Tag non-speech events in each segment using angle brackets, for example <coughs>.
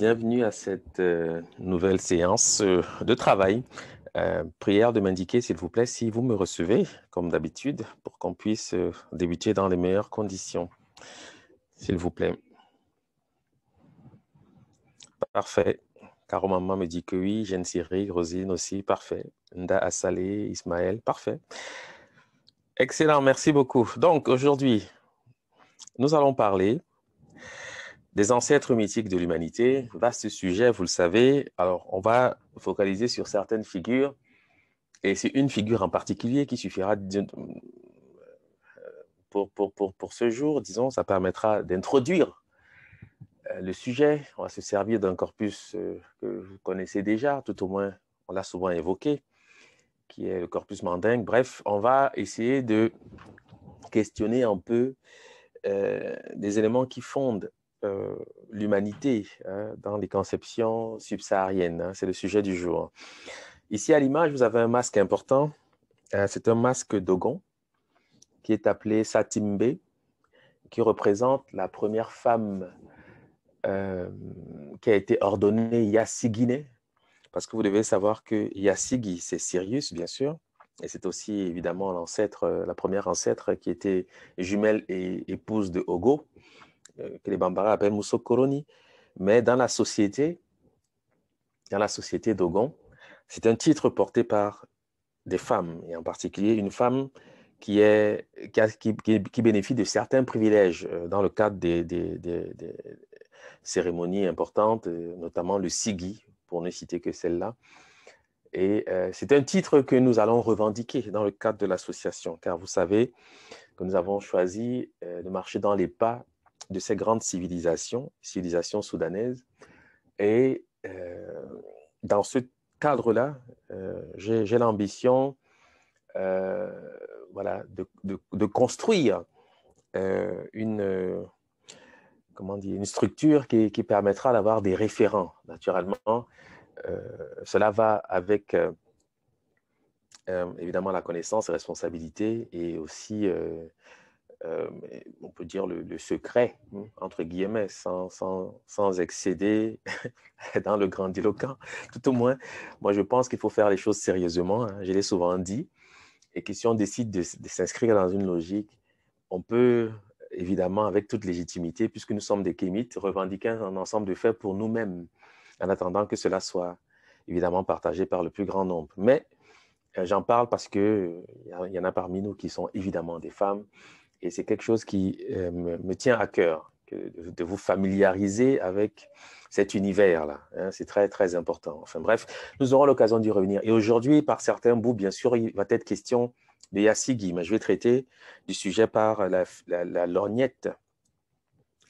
Bienvenue à cette euh, nouvelle séance euh, de travail. Euh, prière de m'indiquer, s'il vous plaît, si vous me recevez, comme d'habitude, pour qu'on puisse débuter dans les meilleures conditions. S'il vous plaît. Parfait. Caro Maman me dit que oui. Jeanne Rosine aussi, parfait. Nda Assalé, Ismaël, parfait. Excellent, merci beaucoup. Donc aujourd'hui, nous allons parler des ancêtres mythiques de l'humanité. Vaste sujet, vous le savez. Alors, on va focaliser sur certaines figures. Et c'est une figure en particulier qui suffira euh, pour, pour, pour, ce jour, disons, ça permettra d'introduire euh, le sujet. On va se servir d'un corpus euh, que vous connaissez déjà, tout au moins on l'a souvent évoqué, qui est le corpus mandingue. Bref, on va essayer de questionner un peu des éléments qui fondent euh, l'humanité hein, dans les conceptions subsahariennes. Hein. c'est le sujet du jour. Ici, à l'image, vous avez un masque important. Euh, c'est un masque Dogon qui est appelé Satimbe, qui représente la première femme euh, qui a été ordonnée Yassigine. Parce que vous devez savoir que Yassigi, c'est Sirius, bien sûr. Et c'est aussi évidemment l'ancêtre, la première ancêtre qui était jumelle et épouse de Ogo. Euh, que les Bambara appellent Moussokoroni. Mais dans la société, dans la société d'Ogon, c'est un titre porté par des femmes, et en particulier une femme qui, est, qui, qui, bénéficie de certains privilèges euh, dans le cadre des, des, des, cérémonies importantes, euh, notamment le Sigi, pour ne citer que celle-là. Et c'est un titre que nous allons revendiquer dans le cadre de l'association, car vous savez que nous avons choisi de marcher dans les pas de ces grandes civilisations, civilisations soudanaises. Et euh, dans ce cadre-là, euh, j'ai l'ambition euh, voilà, de, construire une, comment dire, une structure qui, qui permettra d'avoir des référents, naturellement. cela va avec évidemment la connaissance, responsabilité et aussi euh, on peut dire, le, secret, hein, entre guillemets, sans, sans, sans excéder <laughs> dans le grandiloquent. Tout au moins, moi, je pense qu'il faut faire les choses sérieusement, hein. je l'ai souvent dit, et que si on décide de, de s'inscrire dans une logique, on peut, évidemment, avec toute légitimité, puisque nous sommes des kémites, revendiquer un ensemble de faits pour nous-mêmes, en attendant que cela soit, évidemment, partagé par le plus grand nombre. Mais euh, J'en parle parce qu'il euh, y en a parmi nous qui sont évidemment des femmes, et c'est quelque chose qui euh, me, tient à cœur, de vous familiariser avec cet univers-là. Hein. c'est très, très important. Enfin bref, nous aurons l'occasion d'y revenir. Et aujourd'hui, par certains bouts, bien sûr, il va être question de Yassigi, mais je vais traiter du sujet par la, lorgnette,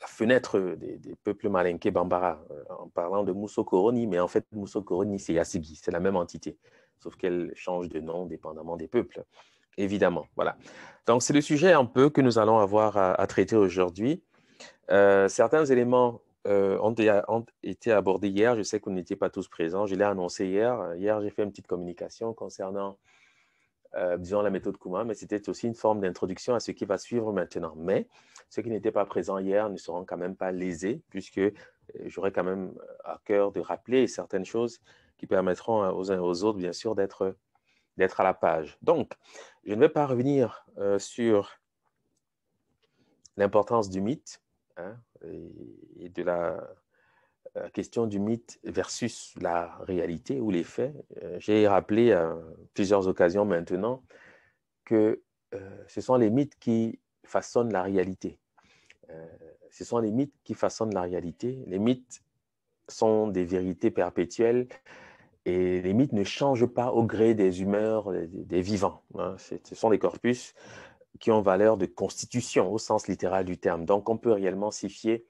la fenêtre des, peuples malinqués Bambara, euh, en parlant de Mousso mais en fait, Mousso c'est Yassigi, c'est la même entité, sauf qu'elle change de nom dépendamment des peuples évidemment. Voilà. Donc, c'est le sujet un peu que nous allons avoir à, traiter aujourd'hui. Euh, certains éléments euh, ont, été abordés hier. Je sais que vous n'étiez pas tous présents. Je l'ai annoncé hier. Hier, j'ai fait une petite communication concernant, euh, disons, la méthode Kuma, mais c'était aussi une forme d'introduction à ce qui va suivre maintenant. Mais ceux qui n'étaient pas présents hier ne seront quand même pas lésés, puisque j'aurai quand même à cœur de rappeler certaines choses qui permettront aux uns et aux autres, bien sûr, d'être à la page. Donc, je ne vais pas revenir euh, sur l'importance du mythe hein, et, de la, euh, question du mythe versus la réalité ou les faits. Euh, j'ai rappelé à plusieurs occasions maintenant que ce sont les mythes qui façonnent la réalité. ce sont les mythes qui façonnent la réalité. Les mythes sont des vérités perpétuelles et les mythes ne changent pas au gré des humeurs des, vivants. Hein. Ce sont des corpus qui ont valeur de constitution au sens littéral du terme. Donc on peut réellement s'y fier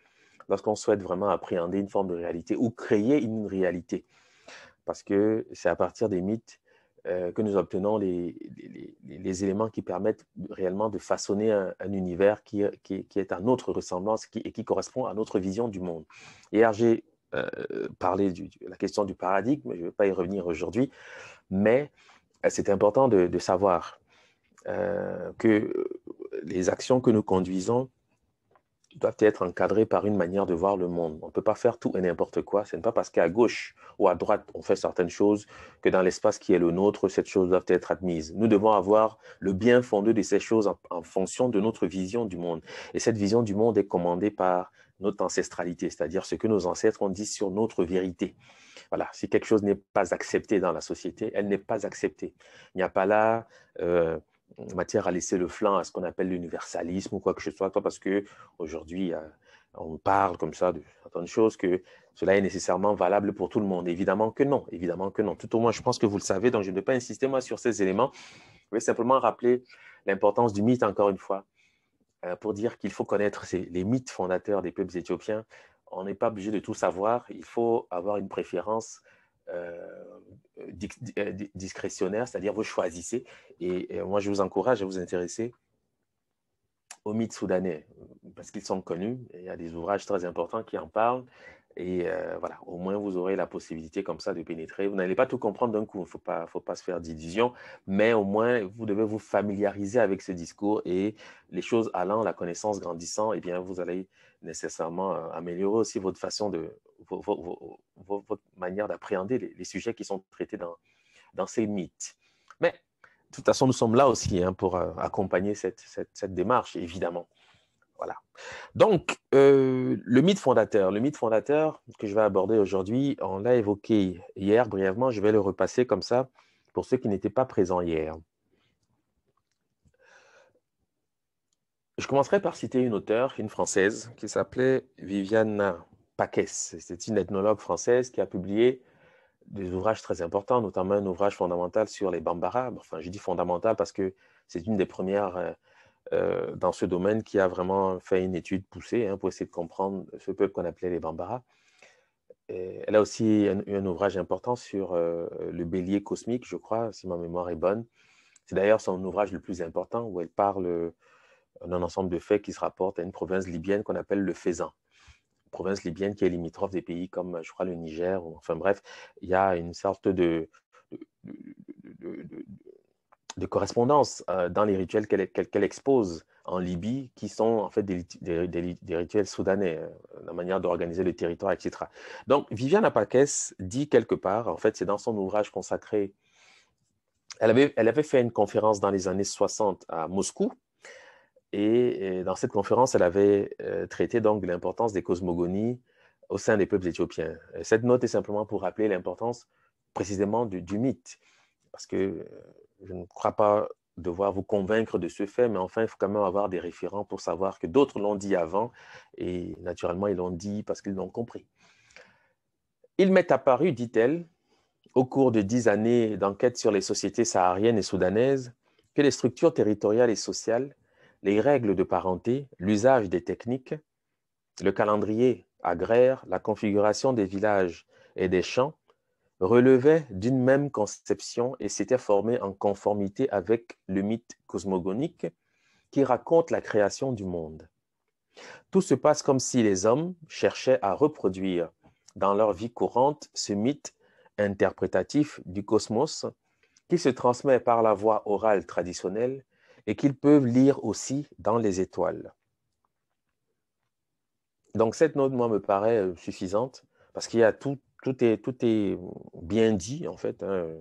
lorsqu'on souhaite vraiment appréhender une forme de réalité ou créer une réalité. Parce que c'est à partir des mythes euh, que nous obtenons les, les, éléments qui permettent réellement de façonner un, univers qui, est à notre ressemblance et qui correspond à notre vision du monde. Et R.G., euh, parler de la question du paradigme, je ne vais pas y revenir aujourd'hui, mais euh, c'est important de, savoir euh, que les actions que nous conduisons doivent être encadrées par une manière de voir le monde. On ne peut pas faire tout et n'importe quoi. Ce n'est pas parce qu'à gauche ou à droite, on fait certaines choses que dans l'espace qui est le nôtre, cette chose doit être admise. Nous devons avoir le bien fondé de ces choses en fonction de notre vision du monde. Et cette vision du monde est commandée par notre ancestralité, c'est-à-dire ce que nos ancêtres ont dit sur notre vérité. Voilà, si quelque chose n'est pas accepté dans la société, elle n'est pas acceptée. Il n'y a pas là euh, matière à laisser le flanc à ce qu'on appelle l'universalisme ou quoi que ce soit, parce que aujourd'hui euh, on parle comme ça de certaines choses que cela est nécessairement valable pour tout le monde. Évidemment que non, évidemment que non. Tout au moins, je pense que vous le savez, donc je ne vais pas insister moi sur ces éléments. Je vais simplement rappeler l'importance du mythe encore une fois euh, pour dire qu'il faut connaître les mythes fondateurs des peuples éthiopiens. On n'est pas obligé de tout savoir, il faut avoir une préférence euh, euh, discrétionnaire, c'est-à-dire vous choisissez. Et, moi, je vous encourage à vous intéresser aux mythes soudanais, parce qu'ils sont connus, il y a des ouvrages très importants qui en parlent. Et euh, voilà, au moins vous aurez la possibilité comme ça de pénétrer. Vous n'allez pas tout comprendre d'un coup, il hein, ne faut pas, faut pas se faire d'illusions, mais au moins vous devez vous familiariser avec ce discours et les choses allant, la connaissance grandissant, et eh bien vous allez nécessairement euh, améliorer aussi votre façon de, votre manière d'appréhender les, sujets qui sont traités dans, dans ces mythes. Mais de toute façon, nous sommes là aussi hein, pour euh, accompagner cette, cette démarche, évidemment. Voilà. Donc, euh, le mythe fondateur. Le mythe fondateur que je vais aborder aujourd'hui, on l'a évoqué hier brièvement, je vais le repasser comme ça pour ceux qui n'étaient pas présents hier. Je commencerai par citer une auteure, une française, qui s'appelait Viviane Paquès. C'est une ethnologue française qui a publié des ouvrages très importants, notamment un ouvrage fondamental sur les Bambara. Enfin, je dis fondamental parce que c'est une des premières euh, euh, dans ce domaine qui a vraiment fait une étude poussée hein, pour essayer de comprendre ce peuple qu'on appelait les Bambara. elle a aussi un, eu un ouvrage important sur euh, le bélier cosmique, je crois, si ma mémoire est bonne. C'est d'ailleurs son ouvrage le plus important où elle parle euh, d'un ensemble de faits qui se rapportent à une province libyenne qu'on appelle le Faisan. Une province libyenne qui est limitrophe des pays comme, je crois, le Niger. enfin bref, il y a une sorte de, de de correspondance euh, dans les rituels qu'elle expose en Libye, qui sont en fait des, des, rituels soudanais, euh, la manière d'organiser le territoire, etc. Donc, Viviane Paquet dit quelque part, en fait, c'est dans son ouvrage consacré, elle avait, elle avait fait une conférence dans les années 60 à Moscou, et, dans cette conférence, elle avait euh, traité donc l'importance des cosmogonies au sein des peuples éthiopiens. Cette note est simplement pour rappeler l'importance précisément du, du, mythe, parce que je ne crois pas devoir vous convaincre de ce fait, mais enfin, il faut quand même avoir des référents pour savoir que d'autres l'ont dit avant, et naturellement, ils l'ont dit parce qu'ils l'ont compris. Il m'est apparu, dit-elle, au cours de dix années d'enquête sur les sociétés sahariennes et soudanaises, que les structures territoriales et sociales, les règles de parenté, l'usage des techniques, le calendrier agraire, la configuration des villages et des champs relevait d'une même conception et s'était formé en conformité avec le mythe cosmogonique qui raconte la création du monde. Tout se passe comme si les hommes cherchaient à reproduire dans leur vie courante ce mythe interprétatif du cosmos qui se transmet par la voie orale traditionnelle et qu'ils peuvent lire aussi dans les étoiles. Donc cette note, moi, me paraît euh, suffisante parce qu'il y a tout tout est, tout est bien dit, en fait. Hein. Euh,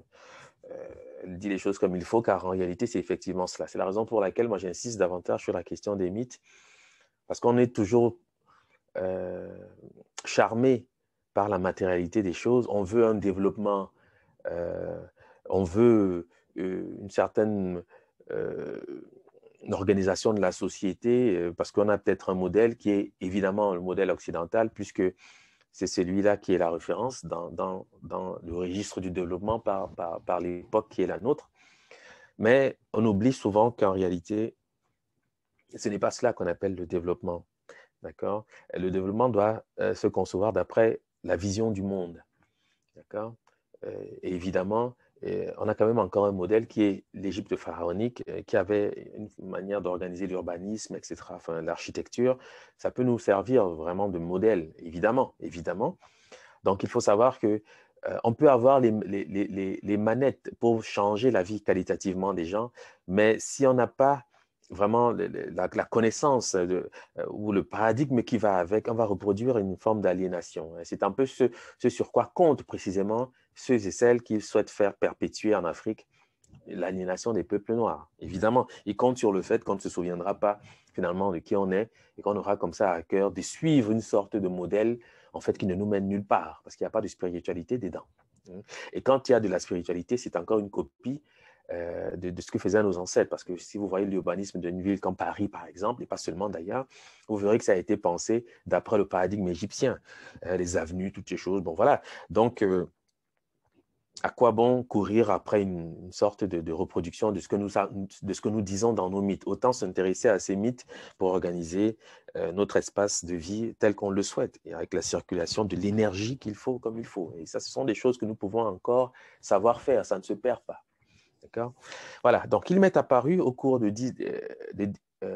dit les choses comme il faut, car en réalité, c'est effectivement cela. C'est la raison pour laquelle moi, j'insiste davantage sur la question des mythes, parce qu'on est toujours euh, charmé par la matérialité des choses. On veut un développement, euh, on veut une certaine organisation de la société, parce qu'on a peut-être un modèle qui est évidemment le modèle occidental, puisque c'est celui-là qui est la référence dans, le registre du développement par, l'époque qui est la nôtre. Mais on oublie souvent qu'en réalité, ce n'est pas cela qu'on appelle le développement. D'accord Le développement doit euh, se concevoir d'après la vision du monde. D'accord euh, Et Évidemment, on a quand même encore un modèle qui est l'Égypte pharaonique, euh, qui avait une manière d'organiser l'urbanisme, etc., enfin, l'architecture. Ça peut nous servir vraiment de modèle, évidemment, évidemment. Donc, il faut savoir que euh, on peut avoir les, les, les, les, manettes pour changer la vie qualitativement des gens, mais si on n'a pas vraiment la, connaissance euh, ou le paradigme qui va avec, on va reproduire une forme d'aliénation. C'est un peu ce sur quoi compte précisément ceux et celles qu'ils souhaitent faire perpétuer en Afrique l'aliénation des peuples noirs. Évidemment, ils comptent sur le fait qu'on ne se souviendra pas finalement de qui on est et qu'on aura comme ça à cœur de suivre une sorte de modèle en fait qui ne nous mène nulle part parce qu'il n'y a pas de spiritualité dedans. Et quand il y a de la spiritualité, c'est encore une copie euh, de, ce que faisaient nos ancêtres. Parce que si vous voyez l'urbanisme d'une ville comme Paris, par exemple, et pas seulement d'ailleurs, vous verrez que ça a été pensé d'après le paradigme égyptien, euh, les avenues, toutes ces choses. Bon, voilà. Donc, euh, à quoi bon courir après une, sorte de, reproduction de ce, que nous, de ce que nous disons dans nos mythes Autant s'intéresser à ces mythes pour organiser euh, notre espace de vie tel qu'on le souhaite, et avec la circulation de l'énergie qu'il faut comme il faut. Et ça, ce sont des choses que nous pouvons encore savoir faire, ça ne se perd pas. D'accord Voilà, donc il m'est apparu au cours de euh,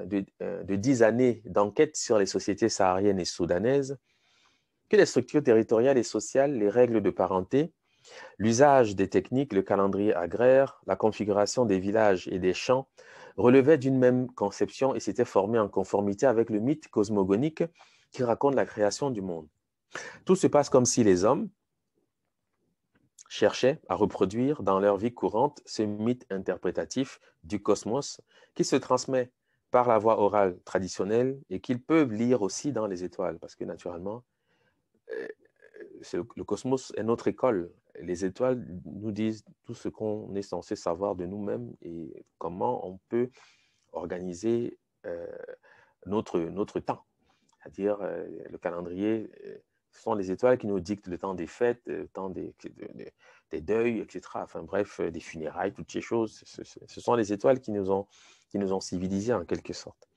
de, euh, de dix années d'enquête sur les sociétés sahariennes et soudanaises que les structures territoriales et sociales, les règles de parenté, L'usage des techniques, le calendrier agraire, la configuration des villages et des champs relevaient d'une même conception et s'étaient formés en conformité avec le mythe cosmogonique qui raconte la création du monde. Tout se passe comme si les hommes cherchaient à reproduire dans leur vie courante ce mythe interprétatif du cosmos qui se transmet par la voie orale traditionnelle et qu'ils peuvent lire aussi dans les étoiles, parce que naturellement, euh, le cosmos est notre école, les étoiles nous disent tout ce qu'on est censé savoir de nous-mêmes et comment on peut organiser euh, notre, notre temps. C'est-à-dire, euh, le calendrier, euh, ce sont les étoiles qui nous dictent le temps des fêtes, le temps des, des, deuils, etc. Enfin bref, des funérailles, toutes ces choses. Ce, ce, sont les étoiles qui nous, ont, qui nous ont civilisés en quelque sorte.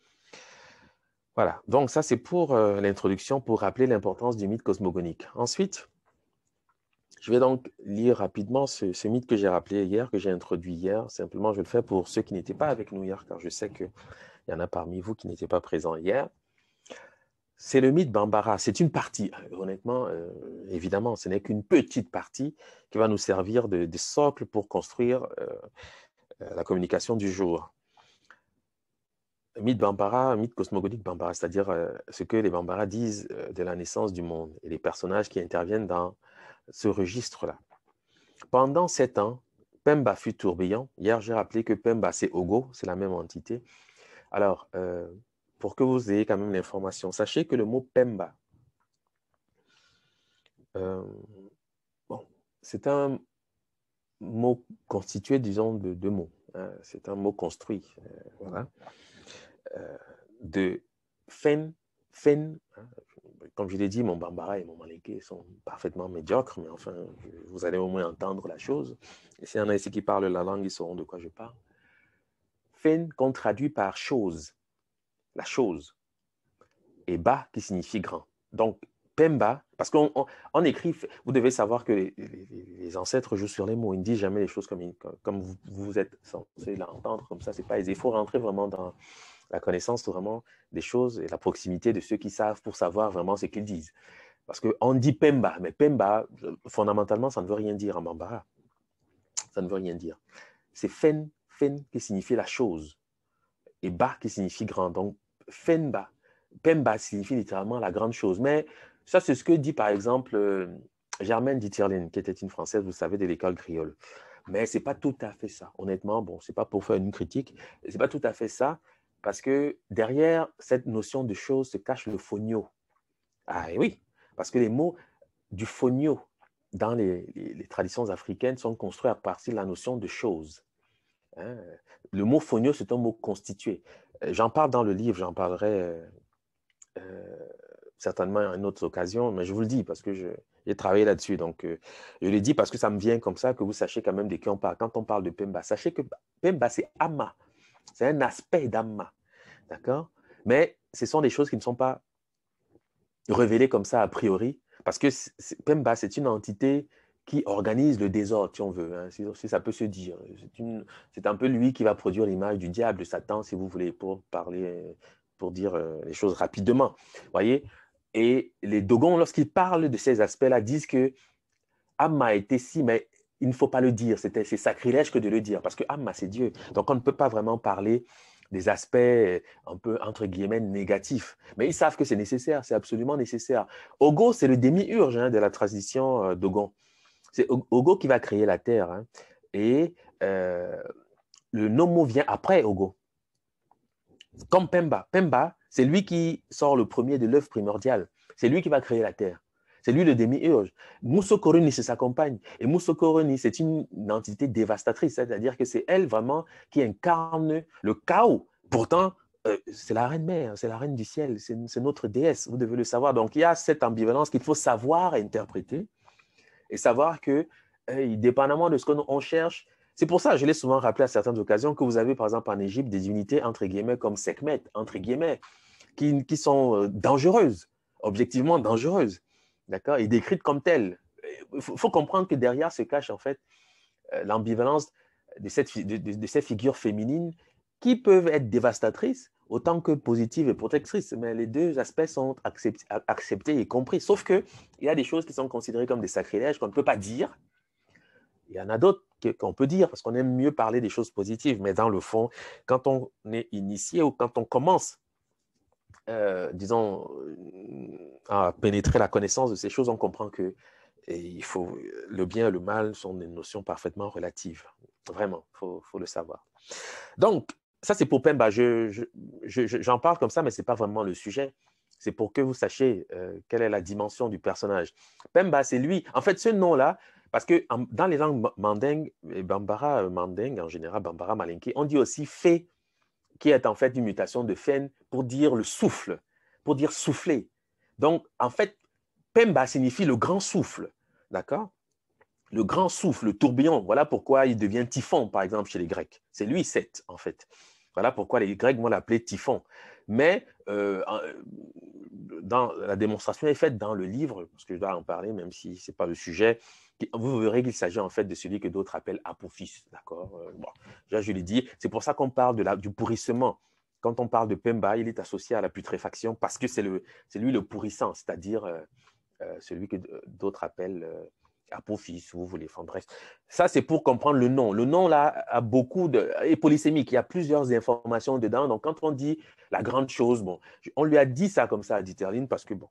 Voilà, donc ça c'est pour l'introduction, pour rappeler l'importance du mythe cosmogonique. Ensuite, je vais donc lire rapidement ce, mythe que j'ai rappelé hier, que j'ai introduit hier. Simplement, je le fais pour ceux qui n'étaient pas avec nous hier, car je sais qu'il y en a parmi vous qui n'étaient pas présents hier. C'est le mythe Bambara. C'est une partie. Euh, honnêtement, euh, évidemment, ce n'est qu'une petite partie qui va nous servir de, socle pour construire euh, la communication du jour. mythe Bambara, mythe cosmogonique Bambara, c'est-à-dire ce que les Bambara disent de la naissance du monde et les personnages qui interviennent dans ce registre-là. Pendant sept ans, Pemba fut tourbillon. Hier, j'ai rappelé que Pemba, c'est Ogo, c'est la même entité. Alors, euh, pour que vous ayez quand même l'information, sachez que le mot Pemba, euh, c'est un mot constitué, disons, de deux mots. Hein. C'est un mot construit, euh, voilà, de fen, fen, hein, comme je l'ai dit, mon Bambara et mon Maléke sont parfaitement médiocres, mais enfin, vous allez au moins entendre la chose. Et s'il y en a ici qui parlent la langue, ils sauront de quoi je parle. Fen qu'on traduit par chose, la chose, et ba qui signifie grand. Donc, Pemba, parce qu'on écrit, vous devez savoir que les, les, ancêtres jouent sur les mots, ils ne disent jamais les choses comme, comme vous, vous êtes censé l'entendre comme ça, c'est pas, il faut rentrer vraiment dans, la connaissance vraiment des choses et la proximité de ceux qui savent pour savoir vraiment ce qu'ils disent. Parce qu'on dit Pemba, mais Pemba, fondamentalement, ça ne veut rien dire en Bambara. Ça ne veut rien dire. C'est Fen, Fen qui signifie la chose, et Ba qui signifie grand. Donc, Fenba, Pemba signifie littéralement la grande chose. Mais ça, c'est ce que dit par exemple euh, Germaine Dieterlin, qui était une Française, vous savez, de l'école griole. Mais ce n'est pas tout à fait ça. Honnêtement, bon, ce n'est pas pour faire une critique, ce n'est pas tout à fait ça. Parce que derrière cette notion de chose se cache le fonio. Ah oui, parce que les mots du fonio dans les, traditions africaines sont construits à partir de la notion de chose. Hein. Le mot fonio, c'est un mot constitué. Euh, j'en parle dans le livre, j'en parlerai euh, euh, certainement à une autre occasion, mais je vous le dis parce que j'ai travaillé là-dessus. Donc, je le dis parce que ça me vient comme ça, que vous sachiez quand même de qui on parle. Quand on parle de Pemba, sachez que Pemba, c'est Ama. C'est un aspect d'Ama. D'accord Mais ce sont des choses qui ne sont pas révélées comme ça a priori, parce que Pemba, c'est une entité qui organise le désordre, si on veut, hein. si, ça peut se dire. C'est un peu lui qui va produire l'image du diable, de Satan, si vous voulez, pour parler, pour dire euh, les choses rapidement. voyez Et les Dogons, lorsqu'ils parlent de ces aspects-là, disent que Amma était si, mais il ne faut pas le dire. C'est sacrilège que de le dire, parce que Amma, c'est Dieu. Donc, on ne peut pas vraiment parler des aspects euh, un peu, entre guillemets, négatifs. Mais ils savent que c'est nécessaire, c'est absolument nécessaire. Ogo, c'est le demi hein, de la transition euh, d'Ogon. C'est Ogo qui va créer la terre. Hein. Et euh, le Nomo vient après Ogo. Comme Pemba. Pemba, c'est lui qui sort le premier de l'œuvre primordiale. C'est lui qui va créer la terre. C'est lui le demi Mousso Koruni, c'est sa compagne. Et Koruni, c'est une entité dévastatrice, c'est-à-dire que c'est elle vraiment qui incarne le chaos. Pourtant, euh, c'est la reine mère, c'est la reine du ciel, c'est notre déesse, vous devez le savoir. Donc il y a cette ambivalence qu'il faut savoir interpréter et savoir que, dépendamment de ce qu'on cherche, c'est pour ça, je l'ai souvent rappelé à certaines occasions, que vous avez par exemple en Égypte des unités entre guillemets comme Sekhmet, entre guillemets, qui, qui sont euh, dangereuses, objectivement dangereuses d'accord, et décrite comme telle. Il faut, comprendre que derrière se cache en fait euh, l'ambivalence de, cette, de, ces figures féminines qui peuvent être dévastatrices autant que positives et protectrices, mais les deux aspects sont acceptés et compris. Sauf qu'il y a des choses qui sont considérées comme des sacrilèges qu'on ne peut pas dire. Il y en a d'autres qu'on peut dire parce qu'on aime mieux parler des choses positives, mais dans le fond, quand on est initié ou quand on commence euh, disons, euh, à pénétrer la connaissance de ces choses, on comprend que il faut, le bien et le mal sont des notions parfaitement relatives. Vraiment, il faut, le savoir. Donc, ça, c'est pour Pemba. J'en je, parle comme ça, mais ce n'est pas vraiment le sujet. C'est pour que vous sachiez euh, quelle est la dimension du personnage. Pemba, c'est lui. En fait, ce nom-là, parce que dans les langues mandingues, et Bambara mandingue, en général, Bambara malinké, on dit aussi fait qui est en fait une mutation de fen pour dire le souffle, pour dire souffler. Donc, en fait, Pemba signifie le grand souffle, d'accord Le grand souffle, le tourbillon, voilà pourquoi il devient typhon, par exemple, chez les Grecs. C'est lui, 7 en fait. Voilà pourquoi les Grecs vont l'appeler typhon. Mais euh, dans, la démonstration est faite dans le livre, parce que je dois en parler, même si ce n'est pas le sujet, vous verrez qu'il s'agit en fait de celui que d'autres appellent apophis, d'accord euh, bon, je l'ai dit, c'est pour ça qu'on parle de la, du pourrissement. Quand on parle de Pemba, il est associé à la putréfaction parce que c'est lui le pourrissant, c'est-à-dire euh, euh, celui que d'autres appellent apophis, vous voulez, enfin bref. Ça, c'est pour comprendre le nom. Le nom, là, a beaucoup de... est polysémique, il y a plusieurs informations dedans. Donc, quand on dit la grande chose, bon, on lui a dit ça comme ça à Diterline parce que, bon,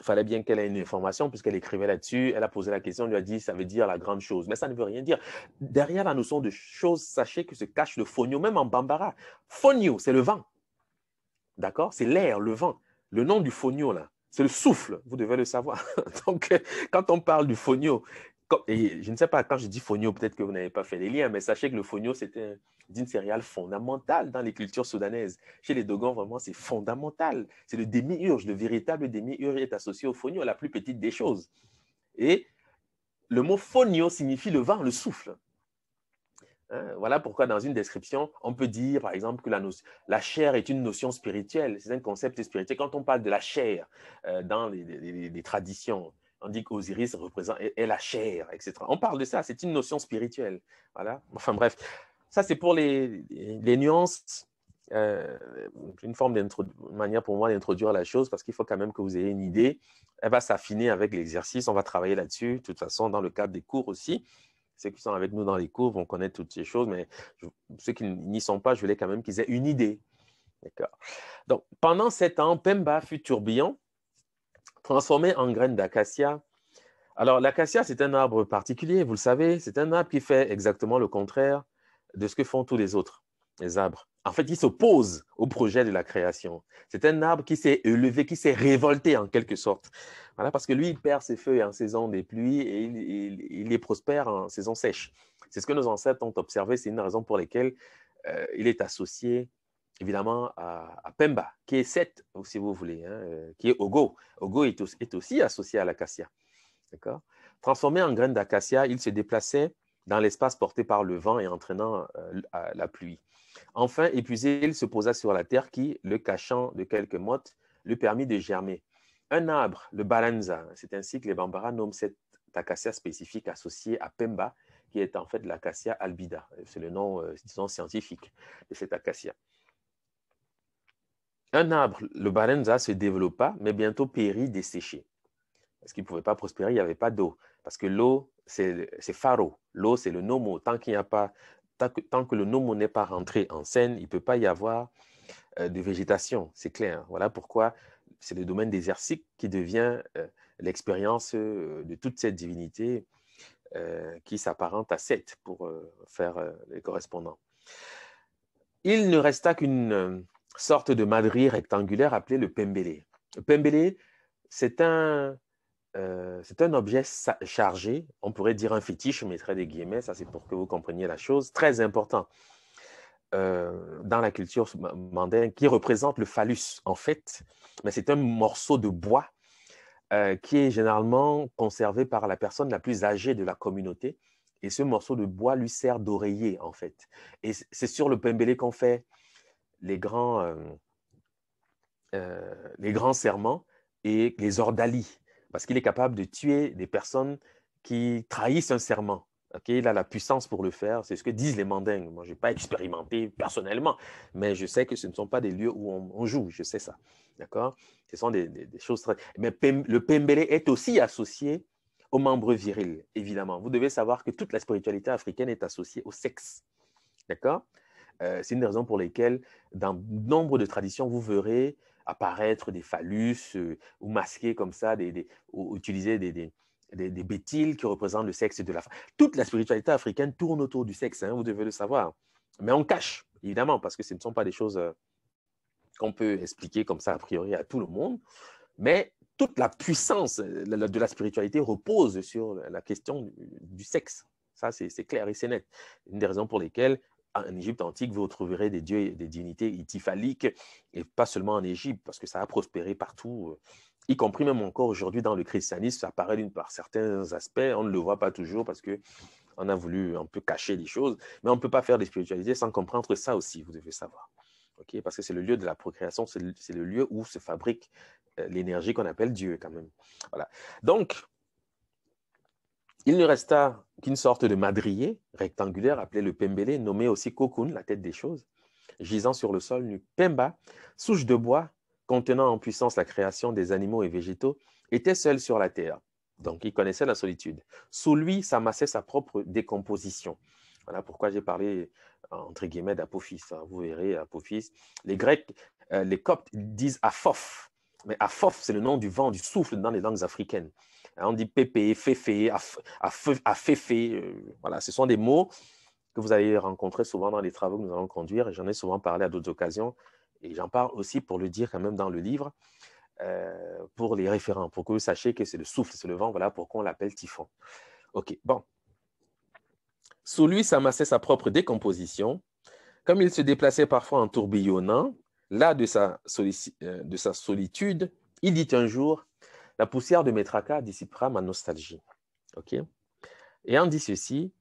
il fallait bien qu'elle ait une information puisqu'elle écrivait là-dessus. Elle a posé la question, elle lui a dit ça veut dire la grande chose, mais ça ne veut rien dire. Derrière la notion de choses, sachez que se cache le fonio, même en bambara. Fonio, c'est le vent. D'accord C'est l'air, le vent. Le nom du fonio, là, c'est le souffle, vous devez le savoir. <laughs> Donc, quand on parle du fonio et je ne sais pas, quand je dis fonio, peut-être que vous n'avez pas fait les liens, mais sachez que le fonio, c'était d'une céréale fondamentale dans les cultures soudanaises. Chez les Dogons, vraiment, c'est fondamental. C'est le démiurge, le véritable démiurge est associé au fonio, la plus petite des choses. Et le mot fonio signifie le vent, le souffle. Hein, voilà pourquoi dans une description, on peut dire, par exemple, que la, la chair est une notion spirituelle, c'est un concept spirituel. Quand on parle de la chair euh, dans les traditions, on dit qu'Osiris représente est la chair, etc. On parle de ça, c'est une notion spirituelle. Voilà. Enfin bref, ça c'est pour les, nuances. Euh, une forme de manière pour moi d'introduire la chose parce qu'il faut quand même que vous ayez une idée. Elle va s'affiner avec l'exercice. On va travailler là-dessus. De toute façon, dans le cadre des cours aussi, ceux qui sont avec nous dans les cours vont connaître toutes ces choses, mais ceux qui n'y sont pas, je voulais quand même qu'ils aient une idée. D'accord. Donc, pendant sept ans, Pemba fut tourbillon transformé en graines d'acacia. Alors, l'acacia, c'est un arbre particulier, vous le savez, c'est un arbre qui fait exactement le contraire de ce que font tous les autres, les arbres. En fait, il s'oppose au projet de la création. C'est un arbre qui s'est élevé, qui s'est révolté en quelque sorte. Voilà, parce que lui, il perd ses feuilles en saison des pluies et il, les prospère en saison sèche. C'est ce que nos ancêtres ont observé, c'est une raison pour laquelle euh, il est associé évidemment à, Pemba, qui est 7, si vous voulez, hein, euh, qui est Ogo. Ogo est, aussi, associé à l'acacia. Transformé en graines d'acacia, il se déplaçait dans l'espace porté par le vent et entraînant euh, la pluie. Enfin, épuisé, il se posa sur la terre qui, le cachant de quelques mottes, lui permit de germer. Un arbre, le balanza, c'est ainsi que les Bambara nomment cette acacia spécifique associée à Pemba, qui est en fait l'acacia albida. C'est le nom, euh, scientifique de cette acacia. Un arbre, le barenza se développa, mais bientôt périt desséché. Parce qu'il ne pouvait pas prospérer, il n'y avait pas d'eau. Parce que l'eau, c'est pharo. L'eau, c'est le nomo. Tant, qu'il a pas, tant, que, le nomo n'est pas rentré en scène, il ne peut pas y avoir euh, de végétation. C'est clair. Hein. Voilà pourquoi c'est le domaine des désertique qui devient euh, l'expérience euh, de toute cette divinité qui s'apparente à Seth pour faire les correspondants. Il ne resta qu'une sorte de madrier rectangulaire appelé le pembélé. Le pembélé, euh, c'est un, objet chargé, on pourrait dire un fétiche, je mettrais des guillemets, ça c'est pour que vous compreniez la chose, très important euh, dans la culture mandaine, qui représente le phallus en fait, mais c'est un morceau de bois euh, qui est généralement conservé par la personne la plus âgée de la communauté, et ce morceau de bois lui sert d'oreiller en fait. Et c'est sur le pembélé qu'on fait euh, euh, les grands, serments et les ordalies, parce qu'il est capable de tuer des personnes qui trahissent un serment. il a la puissance pour le faire. C'est ce que disent les mandingues. Moi, je n'ai pas expérimenté personnellement, mais je sais que ce ne sont pas des lieux où on, joue. Je sais ça. D'accord Ce sont des, choses très... Mais le pembele est aussi associé aux membres virils, évidemment. Vous devez savoir que toute la spiritualité africaine est associée au sexe. D'accord euh, c'est une des raisons pour lesquelles, dans nombre de traditions, vous verrez apparaître des phallus euh, ou masquer comme ça, des, ou utiliser des, des bétiles qui représentent le sexe de la femme. Toute la spiritualité africaine tourne autour du sexe, hein, vous devez le savoir. Mais on cache, évidemment, parce que ce ne sont pas des choses euh, qu'on peut expliquer comme ça a priori à tout le monde. Mais toute la puissance de la spiritualité repose sur la question du sexe. Ça, c'est clair et c'est net. Une des raisons pour lesquelles ah, en Égypte antique, vous retrouverez des dieux, des divinités ityphaliques, et pas seulement en Égypte, parce que ça a prospéré partout, euh. y compris même encore aujourd'hui dans le christianisme, ça apparaît d'une part certains aspects, on ne le voit pas toujours parce que on a voulu un peu cacher des choses, mais on ne peut pas faire des spiritualité sans comprendre ça aussi, vous devez savoir. ok Parce que c'est le lieu de la procréation, c'est le, le lieu où se fabrique euh, l'énergie qu'on appelle Dieu quand même. Voilà. Donc, il ne resta qu'une sorte de madrier rectangulaire appelé le pembélé, nommé aussi cocoon, la tête des choses, gisant sur le sol nu. Pemba, souche de bois contenant en puissance la création des animaux et végétaux, était seul sur la terre. Donc, il connaissait la solitude. Sous lui s'amassait sa propre décomposition. Voilà pourquoi j'ai parlé, euh, entre guillemets, d'Apophis. Hein. Vous verrez, Apophis. Les Grecs, euh, les Coptes disent Aphof. Mais Aphof, c'est le nom du vent, du souffle dans les langues africaines. Hein, on dit pépé, féfé, à euh, voilà, ce sont des mots que vous allez rencontrer souvent dans les travaux que nous allons conduire. Et j'en ai souvent parlé à d'autres occasions. Et j'en parle aussi pour le dire quand même dans le livre, euh, pour les référents, pour que vous sachiez que c'est le souffle, c'est le vent, voilà pourquoi on l'appelle typhon. OK, bon. Sous lui s'amassait sa propre décomposition. Comme il se déplaçait parfois en tourbillonnant, là de sa euh, solitude, il dit un jour la poussière de Métraka dissipera ma nostalgie. Ok. Et en dit ceci,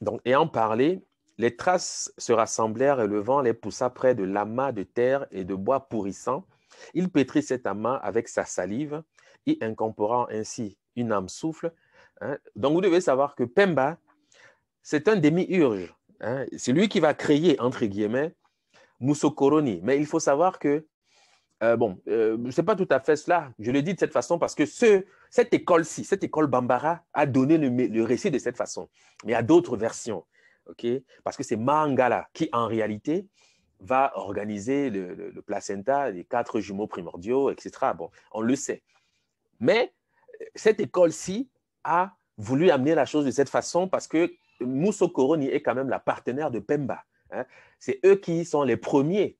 donc en parlé, les traces se rassemblèrent et le vent les poussa près de l'amas de terre et de bois pourrissant. Il pétrit cet amas avec sa salive, et incorporant ainsi une âme souffle. Hein. Donc vous devez savoir que Pemba, c'est un demi-urge. Hein. C'est lui qui va créer, entre guillemets, Musokoroni. Mais il faut savoir que euh, bon, je euh, ce n'est pas tout à fait cela. Je le dis de cette façon parce que cette école-ci, cette école Bambara, a donné le, récit de cette façon. Mais il y a d'autres versions. Parce que c'est Mangala qui, en réalité, va organiser le, le, placenta, les quatre jumeaux primordiaux, etc. Bon, on le sait. Mais euh, cette école-ci a voulu amener la chose de cette façon parce que Mousso est quand même la partenaire de Pemba. Hein. C'est eux qui sont les premiers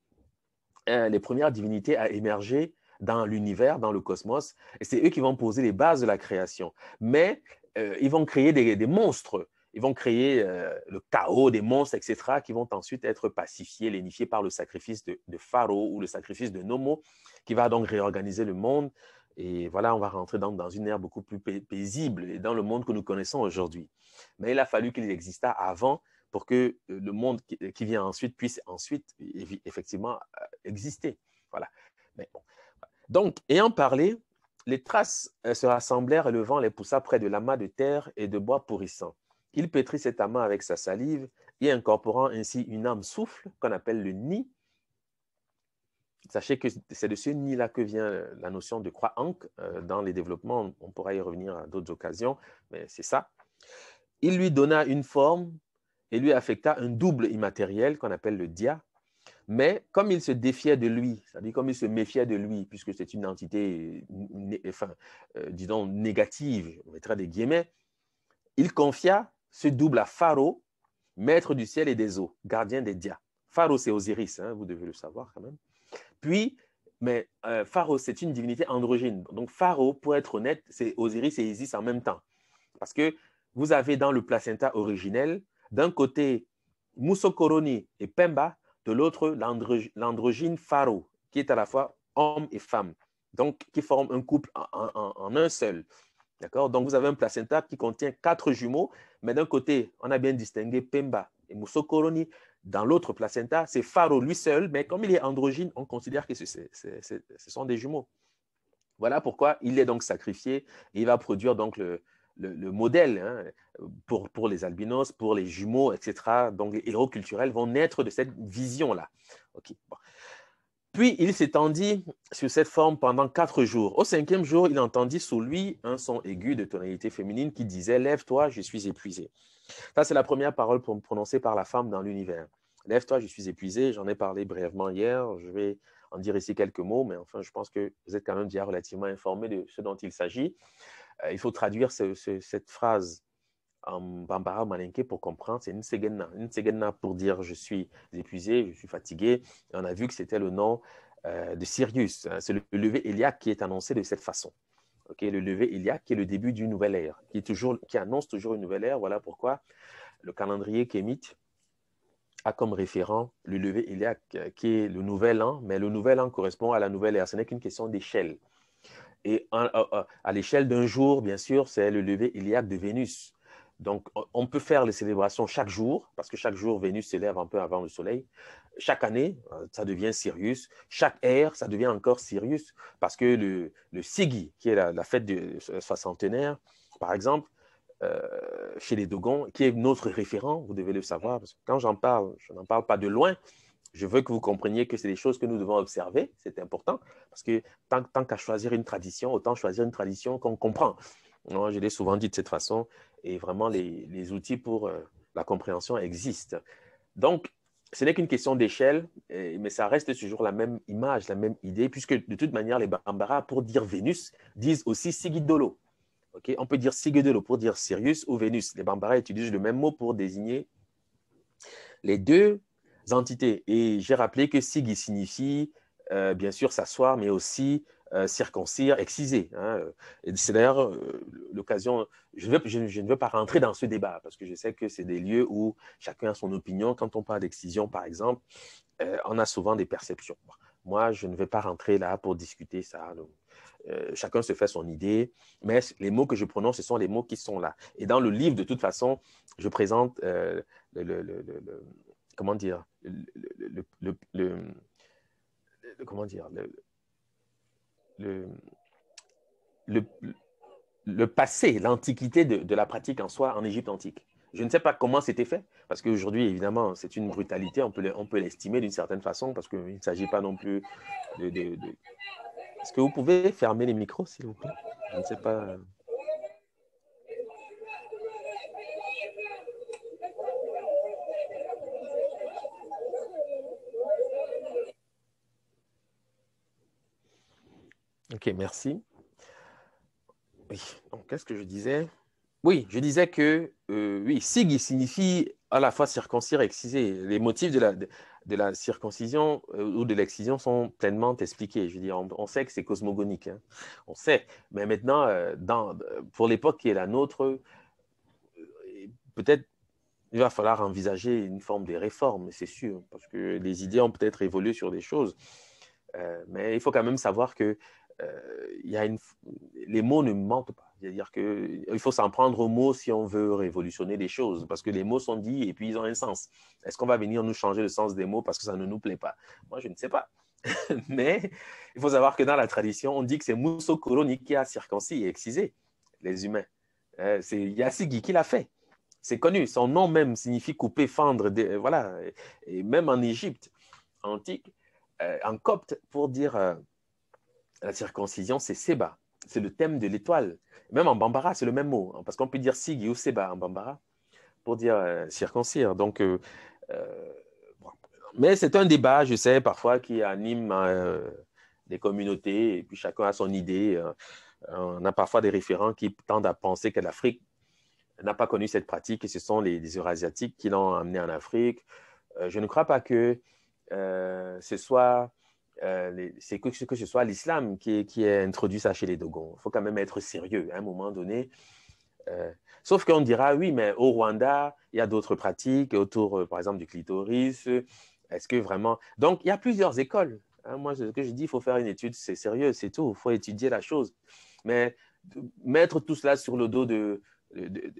les premières divinités à émerger dans l'univers, dans le cosmos. Et c'est eux qui vont poser les bases de la création. Mais euh, ils vont créer des, monstres. Ils vont créer euh, le chaos des monstres, etc., qui vont ensuite être pacifiés, lénifiés par le sacrifice de, de ou le sacrifice de Nomo, qui va donc réorganiser le monde. Et voilà, on va rentrer dans, dans une ère beaucoup plus paisible et dans le monde que nous connaissons aujourd'hui. Mais il a fallu qu'il existât avant pour que euh, le monde euh, qui, vient ensuite puisse ensuite effectivement euh, exister. Voilà. Mais bon. Donc, ayant parlé, les traces se rassemblèrent et le vent les poussa près de l'amas de terre et de bois pourrissant. Il pétrit cet amas avec sa salive et incorporant ainsi une âme souffle qu'on appelle le nid. Sachez que c'est de ce nid-là que vient la notion de croix ancre dans les développements. On pourra y revenir à d'autres occasions, mais c'est ça. Il lui donna une forme et lui affecta un double immatériel qu'on appelle le dia. Mais comme il se défiait de lui, c'est-à-dire comme il se méfiait de lui, puisque c'est une entité, enfin, euh, disons, négative, on mettra des guillemets, il confia ce double à Pharaon, maître du ciel et des eaux, gardien des dia. Pharaon, c'est Osiris, hein, vous devez le savoir quand même. Puis, mais euh, Pharaon, c'est une divinité androgyne. Donc, Pharaon, pour être honnête, c'est Osiris et Isis en même temps. Parce que vous avez dans le placenta originel d'un côté, Moussokoroni et Pemba, de l'autre, l'androgyne pharo, qui est à la fois homme et femme, donc qui forme un couple en, un seul. D'accord Donc, vous avez un placenta qui contient quatre jumeaux, mais d'un côté, on a bien distingué Pemba et Moussokoroni. Dans l'autre placenta, c'est pharo lui seul, mais comme il est androgyne, on considère que ce sont des jumeaux. Voilà pourquoi il est donc sacrifié et il va produire donc le, le, modèle hein, pour, les albinos, pour les jumeaux, etc. Donc, les héros culturels vont naître de cette vision-là. Puis il s'étendit sur cette forme pendant quatre jours. Au cinquième jour, il entendit sous lui un son aigu de tonalité féminine qui disait ⁇ Lève-toi, je suis épuisé ⁇ Ça, c'est la première parole prononcée par la femme dans l'univers. Lève-toi, je suis épuisé. J'en ai parlé brièvement hier. Je vais en dire ici quelques mots, mais enfin, je pense que vous êtes quand même déjà relativement informé de ce dont il s'agit. Euh, il faut traduire cette phrase en bambara malinké pour comprendre, c'est une Nsegena pour dire je suis épuisé, je suis fatigué. on a vu que c'était le nom euh, de Sirius. Hein. C'est le, lever Eliak qui est annoncé de cette façon. le lever ilia qui est le début d'une nouvelle ère, qui, annonce toujours une nouvelle ère. Voilà pourquoi le calendrier kémite a comme référent le lever Eliak, euh, qui est le nouvel an, mais le nouvel an correspond à la nouvelle ère. Ce n'est qu'une question d'échelle. Et euh, euh, à, l'échelle d'un jour, bien sûr, c'est le lever iliaque de Vénus. Donc, on peut faire les célébrations chaque jour, parce que chaque jour, Vénus s'élève un peu avant le Soleil. Chaque année, euh, ça devient Sirius. Chaque ère, ça devient encore Sirius, parce que le, le Sigi, qui est la, fête du soixantenaire, par exemple, chez les Dogons, qui est notre référent, vous devez le savoir, parce que quand j'en parle, je n'en parle pas de loin, je veux que vous compreniez que c'est des choses que nous devons observer, c'est important, parce que tant, tant qu'à choisir une tradition, autant choisir une tradition qu'on comprend. Moi, je l'ai souvent dit de cette façon, et vraiment les, les outils pour euh, la compréhension existent. Donc, ce n'est qu'une question d'échelle, mais ça reste toujours la même image, la même idée, puisque de toute manière, les Bambara, pour dire Vénus, disent aussi Sigidolo. Ok, On peut dire Sigidolo pour dire Sirius ou Vénus. Les Bambara utilisent le même mot pour désigner les deux entités. Et j'ai rappelé que sig signifie, euh, bien sûr, s'asseoir, mais aussi euh, circoncire, exciser. Hein. C'est d'ailleurs euh, l'occasion, je, je, ne veux pas rentrer dans ce débat, parce que je sais que c'est des lieux où chacun a son opinion. Quand on parle d'excision, par exemple, on a souvent des perceptions. Moi, je ne vais pas rentrer là pour discuter ça. chacun se fait son idée, mais les mots que je prononce, ce sont les mots qui sont là. Et dans le livre, de toute façon, je présente le comment dire, le, le, le, comment dire, le, passé, l'antiquité de, la pratique en soi en Égypte antique. Je ne sais pas comment c'était fait, parce qu'aujourd'hui, évidemment, c'est une brutalité, on peut, on peut l'estimer d'une certaine façon, parce qu'il ne s'agit pas non plus de... de... Est-ce que vous pouvez fermer les micros, s'il vous plaît Je ne sais pas. Ok, merci. Oui, donc qu'est-ce que je disais Oui, je disais que euh, oui, sig signifie à la fois circoncire et exciser. Les motifs de la, de, la circoncision euh, ou de l'excision sont pleinement expliqués. Je veux dire, on, sait que c'est cosmogonique, hein. on sait. Mais maintenant, euh, dans, pour l'époque qui est la nôtre, peut-être il va falloir envisager une forme de réforme, c'est sûr, parce que les idées ont peut-être évolué sur des choses. mais il faut quand même savoir que euh, il y a une... les mots ne mentent pas. C'est-à-dire qu'il faut s'en prendre aux mots si on veut révolutionner les choses, parce que les mots sont dits et puis ils ont un sens. Est-ce qu'on va venir nous changer le sens des mots parce que ça ne nous plaît pas Moi, je ne sais pas. <laughs> Mais il faut savoir que dans la tradition, on dit que c'est Mousso Koroni qui a circoncis et excisé les humains. Euh, c'est Yassigi qui l'a fait. C'est connu. Son nom même signifie couper, fendre. voilà. Et même en Égypte antique, euh, en copte, pour dire la circoncision, c'est Seba. C'est le thème de l'étoile. Même en Bambara, c'est le même mot. Hein, parce qu'on peut dire Sigi ou Seba en Bambara pour dire euh, circoncire. Donc, euh, euh, Mais c'est un débat, je sais, parfois qui anime hein, des communautés. Et puis chacun a son idée. on a parfois des référents qui tendent à penser que l'Afrique n'a pas connu cette pratique et ce sont les, Eurasiatiques qui l'ont amené en Afrique. je ne crois pas que ce soit euh, c'est que, que, ce soit l'islam qui, qui a introduit ça chez les Dogons. Il faut quand même être sérieux hein, à un moment donné. Euh, sauf qu'on dira, oui, mais au Rwanda, il y a d'autres pratiques autour, euh, par exemple, du clitoris. Est-ce que vraiment... Donc, il y a plusieurs écoles. Hein. Moi, ce que je dis, il faut faire une étude, c'est sérieux, c'est tout. Il faut étudier la chose. Mais mettre tout cela sur le dos de, de,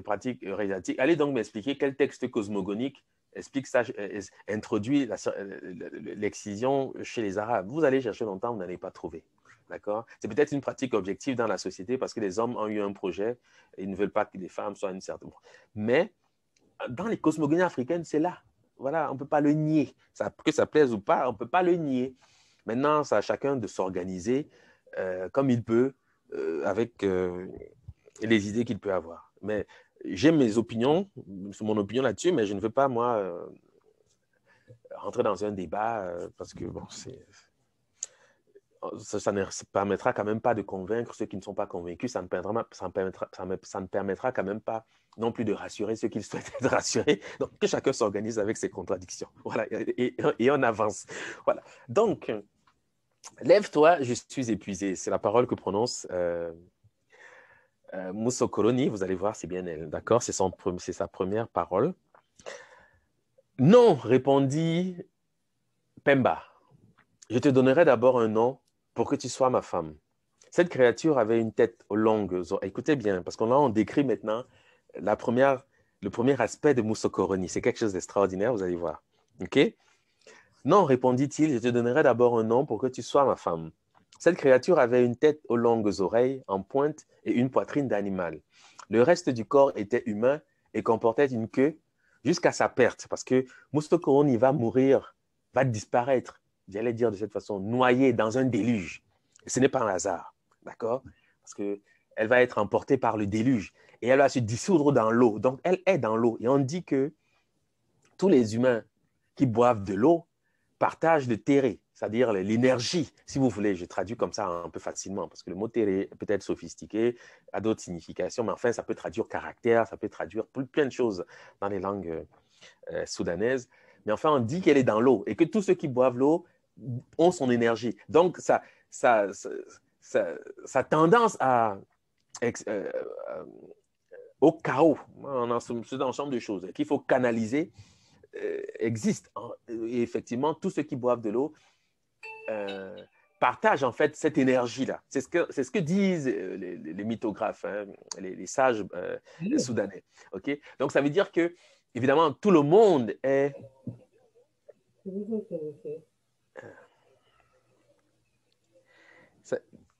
pratiques religieuses. Allez donc m'expliquer quel texte cosmogonique explique ça, euh, introduit euh, l'excision chez les Arabes. Vous allez chercher longtemps, vous n'allez pas trouver. D'accord C'est peut-être une pratique objective dans la société parce que les hommes ont eu un projet et ils ne veulent pas que les femmes soient une certaine. Mais dans les cosmogonies africaines, c'est là. Voilà, on ne peut pas le nier. Ça, que ça plaise ou pas, on ne peut pas le nier. Maintenant, c'est à chacun de s'organiser euh, comme il peut avec les idées qu'il peut avoir. Mais j'ai mes opinions, c'est mon opinion là-dessus, mais je ne veux pas, moi, euh, rentrer dans un débat euh, parce que, bon, Ça, ne permettra quand même pas de convaincre ceux qui ne sont pas convaincus, ça ne permettra, ça ça permettra quand même pas non plus de rassurer ceux qui souhaitent être rassurés. Donc, que chacun s'organise avec ses contradictions. Voilà, et, on avance. Voilà. Donc, lève-toi, je suis épuisé. C'est la parole que prononce euh, euh, vous allez voir, c'est bien elle, d'accord c'est, sa première parole. Non, répondit Pemba. Je te donnerai d'abord un nom pour que tu sois ma femme. Cette créature avait une tête longue. Écoutez bien, parce qu'on là, on décrit maintenant le premier aspect de Moussokoroni. C'est quelque chose d'extraordinaire, vous allez voir. OK? Non, répondit-il, je te donnerai d'abord un nom pour que tu sois ma femme. Cette créature avait une tête aux longues oreilles en pointe et une poitrine d'animal. Le reste du corps était humain et comportait une queue jusqu'à sa perte, parce que Moustokoron, va mourir, va disparaître, j'allais dire de cette façon, noyé dans un déluge. ce n'est pas un hasard, d'accord Parce qu'elle va être emportée par le déluge et elle va se dissoudre dans l'eau. Donc, elle est dans l'eau. Et on dit que tous les humains qui boivent de l'eau partagent le terre c'est-à-dire l'énergie, si vous voulez. Je traduis comme ça un peu facilement, parce que le mot télé peut être sophistiqué, a d'autres significations, mais enfin, ça peut traduire caractère, ça peut traduire plein de choses dans les langues euh, soudanaises. Mais enfin, on dit qu'elle est dans l'eau et que tous ceux qui boivent l'eau ont son énergie. Donc, sa tendance à, euh, euh, au chaos, en, ce ensemble de choses qu'il faut canaliser, existe. Et effectivement, tous ceux qui boivent de l'eau partage euh, partagent en fait cette énergie-là. C'est ce, que, c'est ce que disent euh, les, mythographes, hein, les, sages euh, soudanais. ok Donc ça veut dire que, évidemment, tout le monde est...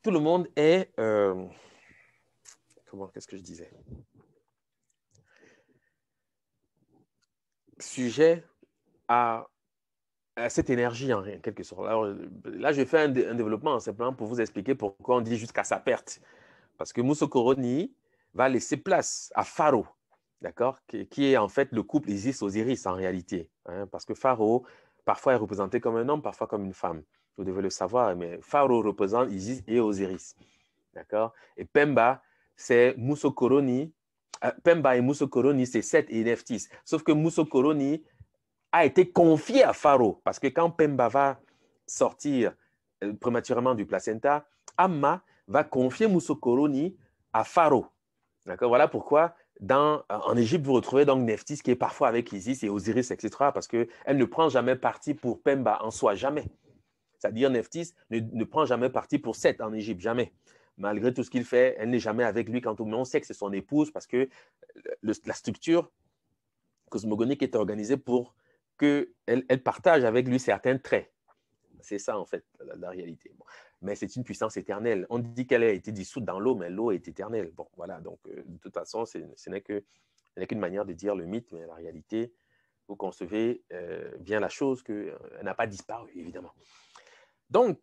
tout le monde est... Comment, qu'est-ce que je disais Sujet à cette énergie en, quelque sorte. Alors, là, je fait un, un, développement hein, simplement pour vous expliquer pourquoi on dit jusqu'à sa perte. Parce que Mousso va laisser place à Pharo, d'accord qui, est en fait le couple Isis-Osiris en réalité. Hein. parce que Pharo, parfois, est représenté comme un homme, parfois comme une femme. Vous devez le savoir, mais Pharo représente Isis et Osiris. D'accord Et Pemba, c'est Mousso euh, Pemba et Mousso c'est Seth et Neftis. Sauf que Mousso a été confié à Pharaon. Parce que quand Pemba va sortir euh, prématurément du placenta, Amma va confier Moussokoroni à Pharaon. Voilà pourquoi dans, en Égypte, vous retrouvez donc Neftis qui est parfois avec Isis et Osiris, etc., parce qu'elle ne prend jamais parti pour Pemba en soi, jamais. C'est-à-dire Neftis ne, ne, prend jamais parti pour Seth en Égypte, jamais. Malgré tout ce qu'il fait, elle n'est jamais avec lui quand on sait que c'est son épouse, parce que la structure cosmogonique est organisée pour qu'elle elle partage avec lui certains traits. C'est ça, en fait, la, réalité. Mais c'est une puissance éternelle. On dit qu'elle a été dissoute dans l'eau, mais l'eau est éternelle. Bon, voilà. Donc, euh, de toute façon, ce n'est qu'une manière de dire le mythe, mais la réalité, vous concevez euh, bien la chose qu'elle euh, n'a pas disparu, évidemment. Donc,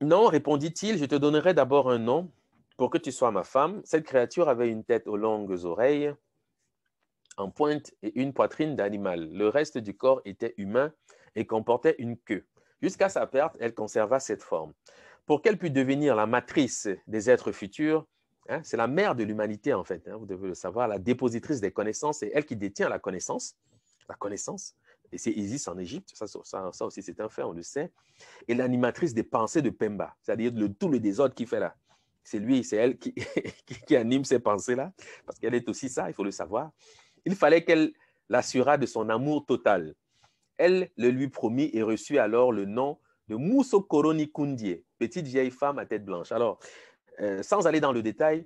non, répondit-il, je te donnerai d'abord un nom pour que tu sois ma femme. Cette créature avait une tête aux longues oreilles, en pointe et une poitrine d'animal. Le reste du corps était humain et comportait une queue. Jusqu'à sa perte, elle conserva cette forme. Pour qu'elle puisse devenir la matrice des êtres futurs, hein, c'est la mère de l'humanité en fait, hein, vous devez le savoir, la dépositrice des connaissances, c'est elle qui détient la connaissance, la connaissance, et c'est Isis en Égypte, ça, ça, aussi c'est un fait, on le sait, et l'animatrice des pensées de Pemba, c'est-à-dire le, tout le désordre qui fait là. C'est lui, c'est elle <laughs> qui anime ces pensées-là, parce qu'elle est aussi ça, il faut le savoir. Il fallait qu'elle l'assurât de son amour total. Elle le lui promit et reçut alors le nom de Mousso Kundye, petite vieille femme à tête blanche. Alors, euh, sans aller dans le détail,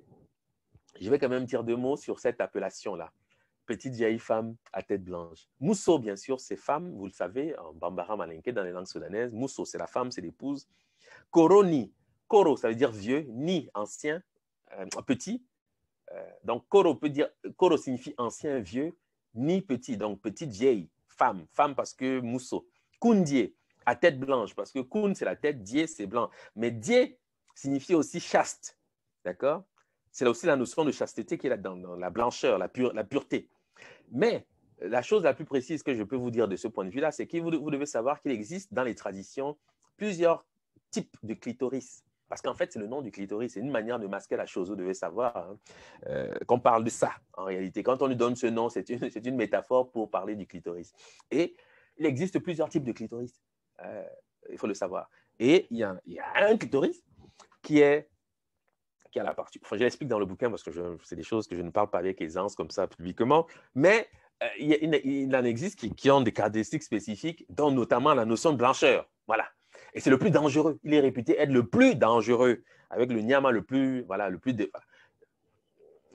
je vais quand même dire deux mots sur cette appellation-là. Petite vieille femme à tête blanche. Mousso, bien sûr, c'est femme, vous le savez, en Bambara Malinké, dans les langues soudanaises. Mousso, c'est la femme, c'est l'épouse. Koroni, Koro, ça veut dire vieux, Ni, ancien, euh, petit. Euh, donc, Koro, signifie ancien, vieux, ni petit, donc petite, vieille, femme, femme parce que mousseau. Kundie, à tête blanche, parce que Kun, c'est la tête, Die, c'est blanc. Mais Die signifie aussi chaste, d'accord C'est aussi la notion de chasteté qui est là dans, la blancheur, la, pureté. Mais euh, la chose la plus précise que je peux vous dire de ce point de vue-là, c'est que vous devez savoir qu'il existe dans les traditions plusieurs types de clitoris. Parce qu'en fait, c'est le nom du clitoris. C'est une manière de masquer la chose, vous devez savoir. Hein. Euh, qu'on parle de ça, en réalité. Quand on lui donne ce nom, c'est une, une, métaphore pour parler du clitoris. Et il existe plusieurs types de clitoris. Euh, il faut le savoir. Et il y a, un clitoris qui est qui a la partie. Enfin, je l'explique dans le bouquin parce que c'est des choses que je ne parle pas avec aisance comme ça publiquement. Mais euh, il, en existe qui, qui ont des caractéristiques spécifiques, dont notamment la notion de blancheur. Voilà. Et c'est le plus dangereux. Il est réputé être le plus dangereux, avec le nyama le plus, voilà, le plus, de...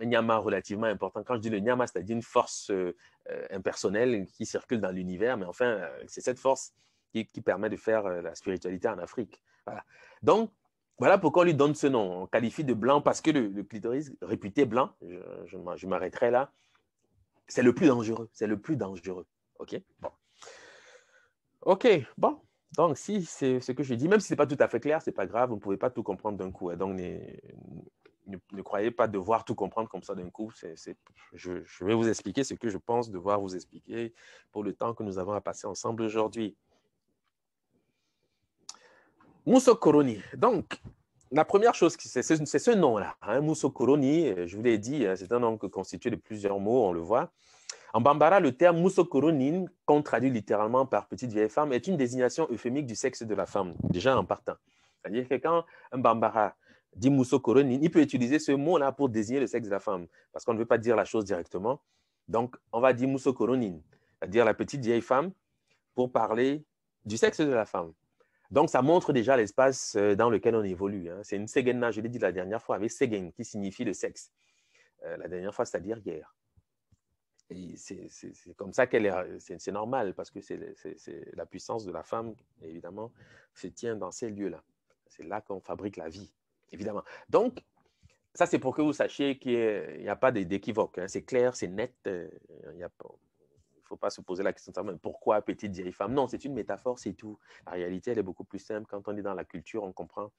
nyama relativement important. Quand je dis le nyama, c'est-à-dire une force euh, euh, impersonnelle qui circule dans l'univers, mais enfin, euh, c'est cette force qui, permet de faire la spiritualité en Afrique. Voilà. Donc, voilà pourquoi on lui donne ce nom. On qualifie de blanc parce que le, clitoris réputé blanc, je, je m'arrêterai là, c'est le plus dangereux. C'est le plus dangereux. OK Bon. OK, bon. Donc, si c'est ce que je dis, même si ce n'est pas tout à fait clair, ce n'est pas grave, vous ne pouvez pas tout comprendre d'un coup. Hein. Donc, ne, ne, croyez pas devoir tout comprendre comme ça d'un coup. je, vais vous expliquer ce que je pense devoir vous expliquer pour le temps que nous avons à passer ensemble aujourd'hui. Moussokoroni, Donc, la première chose, c'est ce nom-là. Hein, Mousso je vous l'ai dit, hein, c'est un nom constitué de plusieurs mots, on le voit. En bambara, le terme musokoronin, qu'on traduit littéralement par petite vieille femme, est une désignation euphémique du sexe de la femme, déjà en partant. C'est-à-dire que quand un bambara dit musokoronin, il peut utiliser ce mot-là pour désigner le sexe de la femme, parce qu'on ne veut pas dire la chose directement. Donc, on va dire musokoronin, c'est-à-dire la petite vieille femme, pour parler du sexe de la femme. Donc, ça montre déjà l'espace euh, dans lequel on évolue. Hein. C'est une ségenna je l'ai dit la dernière fois, avec segen, qui signifie le sexe. Euh, la dernière fois, c'est-à-dire hier c'est comme ça qu'elle est, euh, c'est normal parce que c'est la puissance de la femme, évidemment, se tient dans ces lieux-là. C'est là, qu'on fabrique la vie, évidemment. Donc, ça, c'est pour que vous sachiez qu'il n'y a, pas d'équivoque. Hein. C'est clair, c'est net. Euh, il ne faut pas se poser la question de pourquoi petite vieille femme. Non, c'est une métaphore, c'est tout. La réalité, elle est beaucoup plus simple. Quand on est dans la culture, on comprend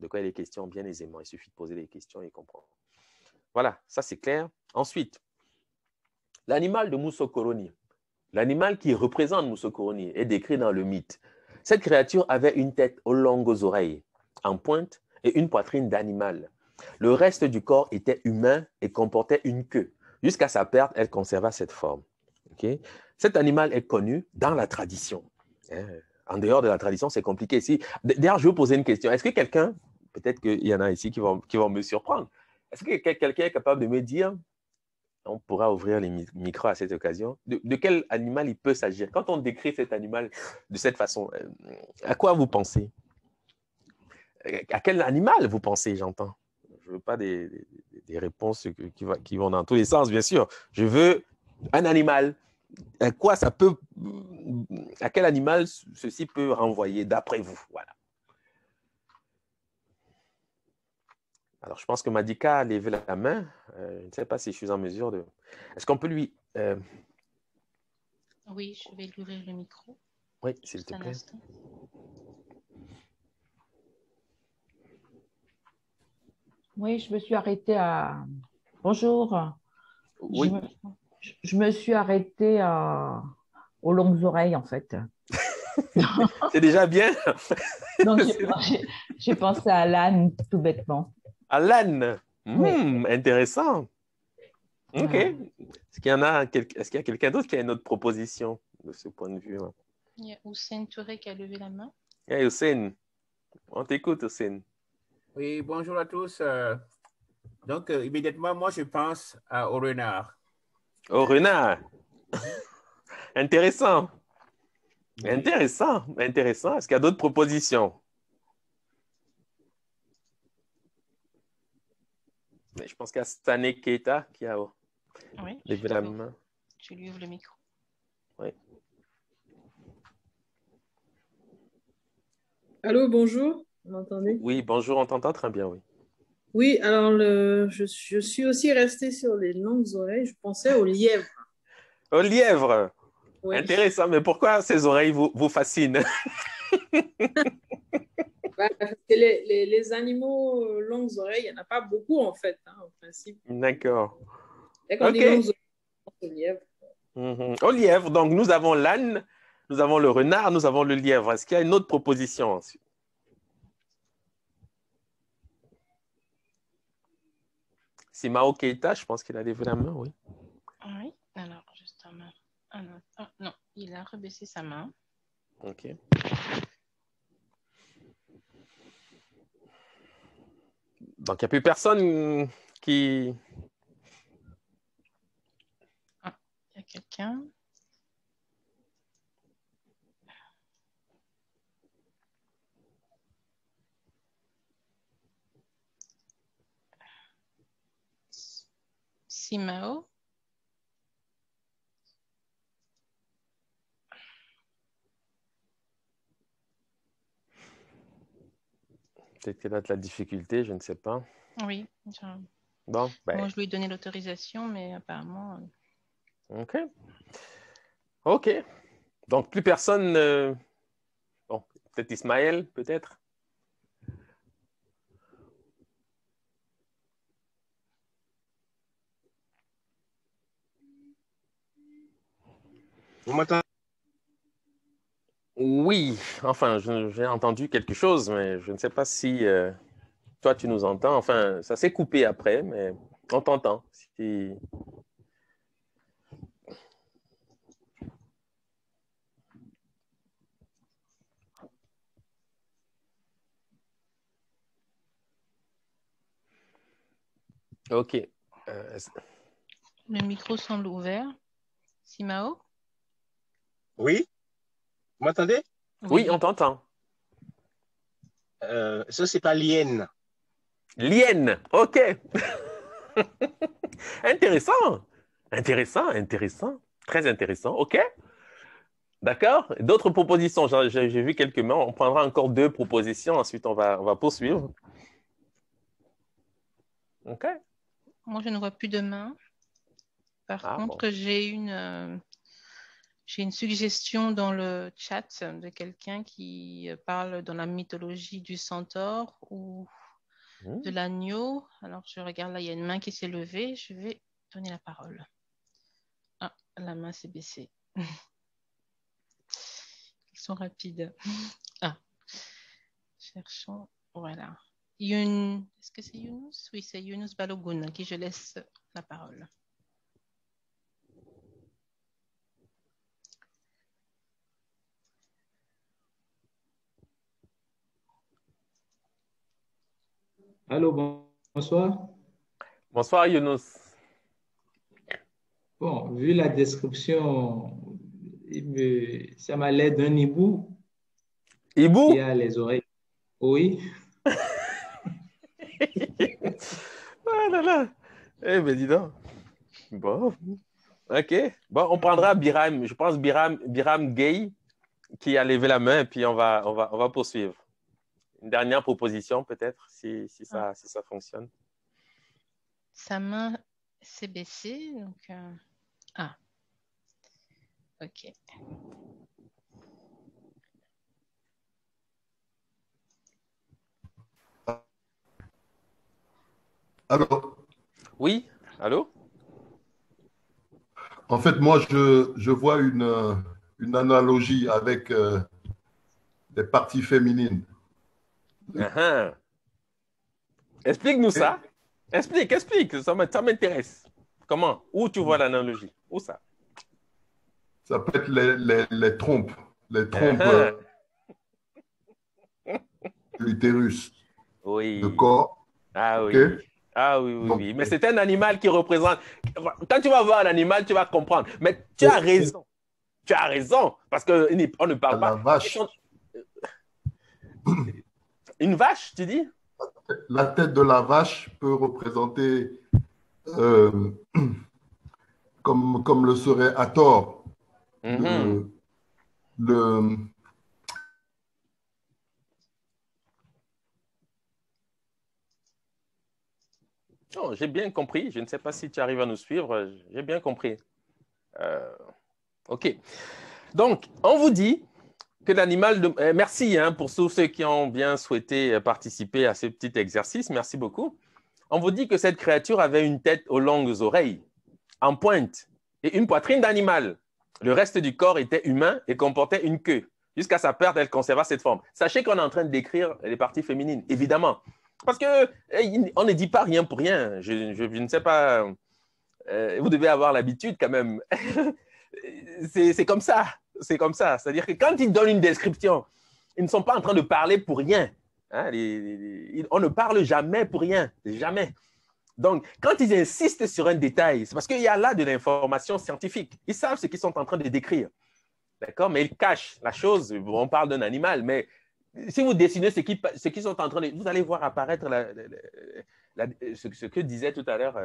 de quoi il est question bien aisément. Il suffit de poser des questions et comprendre. Voilà, ça c'est clair. Ensuite, L'animal de Moussokoroni, l'animal qui représente Moussokoroni, est décrit dans le mythe. Cette créature avait une tête aux longues oreilles, en pointe, et une poitrine d'animal. Le reste du corps était humain et comportait une queue. Jusqu'à sa perte, elle conserva cette forme. Cet animal est connu dans la tradition. Hein? En dehors de la tradition, c'est compliqué. ici. D'ailleurs, je vais vous poser une question. Est-ce que quelqu'un, peut-être qu'il y en a ici qui vont, qui vont me surprendre, est-ce que quelqu'un est capable de me dire on pourra ouvrir les micros à cette occasion. De, quel animal il peut s'agir Quand on décrit cet animal de cette façon, euh, à quoi vous pensez À quel animal vous pensez, j'entends Je veux pas des, réponses qui, qui, vont dans tous les sens, bien sûr. Je veux un animal. À quoi ça peut, à quel animal ceci peut renvoyer, d'après vous Voilà. Alors, je pense que Madika a levé la main. Euh, je ne sais pas si je suis en mesure de. Est-ce qu'on peut lui. Euh, oui, je vais lui ouvrir le micro. Oui, s'il te plaît. Oui, je me suis arrêtée à. Bonjour. Oui. Je me, suis arrêtée à... aux longues oreilles, en fait. <laughs> C'est déjà bien. Donc, <laughs> j'ai pensé à l'âne tout bêtement. Alan. Hmm, intéressant. Ah. OK. Est-ce qu'il y en a, est quelqu'un d'autre qui a une autre proposition de ce point de vue Il y a Hussein Touré qui a levé la main. Hey on t'écoute Hussein. Oui, bonjour à tous. Euh, donc, euh, immédiatement, moi, je pense à, au oh, renard. Au <laughs> renard. intéressant. Intéressant, intéressant. Est-ce qu'il y a d'autres propositions? Mais je pense qu'à Stanek Keita qui a oui, Je lui ouvre le micro. Oui. Allô, bonjour. Vous m'entendez Oui, bonjour, on t'entend très bien, oui. Oui, alors je, suis aussi restée sur les longues oreilles. Je pensais au lièvre. Au lièvre oui. Intéressant, mais pourquoi ces oreilles vous, vous fascinent <laughs> les, les, animaux euh, longues oreilles, il n'y en a pas beaucoup en fait, hein, principe. D'accord. au mhm. oh, lièvre. donc nous avons l'âne, nous avons le renard, nous avons le lièvre. Est-ce qu'il y a une autre proposition ensuite C'est Mao Keita, je pense qu'il a levé la main, oui. Oui, alors justement. non, ah, non. il a rebaissé sa main. OK. Donc, il n'y a plus personne qui, Peut-être qu'elle a de la difficulté, je ne sais pas. Oui. Je... Bon, ben. je lui ai donné l'autorisation, mais apparemment. Euh, OK. OK. Donc, plus personne. Bon, peut-être Ismaël, peut-être. Vous m'entendez oui, enfin, j'ai entendu quelque chose, mais je ne sais pas si euh, toi tu nous entends. Enfin, ça s'est coupé après, mais on t'entend. Ok. Euh, Le micro semble ouvert. Simao Oui vous m'entendez Oui, on t'entend. Euh, ça, c'est pas Lienne. Lienne, OK. <laughs> intéressant. Intéressant, intéressant. Très intéressant, OK. D'accord D'autres propositions J'ai vu quelques mains. On prendra encore deux propositions. Ensuite, on va, poursuivre. OK. Moi, je ne vois plus de mains. Par ah, contre, j'ai une, euh, j'ai une suggestion dans le chat de quelqu'un qui euh, parle dans la mythologie du centaure ou oh. de l'agneau. Alors, je regarde là, il y a une main qui s'est levée. Je vais donner la parole. Ah, la main s'est baissée. <laughs> Ils sont rapides. <laughs> Ah, cherchons. Voilà. Est-ce que c'est Younous Oui, c'est Younous Balogun qui je laisse la parole. Allô, bonsoir. Bonsoir, Younous. Bon, vu la description, ça m'a l'air d'un hibou. Hibou Qui a les oreilles. Oui. <laughs> ah là là. Eh ben dis donc. Bon. OK. Bon, on prendra Biram. Je pense Biram, Biram Gay qui a levé la main et puis on va, on on va poursuivre dernière proposition peut-être, si, ça, fonctionne. Sa main s'est baissée, donc... Euh, ah. OK. Allô Oui, allô En fait, moi, je, vois une, analogie avec euh, les parties féminines. Uh-huh. Explique-nous ça. Explique, explique. Ça m'intéresse. Comment Où tu vois l'analogie Où ça Ça peut être les, trompes. Les uh-huh. trompes l'utérus. Euh, oui. Le corps. Ah oui. Ah oui, oui, Mais c'est un animal qui représente. Quand tu vas voir l'animal, tu vas comprendre. Mais tu as raison. Tu as raison. Parce qu'on ne parle pas. La vache. <clears throat> <clears throat> Une vache, tu dis La tête de la vache peut représenter, euh, <clears throat> comme, comme le serait à tort, mhm. le, oh, j'ai bien compris. Je ne sais pas si tu arrives à nous suivre. J'ai bien compris. Euh, OK. Donc, on vous dit, que l'animal. Eh, merci hein, pour tous ceux qui ont bien souhaité euh, participer à ce petit exercice. Merci beaucoup. On vous dit que cette créature avait une tête aux longues oreilles, en pointe, et une poitrine d'animal. Le reste du corps était humain et comportait une queue. Jusqu'à sa perte, elle conserva cette forme. Sachez qu'on est en train de décrire les parties féminines, évidemment. Parce que eh, on ne dit pas rien pour rien. Je, ne sais pas. Euh, vous devez avoir l'habitude quand même. <laughs> c'est comme ça c'est comme ça. C'est-à-dire que quand ils donnent une description, ils ne sont pas en train de parler pour rien. Hein, on ne parle jamais pour rien, jamais. Donc, quand ils insistent sur un détail, c'est parce qu'il y a là de l'information scientifique. Ils savent ce qu'ils sont en train de décrire. D'accord Mais ils cachent la chose. On parle d'un animal, mais si vous dessinez ce qu'ils sont en train de... Vous allez voir apparaître ce, que disait tout à l'heure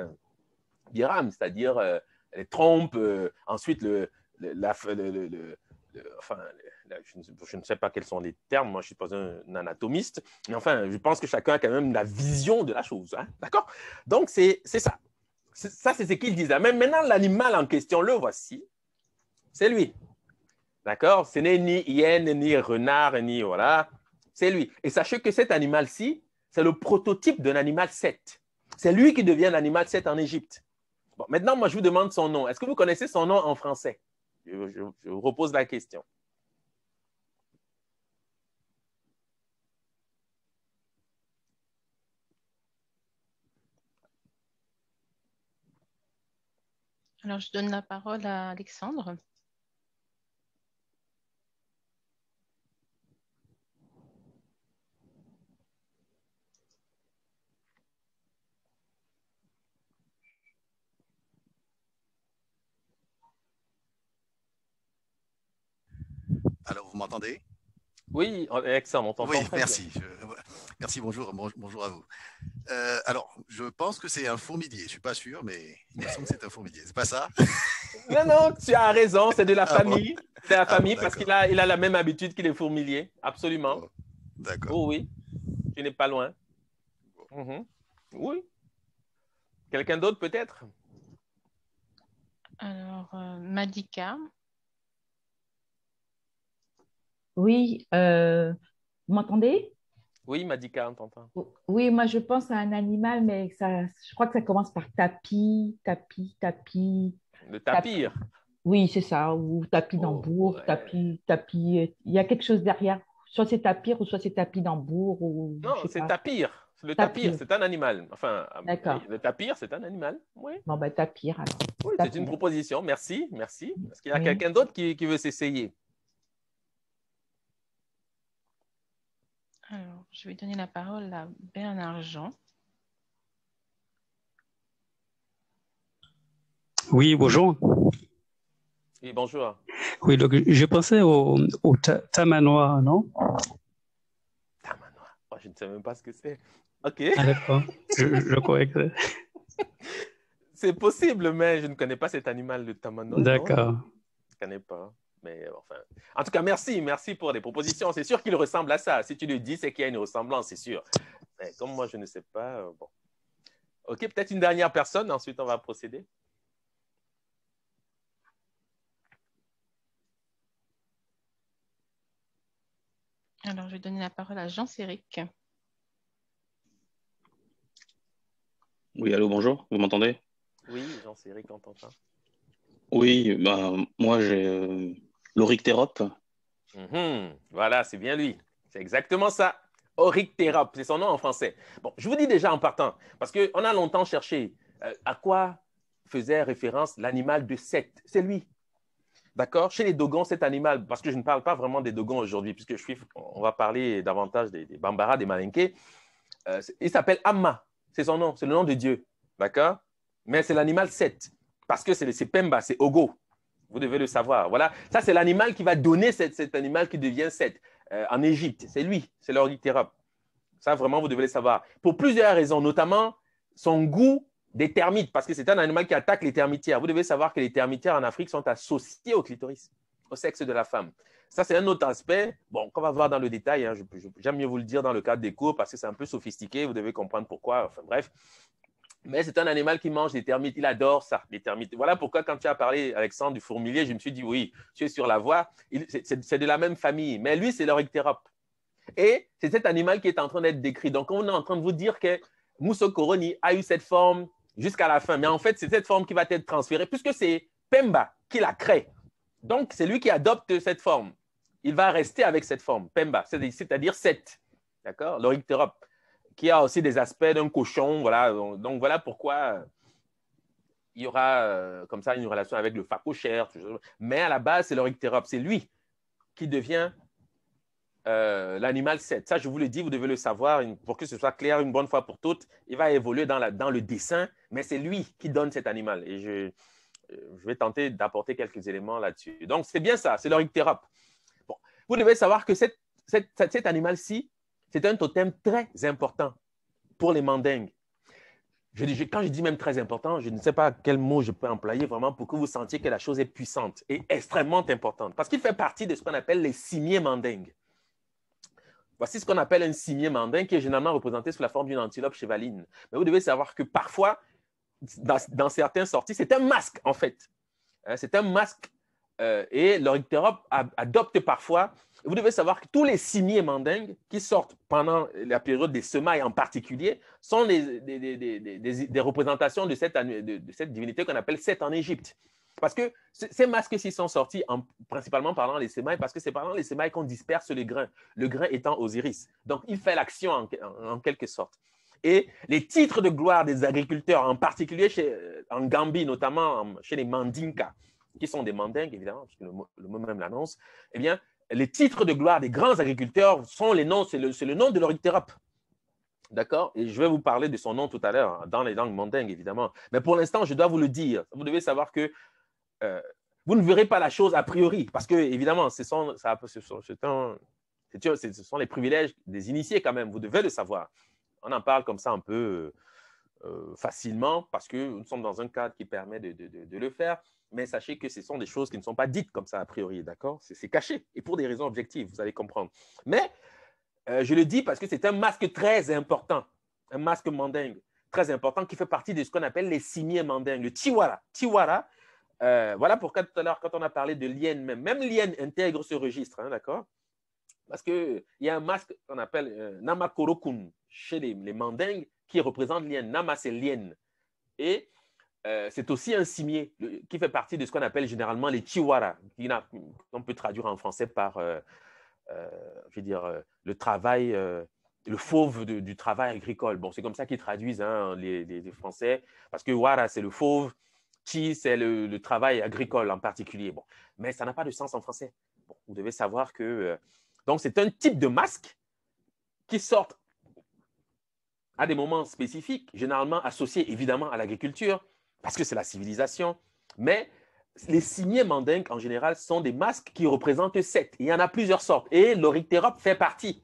Biram, euh, c'est-à-dire euh, les trompes, euh, ensuite le, je ne, sais pas quels sont les termes, moi je ne suis pas un, anatomiste, mais enfin, je pense que chacun a quand même la vision de la chose. Hein, d'accord Donc, c'est ça. Ça, c'est ce qu'il disait. Mais maintenant, l'animal en question, le voici, c'est lui. D'accord Ce n'est ni hyène, ni renard, ni voilà. C'est lui. Et sachez que cet animal-ci, c'est le prototype d'un animal 7. C'est lui qui devient l'animal 7 en Égypte. Bon, maintenant, moi, je vous demande son nom. Est-ce que vous connaissez son nom en français je, je, repose la question. Alors, je donne la parole à Alexandre. entendez Oui, excellent, on t'entend. Oui, merci. merci, bonjour, bonjour à vous. Euh, alors, je pense que c'est un fourmilier, je ne suis pas sûr, mais il me semble que c'est un fourmilier, c'est pas ça Non, non, tu as raison, c'est de la ah, famille. c'est la ah, famille parce qu'il a, il a la même habitude qu'il est fourmilier. absolument. Oh, d'accord. Oh oui, tu n'es pas loin. Mhm. Oui. Quelqu'un d'autre peut-être Alors, euh, Madika. Oui, euh, vous m'entendez Oui, Madika, on t'entend. Oui, moi je pense à un animal, mais ça, je crois que ça commence par tapis, tapis, tapis. Le tapir Oui, c'est ça, ou tapis oh, d'ambour, tapis, tapis. Euh, il y a quelque chose derrière. Soit c'est tapir ou soit c'est tapis d'ambour. Ou, non, c'est tapir. Le tapir, c'est un animal. Enfin, euh, le tapir, c'est un animal. Oui. Bon, ben, tapir, c'est une proposition. Merci, merci. Est-ce qu'il y a quelqu'un d'autre qui veut s'essayer je vais donner la parole à Bernard Jean. Oui, bonjour. Oui, bonjour. Oui, donc je pensais au, au non Tamanoir, oh, je ne sais même pas ce que c'est. Ok. Ah, d'accord, je, je que c'est possible, mais je ne connais pas cet animal, le tamanoir. D'accord. je ne connais pas. Euh, enfin. En tout cas, merci, merci pour les propositions. C'est sûr qu'il ressemble à ça. Si tu le dis, c'est qu'il y a une ressemblance, c'est sûr. comme moi, je ne sais pas. Euh, OK, peut-être une dernière personne, ensuite on va procéder. Alors, je vais donner la parole à Jean-Céric. Oui, allô, bonjour, vous m'entendez Oui, Jean-Céric, on t'entend. Oui, ben, moi, j'ai. Euh, L'Auric mhm, voilà, c'est bien lui. C'est exactement ça. Auric c'est son nom en français. Bon, je vous dis déjà en partant, parce qu'on a longtemps cherché euh, à quoi faisait référence l'animal de Seth. C'est lui. D'accord Chez les Dogons, cet animal, parce que je ne parle pas vraiment des Dogons aujourd'hui, puisque je suis, on va parler davantage des, Bambara, des Malinké. Euh, il s'appelle Amma. C'est son nom, c'est le nom de Dieu. D'accord Mais c'est l'animal Seth, parce que c'est Pemba, c'est Ogo. Vous devez le savoir. Voilà, ça c'est l'animal qui va donner cet, animal qui devient sept euh, en Égypte. C'est lui, c'est l'orgithérop. Ça vraiment, vous devez le savoir. Pour plusieurs raisons, notamment son goût des termites, parce que c'est un animal qui attaque les termitières. Vous devez savoir que les termitières en Afrique sont associées au clitoris, au sexe de la femme. Ça, c'est un autre aspect, bon, qu'on va voir dans le détail. Hein. J'aime mieux vous le dire dans le cadre des cours parce que c'est un peu sophistiqué. Vous devez comprendre pourquoi. Enfin, bref. Mais c'est un animal qui mange des termites, il adore ça, les termites. Voilà pourquoi quand tu as parlé, Alexandre, du fourmilier, je me suis dit, oui, tu es sur la voie, c'est de la même famille, mais lui, c'est l'orictérope. Et c'est cet animal qui est en train d'être décrit. Donc, on est en train de vous dire que Mousso a eu cette forme jusqu'à la fin, mais en fait, c'est cette forme qui va être transférée, puisque c'est Pemba qui la crée. Donc, c'est lui qui adopte cette forme. Il va rester avec cette forme, Pemba, c'est-à-dire 7. D'accord L'orictérope qui a aussi des aspects d'un cochon. Voilà. Donc, voilà pourquoi il y aura euh, comme ça une relation avec le facochère. Mais à la base, c'est l'orictérop. C'est lui qui devient euh, l'animal 7. Ça, je vous le dis, vous devez le savoir pour que ce soit clair une bonne fois pour toutes. Il va évoluer dans, le dessin, mais c'est lui qui donne cet animal. Et euh, je, vais tenter d'apporter quelques éléments là-dessus. Donc, c'est bien ça, c'est l'orictérop. Bon. Vous devez savoir que cet animal-ci c'est un totem très important pour les mandingues. quand je dis même très important, je ne sais pas quel mot je peux employer vraiment pour que vous sentiez que la chose est puissante et extrêmement importante, parce qu'il fait partie de ce qu'on appelle les cimiers mandingues. Voici ce qu'on appelle un cimier mandingue qui est généralement représenté sous la forme d'une antilope chevaline. Mais vous devez savoir que parfois, dans, certaines sorties, c'est un masque en fait. Euh, c'est un masque. Euh, et l'orictérop adopte parfois vous devez savoir que tous les cimiers mandingues qui sortent pendant la période des semailles en particulier sont des, représentations de cette, divinité qu'on appelle Seth en Égypte. Parce que ces masques-ci sont sortis en, principalement parlant les semailles, parce que c'est pendant les semailles qu'on disperse les grains, le grain étant Osiris. Donc, il fait l'action en, quelque sorte. Et les titres de gloire des agriculteurs, en particulier chez, euh, en Gambie, notamment chez les Mandinka, qui sont des Mandingues, évidemment, puisque le, le mot même l'annonce, eh bien, les titres de gloire des grands agriculteurs sont les noms, c'est le, nom de leur littérape. D'accord Et je vais vous parler de son nom tout à l'heure, hein, dans les langues mondaines, évidemment. Mais pour l'instant, je dois vous le dire. Vous devez savoir que euh, vous ne verrez pas la chose a priori, parce que, évidemment, ce sont, ça, ce sont, ce sont les privilèges des initiés quand même. Vous devez le savoir. On en parle comme ça un peu euh, facilement, parce que nous sommes dans un cadre qui permet de le faire mais sachez que ce sont des choses qui ne sont pas dites comme ça a priori, d'accord C'est caché, et pour des raisons objectives, vous allez comprendre. Mais euh, je le dis parce que c'est un masque très important, un masque mandingue très important qui fait partie de ce qu'on appelle les signes mandingues, le tiwara. Tiwara, euh, voilà pourquoi tout à l'heure, quand on a parlé de lien, même, même intègre ce registre, hein, d'accord Parce qu'il y a un masque qu'on appelle euh, Namakorokun chez les, mandingues qui représente lien. Nama, c'est l'hyène. Et euh, c'est aussi un cimier qui fait partie de ce qu'on appelle généralement les chiwara. qu'on peut traduire en français par, euh, euh, je veux dire, le travail, le fauve du travail agricole. Bon, c'est comme ça qu'ils traduisent hein, les, Français, parce que wara, c'est le fauve, chi, c'est le, travail agricole en particulier. Bon, mais ça n'a pas de sens en français. vous devez savoir que. donc, c'est un type de masque qui sort à des moments spécifiques, généralement associés évidemment à l'agriculture, parce que c'est la civilisation. Mais les signes mandingues, en général, sont des masques qui représentent sept. Il y en a plusieurs sortes. Et l'orichtérope fait partie.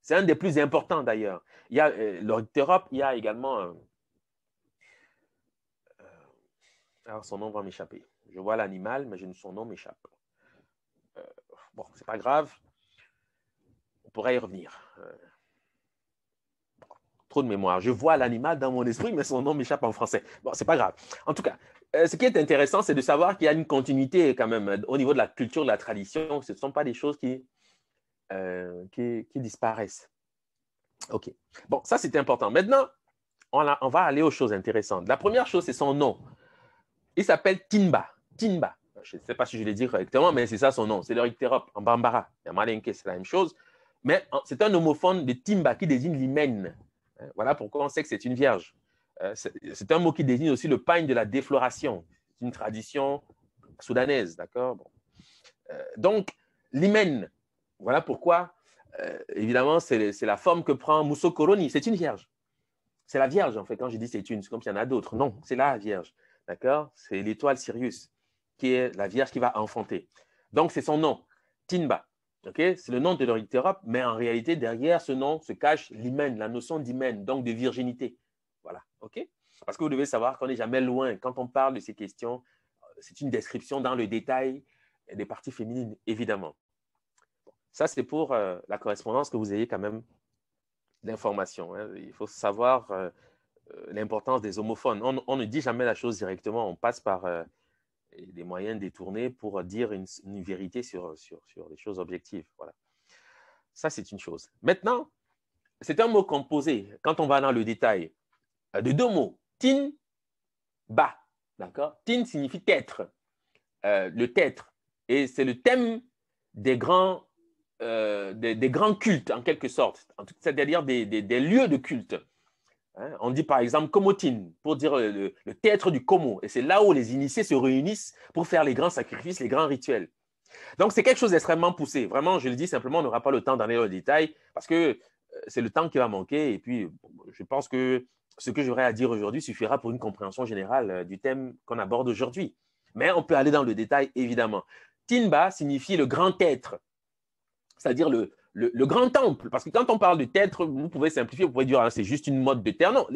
C'est un des plus importants, d'ailleurs. Il y a euh, il y a également... Euh, euh, alors, son nom va m'échapper. Je vois l'animal, mais son nom m'échappe. bon, c'est pas grave. On pourrait y revenir trop de mémoire. Je vois l'animal dans mon esprit, mais son nom m'échappe en français. Bon, c'est pas grave. En tout cas, euh, ce qui est intéressant, c'est de savoir qu'il y a une continuité quand même euh, au niveau de la culture, de la tradition. Ce ne sont pas des choses qui, euh, qui, disparaissent. OK. Bon, ça, c'est important. Maintenant, on, va aller aux choses intéressantes. La première chose, c'est son nom. Il s'appelle Timba. Timba. Je ne sais pas si je l'ai dit correctement, mais c'est ça son nom. C'est le en Bambara. En Malinke, c'est la même chose. Mais c'est un homophone de Timba qui désigne l'hymen. Euh, voilà pourquoi on sait que c'est une vierge. Euh, c'est un mot qui désigne aussi le pagne de la défloration. C'est une tradition soudanaise, d'accord euh, Donc, l'hymen, voilà pourquoi, évidemment, c'est la forme que prend Mousso Koroni. C'est une vierge. C'est la Vierge, en fait. Quand je dis c'est une, c'est comme s'il y en a d'autres. Non, c'est la Vierge. D'accord C'est l'étoile Sirius, qui est la Vierge qui va enfanter. Donc, c'est son nom, Tinba c'est le nom de leur mais en réalité, derrière ce nom se cache l'hymen, la notion d'hymen, donc de virginité. Voilà, Parce que vous devez savoir qu'on n'est jamais loin. Quand on parle de ces questions, euh, c'est une description dans le détail des parties féminines, évidemment. Ça, c'est pour euh, la correspondance que vous ayez quand même d'informations. Hein. Il faut savoir euh, l'importance des homophones. On, ne dit jamais la chose directement, on passe par des moyens détournés pour dire une, vérité sur, sur, sur, choses objectives. Voilà. Ça, c'est une chose. Maintenant, c'est un mot composé, quand on va dans le détail, euh, de deux mots. Tin, ba. D'accord Tin signifie être euh, le têtre. Et c'est le thème des grands, euh, des, grands cultes, en quelque sorte, c'est-à-dire des lieux de culte. Hein, on dit par exemple Komotin pour dire le, théâtre du Komo. Et c'est là où les initiés se réunissent pour faire les grands sacrifices, les grands rituels. Donc c'est quelque chose d'extrêmement poussé. Vraiment, je le dis simplement, on n'aura pas le temps d'aller dans le détail parce que euh, c'est le temps qui va manquer. Et puis, je pense que ce que j'aurai à dire aujourd'hui suffira pour une compréhension générale euh, du thème qu'on aborde aujourd'hui. Mais on peut aller dans le détail, évidemment. Tinba signifie le grand être, c'est-à-dire le, le, grand temple. Parce que quand on parle de têtre, vous pouvez simplifier, vous pouvez dire, ah, c'est juste une mode de terre. Non,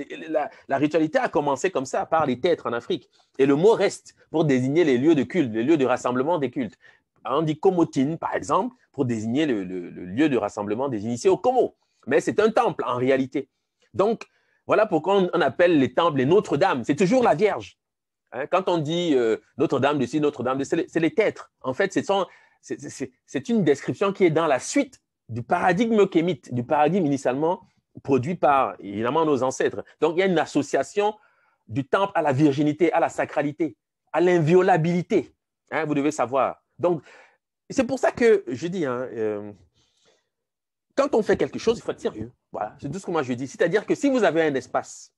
la, ritualité a commencé comme ça, par les têtres en Afrique. Et le mot reste pour désigner les lieux de culte, les lieux de rassemblement des cultes. On dit komotine, par exemple, pour désigner le, lieu de rassemblement des initiés au Komo. Mais c'est un temple en réalité. Donc, voilà pourquoi on, appelle les temples les Notre-Dame. C'est toujours la Vierge. Hein, quand on dit euh, Notre-Dame de ci, Notre-Dame de c'est les têtres. En fait, c'est une description qui est dans la suite du paradigme kémite, du paradigme initialement produit par, évidemment, nos ancêtres. Donc, il y a une association du temple à la virginité, à la sacralité, à l'inviolabilité. Hein, vous devez savoir. Donc, c'est pour ça que je dis, hein, euh, quand on fait quelque chose, il faut être sérieux. Voilà, c'est tout ce que moi je dis. C'est-à-dire que si vous avez un espace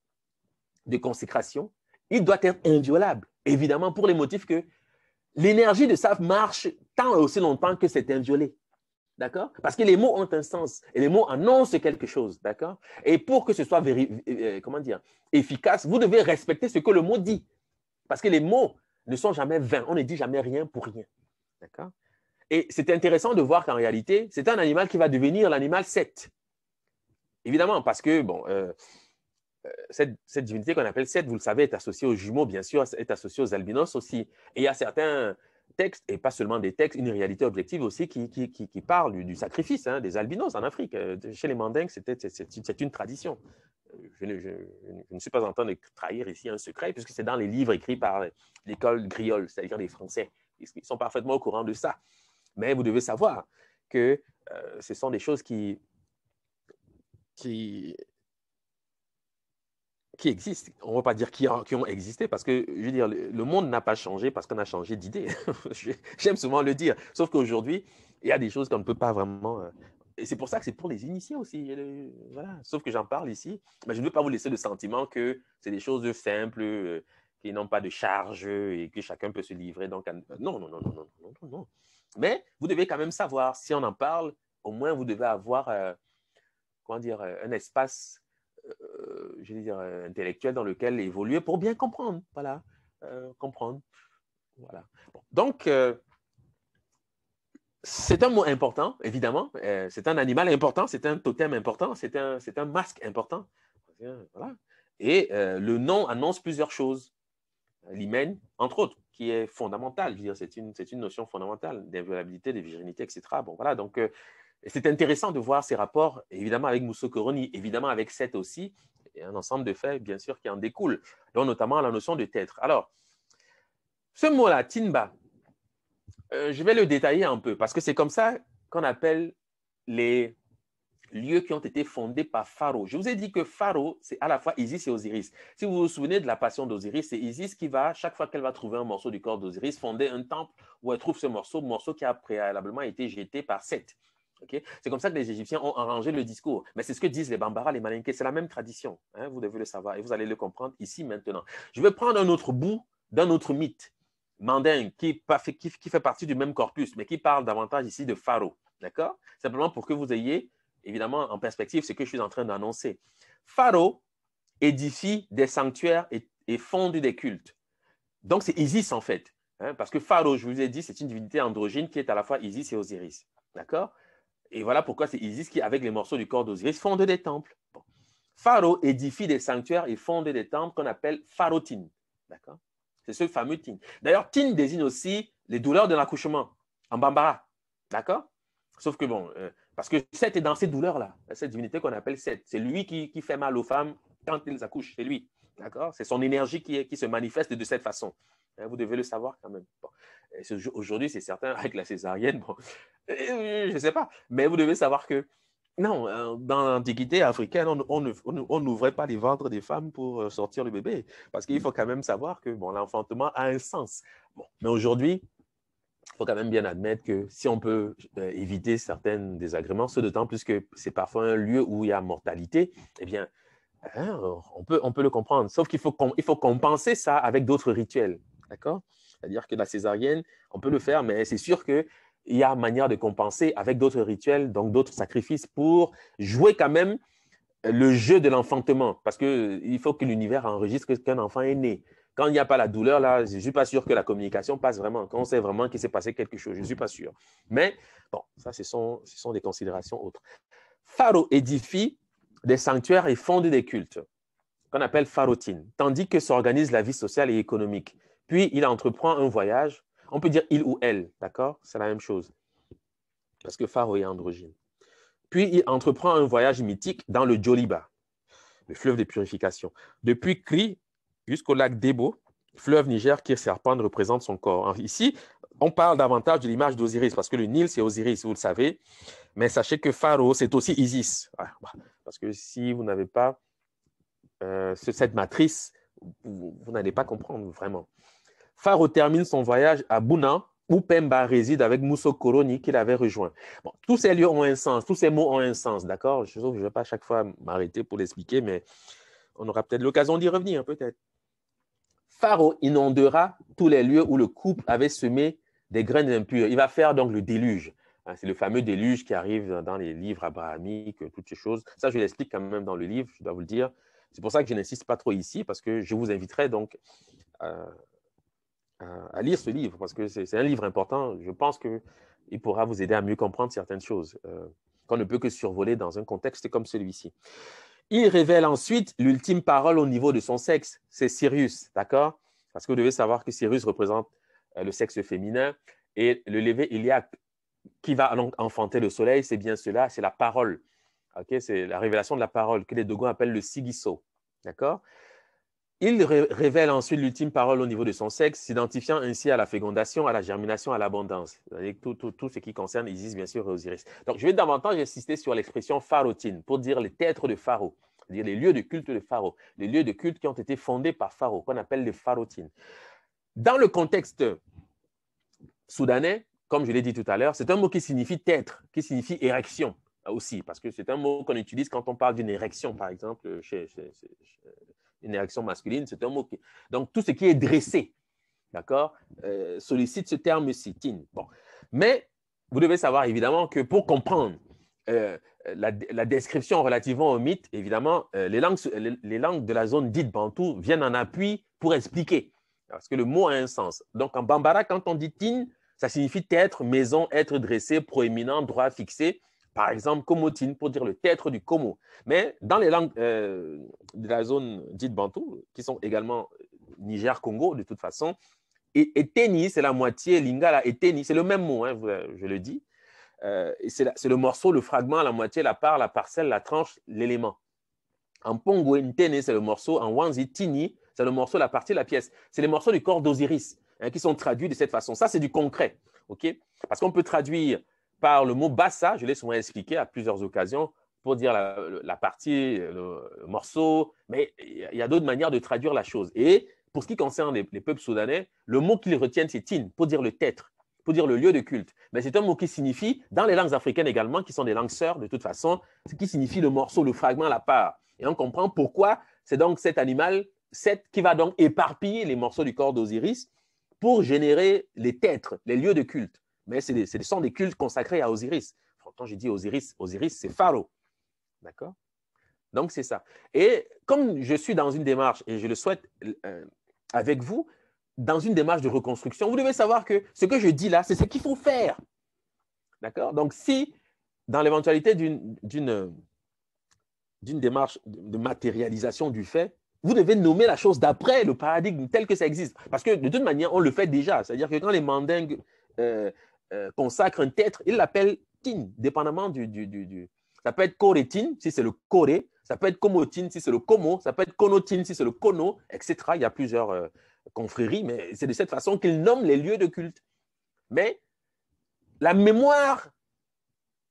de consécration, il doit être inviolable, évidemment, pour les motifs que l'énergie de ça marche tant et aussi longtemps que c'est inviolé. D'accord Parce que les mots ont un sens et les mots annoncent quelque chose. D'accord Et pour que ce soit euh, comment dire, efficace, vous devez respecter ce que le mot dit. Parce que les mots ne sont jamais vains. On ne dit jamais rien pour rien. D'accord Et c'est intéressant de voir qu'en réalité, c'est un animal qui va devenir l'animal 7. Évidemment, parce que, bon, euh, euh, cette, divinité qu'on appelle 7 vous le savez, est associée aux jumeaux, bien sûr, est associée aux albinos aussi. Et il y a certains textes, et pas seulement des textes, une réalité objective aussi qui, qui, qui, qui parle du, sacrifice hein, des albinos en Afrique. Euh, chez les Mandingues, c'est une tradition. Euh, je ne, je, ne, suis pas en train de trahir ici un secret, puisque c'est dans les livres écrits par l'école griole, c'est-à-dire les Français. Ils sont parfaitement au courant de ça. Mais vous devez savoir que euh, ce sont des choses qui, qui qui existent. On ne va pas dire qui, ont existé parce que, je veux dire, le monde n'a pas changé parce qu'on a changé d'idée. <laughs> J'aime souvent le dire. Sauf qu'aujourd'hui, il y a des choses qu'on ne peut pas vraiment. Euh, et c'est pour ça que c'est pour les initiés aussi. Voilà. Sauf que j'en parle ici. Mais je ne veux pas vous laisser le sentiment que c'est des choses simples, euh, qui n'ont pas de charge et que chacun peut se livrer. Donc, non, non, non, non, non, non, non. Mais vous devez quand même savoir, si on en parle, au moins vous devez avoir, euh, comment dire, un espace euh, dire, euh, intellectuel dans lequel évoluer pour bien comprendre. Voilà, euh, comprendre. Voilà. Donc, c'est un mot important, évidemment. c'est un animal important, c'est un totem important, c'est un, un masque important. Voilà. Et le nom annonce plusieurs choses. L'hymen, entre autres, qui est fondamental. Je veux dire, c'est une, une notion fondamentale d'inviolabilité, de virginité, etc. Bon, voilà. Donc, c'est intéressant de voir ces rapports, évidemment avec Mousso évidemment avec Seth aussi, et un ensemble de faits, bien sûr, qui en découlent, dont notamment la notion de têtre. Alors, ce mot-là, Tinba, euh, je vais le détailler un peu, parce que c'est comme ça qu'on appelle les lieux qui ont été fondés par Pharaon. Je vous ai dit que Pharaon, c'est à la fois Isis et Osiris. Si vous vous souvenez de la passion d'Osiris, c'est Isis qui va, chaque fois qu'elle va trouver un morceau du corps d'Osiris, fonder un temple où elle trouve ce morceau, morceau qui a préalablement été jeté par Seth c'est comme ça que les Égyptiens ont arrangé le discours. Mais c'est ce que disent les Bambara, les Malinké. C'est la même tradition. Hein? vous devez le savoir et vous allez le comprendre ici maintenant. Je vais prendre un autre bout d'un autre mythe manding qui, qui, fait partie du même corpus, mais qui parle davantage ici de Pharaon. D'accord Simplement pour que vous ayez évidemment en perspective ce que je suis en train d'annoncer. Pharaon édifie des sanctuaires et, fonde des cultes. Donc c'est Isis en fait. Hein? parce que Pharaon, je vous ai dit, c'est une divinité androgyne qui est à la fois Isis et Osiris. D'accord et voilà pourquoi c'est Isis qui, avec les morceaux du corps d'Osiris, fonde des temples. Bon. Pharaon édifie des sanctuaires et fonde des temples qu'on appelle pharotine. D'accord C'est ce fameux tin. D'ailleurs, tin désigne aussi les douleurs de l'accouchement en Bambara. D'accord Sauf que bon, euh, parce que Seth est dans ces douleurs-là, cette divinité qu'on appelle Seth. C'est lui qui, fait mal aux femmes quand elles accouchent, c'est lui. D'accord C'est son énergie qui se manifeste de cette façon. Hein, vous devez le savoir quand même. Aujourd'hui, c'est certain, avec la césarienne, bon, <laughs> je ne sais pas. Mais vous devez savoir que, non, euh, dans l'Antiquité africaine, on, n'ouvrait pas les ventres des femmes pour euh, sortir le bébé. Parce qu'il faut quand même savoir que bon, l'enfantement a un sens. Bon, mais aujourd'hui, il faut quand même bien admettre que si on peut euh, éviter certains désagréments, ce d'autant plus que c'est parfois un lieu où il y a mortalité, eh bien, hein, on, peut, on peut le comprendre. Sauf qu'il faut, faut compenser ça avec d'autres rituels. D'accord C'est-à-dire que la césarienne, on peut le faire, mais c'est sûr qu'il y a manière de compenser avec d'autres rituels, donc d'autres sacrifices pour jouer quand même le jeu de l'enfantement. Parce qu'il euh, faut que l'univers enregistre qu'un enfant est né. Quand il n'y a pas la douleur, là, je ne suis pas sûr que la communication passe vraiment, quand on sait vraiment qu'il s'est passé quelque chose, je ne suis pas sûr. Mais bon, ça, ce sont, des considérations autres. Pharo édifie des sanctuaires et fonde des cultes, qu'on appelle pharotines, tandis que s'organise la vie sociale et économique. Puis il entreprend un voyage. On peut dire il ou elle, d'accord C'est la même chose. Parce que Pharaon est androgyne. Puis il entreprend un voyage mythique dans le Joliba, le fleuve de purification. Depuis Kri jusqu'au lac Debo, fleuve Niger, qui serpent représente son corps. Hein, ici, on parle davantage de l'image d'Osiris, parce que le Nil, c'est Osiris, vous le savez. Mais sachez que Pharaon, c'est aussi Isis. Ah, bah, parce que si vous n'avez pas euh, cette matrice, vous n'allez pas comprendre vraiment. Faro termine son voyage à Bouna où Pemba réside avec Mousso Koroni qu'il avait rejoint. Bon, tous ces lieux ont un sens, tous ces mots ont un sens, d'accord Je ne vais pas chaque fois m'arrêter pour l'expliquer, mais on aura peut-être l'occasion d'y revenir, peut-être. Pharaon inondera tous les lieux où le couple avait semé des graines impures. Il va faire donc le déluge. Hein, c'est le fameux déluge qui arrive dans les livres abrahamiques, toutes ces choses. Ça, je l'explique quand même dans le livre, je dois vous le dire. C'est pour ça que je n'insiste pas trop ici, parce que je vous inviterai donc euh, à, lire ce livre parce que c'est un livre important. Je pense qu'il pourra vous aider à mieux comprendre certaines choses euh, qu'on ne peut que survoler dans un contexte comme celui-ci. Il révèle ensuite l'ultime parole au niveau de son sexe, c'est Sirius, d'accord Parce que vous devez savoir que Sirius représente euh, le sexe féminin et le lever a qui va donc enfanter le soleil, c'est bien cela, c'est la parole. Okay, c'est la révélation de la parole que les Dogons appellent le Sigiso. D'accord il révèle ensuite l'ultime parole au niveau de son sexe, s'identifiant ainsi à la fécondation, à la germination, à l'abondance. Tout, tout, ce qui concerne Isis, bien sûr, et Osiris. Donc, je vais davantage insister sur l'expression pharaotine pour dire les têtres de Pharaon, dire les lieux de culte de Pharaon, les lieux de culte qui ont été fondés par Pharaon, qu'on appelle les pharaotines. Dans le contexte soudanais, comme je l'ai dit tout à l'heure, c'est un mot qui signifie tête, qui signifie érection aussi, parce que c'est un mot qu'on utilise quand on parle d'une érection, par exemple, chez, chez, une érection masculine, c'est un mot qui... Donc, tout ce qui est dressé, d'accord, euh, sollicite ce terme sitine. Bon. Mais vous devez savoir, évidemment, que pour comprendre euh, la, description relativement au mythe, évidemment, euh, les, langues, langues, de la zone dite bantou viennent en appui pour expliquer, parce que le mot a un sens. Donc, en bambara, quand on dit tin, ça signifie être, maison, être dressé, proéminent, droit, fixé. Par exemple, Komotine pour dire le théâtre du Komo. Mais dans les langues euh, de la zone dite Bantou, qui sont également euh, Niger-Congo de toute façon, et, et c'est la moitié, Lingala et Teni, c'est le même mot, hein, euh, je le dis. c'est le morceau, le fragment, la moitié, la part, la parcelle, la tranche, l'élément. En Pongo, Ntene, c'est le morceau. En Wanzi, Tini, c'est le morceau, la partie, la pièce. C'est les morceaux du corps d'Osiris hein, qui sont traduits de cette façon. Ça, c'est du concret. ok Parce qu'on peut traduire par le mot bassa, je l'ai souvent expliqué à plusieurs occasions pour dire la, partie, le, morceau, mais il y a d'autres manières de traduire la chose. Et pour ce qui concerne les, peuples soudanais, le mot qu'ils retiennent, c'est tin, pour dire le têtre, pour dire le lieu de culte. Mais c'est un mot qui signifie, dans les langues africaines également, qui sont des langues sœurs de toute façon, ce qui signifie le morceau, le fragment, la part. Et on comprend pourquoi c'est donc cet animal, qui va donc éparpiller les morceaux du corps d'Osiris pour générer les têtres, les lieux de culte mais ce sont des cultes consacrés à Osiris. Quand je dis Osiris, Osiris, c'est Pharaon. D'accord Donc, c'est ça. Et comme je suis dans une démarche, et je le souhaite euh, avec vous, dans une démarche de reconstruction, vous devez savoir que ce que je dis là, c'est ce qu'il faut faire. D'accord Donc, si dans l'éventualité d'une démarche de matérialisation du fait, vous devez nommer la chose d'après le paradigme tel que ça existe. Parce que de toute manière, on le fait déjà. C'est-à-dire que quand les mandingues euh, euh, consacre un têtre, il l'appelle tin, dépendamment du, Ça peut être corétine si c'est le coré, ça peut être comotine si c'est le como, ça peut être conotine si c'est le kono, etc. Il y a plusieurs euh, confréries, mais c'est de cette façon qu'il nomme les lieux de culte. Mais la mémoire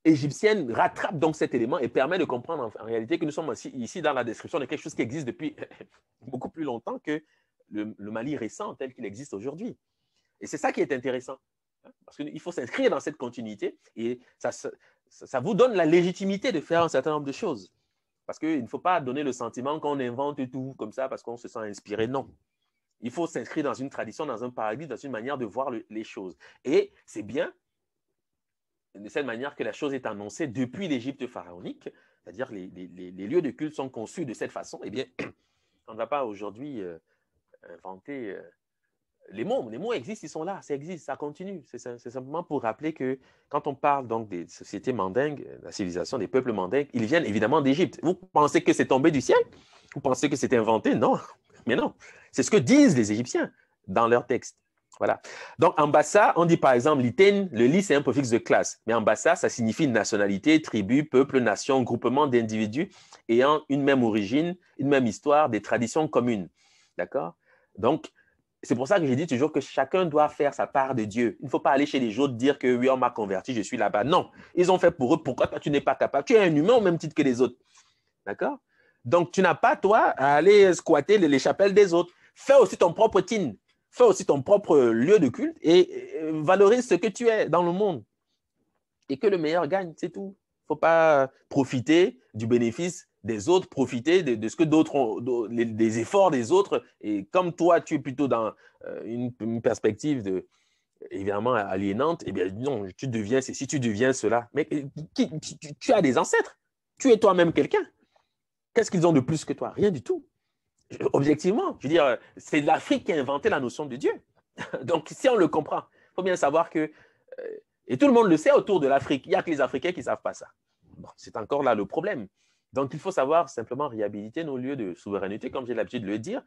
égyptienne rattrape donc cet élément et permet de comprendre en, réalité que nous sommes ici, dans la description de quelque chose qui existe depuis <laughs> beaucoup plus longtemps que le Mali récent tel qu'il existe aujourd'hui. Et c'est ça qui est intéressant. Parce qu'il faut s'inscrire dans cette continuité et ça, ça, vous donne la légitimité de faire un certain nombre de choses. Parce qu'il ne faut pas donner le sentiment qu'on invente tout comme ça parce qu'on se sent inspiré. Non. Il faut s'inscrire dans une tradition, dans un paradis, dans une manière de voir les choses. Et c'est bien de cette manière que la chose est annoncée depuis l'Égypte pharaonique, c'est-à-dire les, les, lieux de culte sont conçus de cette façon. Eh bien, <clears throat> on ne va pas aujourd'hui euh, inventer. Euh, les mots, les mots existent, ils sont là, ça existe, ça continue. C'est simplement pour rappeler que quand on parle donc des sociétés mandingues, euh, la civilisation des peuples mandingues, ils viennent évidemment d'Égypte. Vous pensez que c'est tombé du ciel Vous pensez que c'est inventé Non, <laughs> mais non. C'est ce que disent les Égyptiens dans leurs textes. Voilà. Donc, ambassa, on dit par exemple l'iten, le lit, c'est un préfixe de classe. Mais ambassa, ça signifie nationalité, tribu, peuple, nation, groupement d'individus ayant une même origine, une même histoire, des traditions communes. D'accord Donc, c'est pour ça que j'ai dit toujours que chacun doit faire sa part de Dieu. Il ne faut pas aller chez les autres dire que oui, on m'a converti, je suis là-bas. Non, ils ont fait pour eux. Pourquoi tu n'es pas capable Tu es un humain au même titre que les autres. D'accord Donc, tu n'as pas, toi, à aller squatter les, chapelles des autres. Fais aussi ton propre team. Fais aussi ton propre lieu de culte et euh, valorise ce que tu es dans le monde. Et que le meilleur gagne, c'est tout. Il ne faut pas profiter du bénéfice des autres, profiter de, ce que d'autres ont, des efforts des autres. Et comme toi, tu es plutôt dans euh, une, perspective de, évidemment aliénante, et eh bien non, tu deviens si tu deviens cela. Mais tu, as des ancêtres. Tu es toi-même quelqu'un. Qu'est-ce qu'ils ont de plus que toi Rien du tout. Objectivement, je veux dire, c'est l'Afrique qui a inventé la notion de Dieu. <laughs> Donc, si on le comprend, il faut bien savoir que, euh, et tout le monde le sait autour de l'Afrique, il n'y a que les Africains qui ne savent pas ça. c'est encore là le problème. Donc, il faut savoir simplement réhabiliter nos lieux de souveraineté, comme j'ai l'habitude de le dire.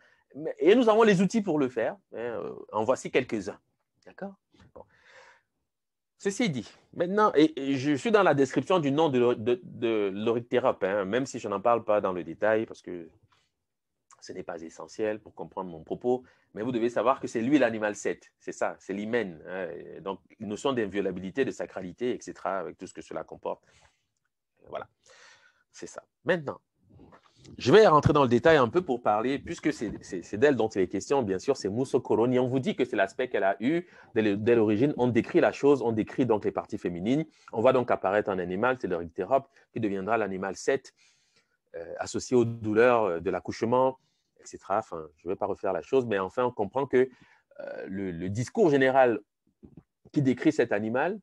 Et nous avons les outils pour le faire. Hein, euh, en voici quelques-uns. D'accord Ceci dit, maintenant, et, je suis dans la description du nom de, de, hein, même si je n'en parle pas dans le détail, parce que ce n'est pas essentiel pour comprendre mon propos, mais vous devez savoir que c'est lui l'animal 7, c'est ça, c'est l'hymen. Hein, donc, une notion d'inviolabilité, de sacralité, etc., avec tout ce que cela comporte. Voilà c'est ça. Maintenant, je vais rentrer dans le détail un peu pour parler, puisque c'est d'elle dont il est question, bien sûr, c'est Mousso Koroni. On vous dit que c'est l'aspect qu'elle a eu dès l'origine. On décrit la chose, on décrit donc les parties féminines. On voit donc apparaître un animal, c'est le Rictérope, qui deviendra l'animal 7, euh, associé aux douleurs euh, de l'accouchement, etc. Enfin, je ne vais pas refaire la chose, mais enfin, on comprend que euh, le discours général qui décrit cet animal,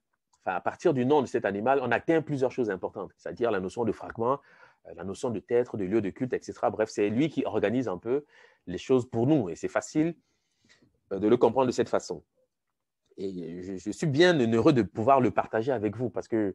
à partir du nom de cet animal, on atteint plusieurs choses importantes, c'est-à-dire la notion de fragment, euh, la notion de tête, de lieu de culte, etc. Bref, c'est lui qui organise un peu les choses pour nous et c'est facile euh, de le comprendre de cette façon. Et je, je, suis bien heureux de pouvoir le partager avec vous parce que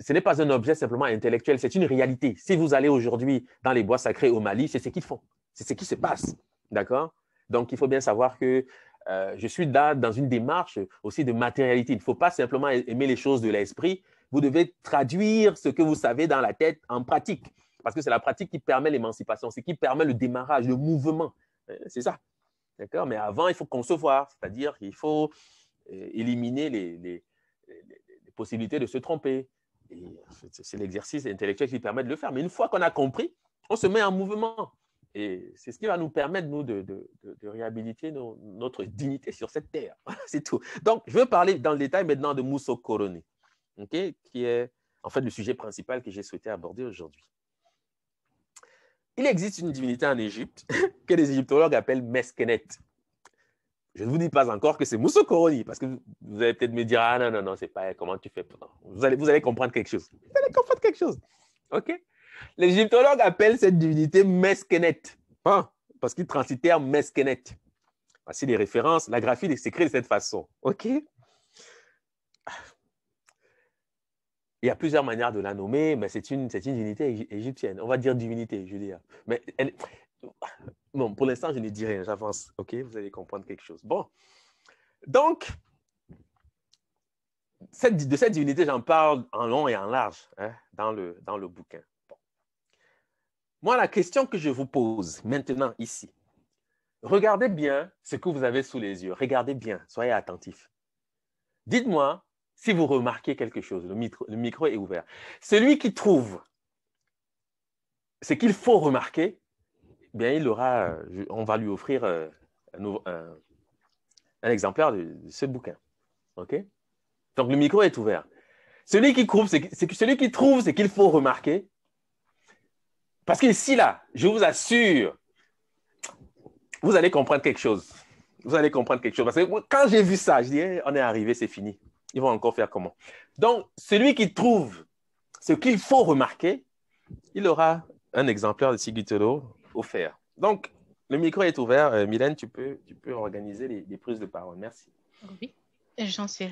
ce n'est pas un objet simplement intellectuel, c'est une réalité. Si vous allez aujourd'hui dans les bois sacrés au Mali, c'est ce qu'ils font, c'est ce qui se passe. D'accord Donc, il faut bien savoir que euh, je suis dans, dans, une démarche aussi de matérialité. Il ne faut pas simplement aimer les choses de l'esprit. Vous devez traduire ce que vous savez dans la tête en pratique, parce que c'est la pratique qui permet l'émancipation, c'est qui permet le démarrage, le mouvement. Euh, c'est ça. Mais avant, il faut concevoir, c'est-à-dire qu'il faut euh, éliminer les possibilités de se tromper. C'est l'exercice intellectuel qui permet de le faire. Mais une fois qu'on a compris, on se met en mouvement. Et c'est ce qui va nous permettre, nous, de, réhabiliter notre dignité sur cette terre. <laughs> c'est tout. Donc, je veux parler dans le détail maintenant de Mousso Koroni, qui est en fait le sujet principal que j'ai souhaité aborder aujourd'hui. Il existe une divinité en Égypte <laughs> que les égyptologues appellent Meskenet. Je ne vous dis pas encore que c'est Mousso Koroni, parce que vous allez peut-être me dire, ah non, non, non, c'est pas elle, comment tu fais. Vous allez, vous allez comprendre quelque chose. Vous allez comprendre quelque chose. OK L'égyptologue appelle cette divinité Meskenet, hein, parce qu'il en Meskenet. Voici les références. La graphie s'écrit de cette façon. OK Il y a plusieurs manières de la nommer, mais c'est une, divinité égyptienne. On va dire divinité, je veux dire. Mais Bon, pour l'instant, je ne dis rien, j'avance. OK Vous allez comprendre quelque chose. Bon. Donc, de cette divinité, j'en parle en long et en large hein, dans, le, dans le bouquin. Moi, la question que je vous pose maintenant ici, regardez bien ce que vous avez sous les yeux. Regardez bien, soyez attentifs. Dites-moi si vous remarquez quelque chose. Le micro, est ouvert. Celui qui trouve ce qu'il faut remarquer, eh bien, il aura, on va lui offrir euh, un, exemplaire de, ce bouquin. OK Donc, le micro est ouvert. Celui qui trouve, c'est, celui qui trouve ce qu'il faut remarquer parce qu'ici, là, je vous assure, vous allez comprendre quelque chose. Vous allez comprendre quelque chose. Parce que quand j'ai vu ça, je dis, on est arrivé, c'est fini. Ils vont encore faire comment Donc, celui qui trouve ce qu'il faut remarquer, il aura un exemplaire de Sigutelo offert. Donc, le micro est ouvert. Euh, Mylène, tu peux, tu peux organiser les, prises de parole. Merci. Oui, jean suis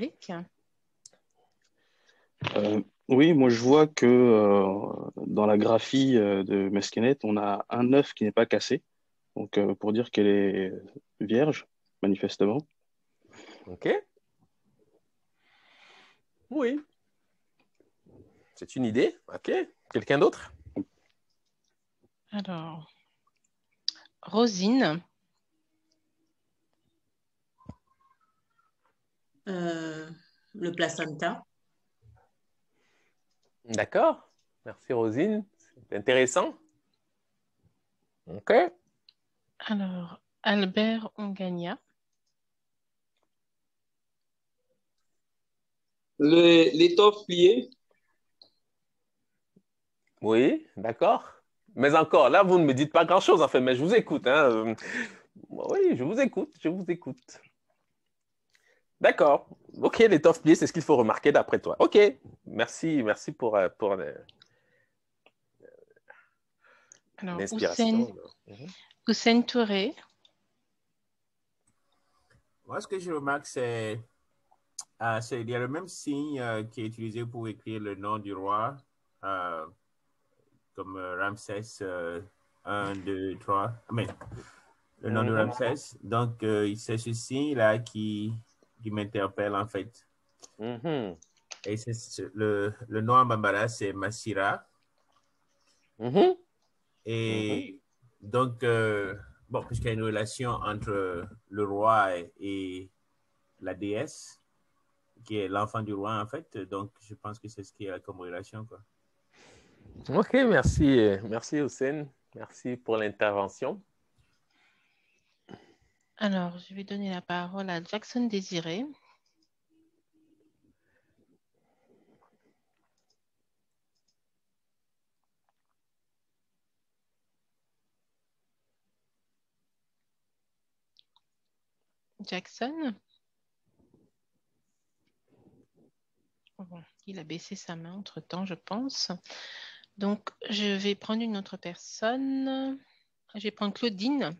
euh, oui, moi je vois que euh, dans la graphie euh, de Meskenet, on a un œuf qui n'est pas cassé, donc pour dire qu'elle est vierge, manifestement. Ok. Oui. C'est une idée. Ok. Quelqu'un d'autre Alors, Rosine. le placenta. D'accord. Merci Rosine. C'est intéressant. OK. Alors, Albert Ongania. L'étoffe pliée. Oui, d'accord. Mais encore, là, vous ne me dites pas grand-chose, en fait, mais je vous écoute. Hein. Euh, oui, je vous écoute, je vous écoute. D'accord. Ok, les tough c'est ce qu'il faut remarquer d'après toi. Ok, merci, merci pour, euh, pour l'inspiration. Mhm. Touré. Moi, ce que je remarque, c'est euh, y a le même signe euh, qui est utilisé pour écrire le nom du roi, comme Ramsès 1, 2, 3. Mais, le nom de mhm. Ramsès. Donc, c'est ce signe-là qui qui m'interpelle en fait. Mm-hmm. Et le, le, nom à Bambara, c'est Masira. Mm-hmm. Et mm-hmm. donc, euh, bon, puisqu'il y a une relation entre le roi et, la déesse, qui est l'enfant du roi en fait, donc je pense que c'est ce qu'il y a comme relation. Quoi. Ok, merci. Euh, merci Hussein. Merci pour l'intervention. Alors, je vais donner la parole à Jackson Désiré. Jackson Il a baissé sa main entre-temps, je pense. Donc, je vais prendre une autre personne. Je vais prendre Claudine.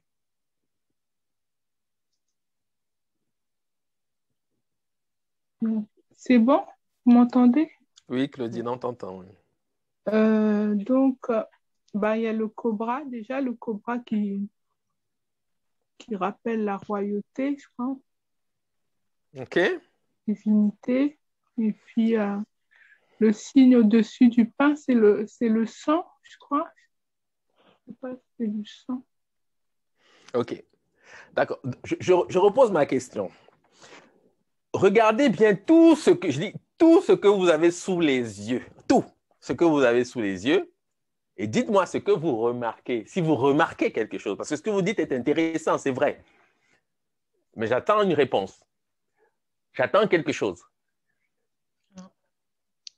C'est bon Vous m'entendez Oui, Claudine, on t'entend. Euh, donc, euh, bah, il y a le cobra, déjà le cobra qui, qui rappelle la royauté, je crois. Ok. Divinité. Et puis, euh, le signe au-dessus du pain, c'est le, c'est le sang, je crois. Je sais pas si c'est du sang. Ok. D'accord. Je, je repose ma question regardez bien tout ce que je dis, tout ce que vous avez sous les yeux, tout ce que vous avez sous les yeux, et dites-moi ce que vous remarquez, si vous remarquez quelque chose, parce que ce que vous dites est intéressant, c'est vrai. Mais j'attends une réponse. J'attends quelque chose.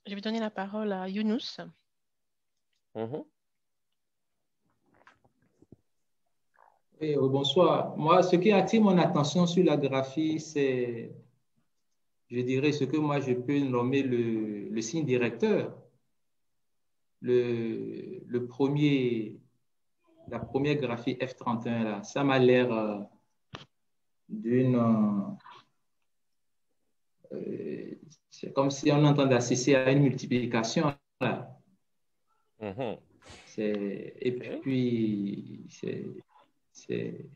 Je vais donner la parole à Younous. Mhm. bonsoir. Moi, ce qui attire mon attention sur la graphie, c'est je dirais, ce que moi je peux nommer le, signe directeur. Le, premier, la première graphie F31, ça m'a l'air euh, d'une... Euh, euh, c'est comme si on entendait cesser à une multiplication. Mm-hmm. Et puis, c'est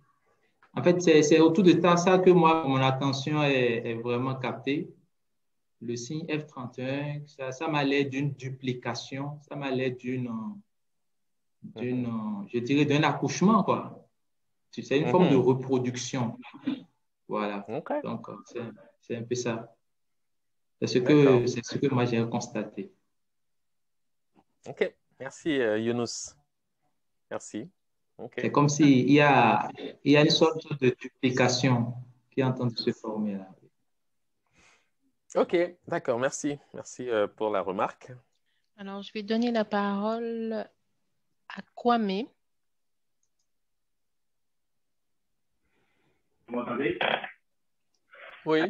en fait, c'est autour de ça, que moi, mon attention est, vraiment captée. Le signe F31, ça, ça m'allait d'une duplication, ça m'allait d'une, d'une, mhm. je dirais, d'un accouchement, quoi. C'est une forme de mhm. reproduction. Voilà. Donc, c'est, un peu ça. C'est ce, que, c'est ce que moi j'ai constaté. OK. Merci, euh, Younous. Merci. C'est comme s'il y a, y a une sorte de duplication qui est en train de se former OK, d'accord, merci. Merci euh, pour la remarque. Alors, je vais donner la parole à Kwame. Vous m'entendez? Oui.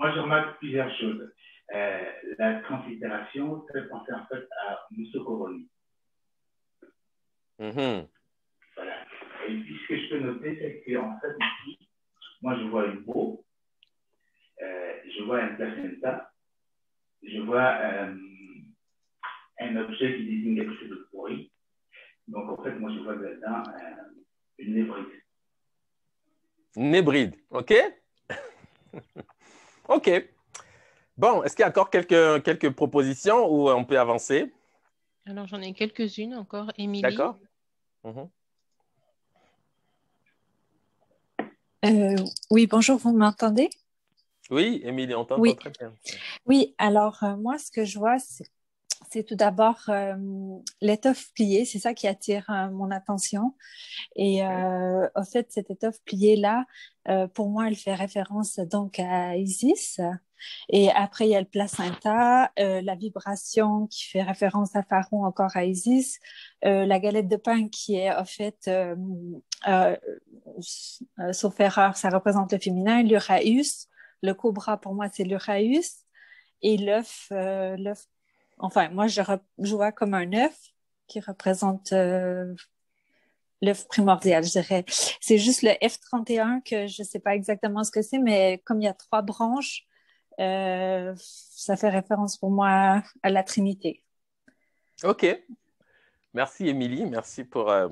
Moi, je remarque plusieurs choses. Euh, la considération fait penser en fait à Moussou Koroni. Mm -hmm. Et puis, ce que je peux noter, c'est qu'en fait, ici, moi, je vois une peau, je vois un placenta, je vois euh, un objet qui désigne quelque chose de pourri. Donc, en fait, moi, je vois là-dedans euh, une nébride. Une nébride, OK? <laughs> OK. Bon, est-ce qu'il y a encore quelques, quelques propositions ou on peut avancer? Alors, j'en ai quelques-unes encore. Émilie. D'accord. Mhm. Euh, oui, bonjour, vous m'entendez Oui, Émilie, on t'entend oui. très bien. Oui, alors euh, moi, ce que je vois, c'est c'est tout d'abord euh, l'étoffe pliée. C'est ça qui attire euh, mon attention. Et euh, en au fait, cette étoffe pliée-là, pour moi, elle fait référence donc à Isis. Et après, il y a le placenta, la vibration qui fait référence à Pharaon, encore à Isis, la galette de pain qui est au fait, sauf erreur, ça représente le féminin, l'uraïus, Le cobra, pour moi, c'est l'Uraeus et l'œuf, euh, l'œuf Enfin, moi, je, vois comme un œuf qui représente euh, l'œuf primordial, je dirais. C'est juste le F31 que je ne sais pas exactement ce que c'est, mais comme il y a trois branches, euh, ça fait référence pour moi à la Trinité. OK. Merci, Émilie. Merci pour, euh,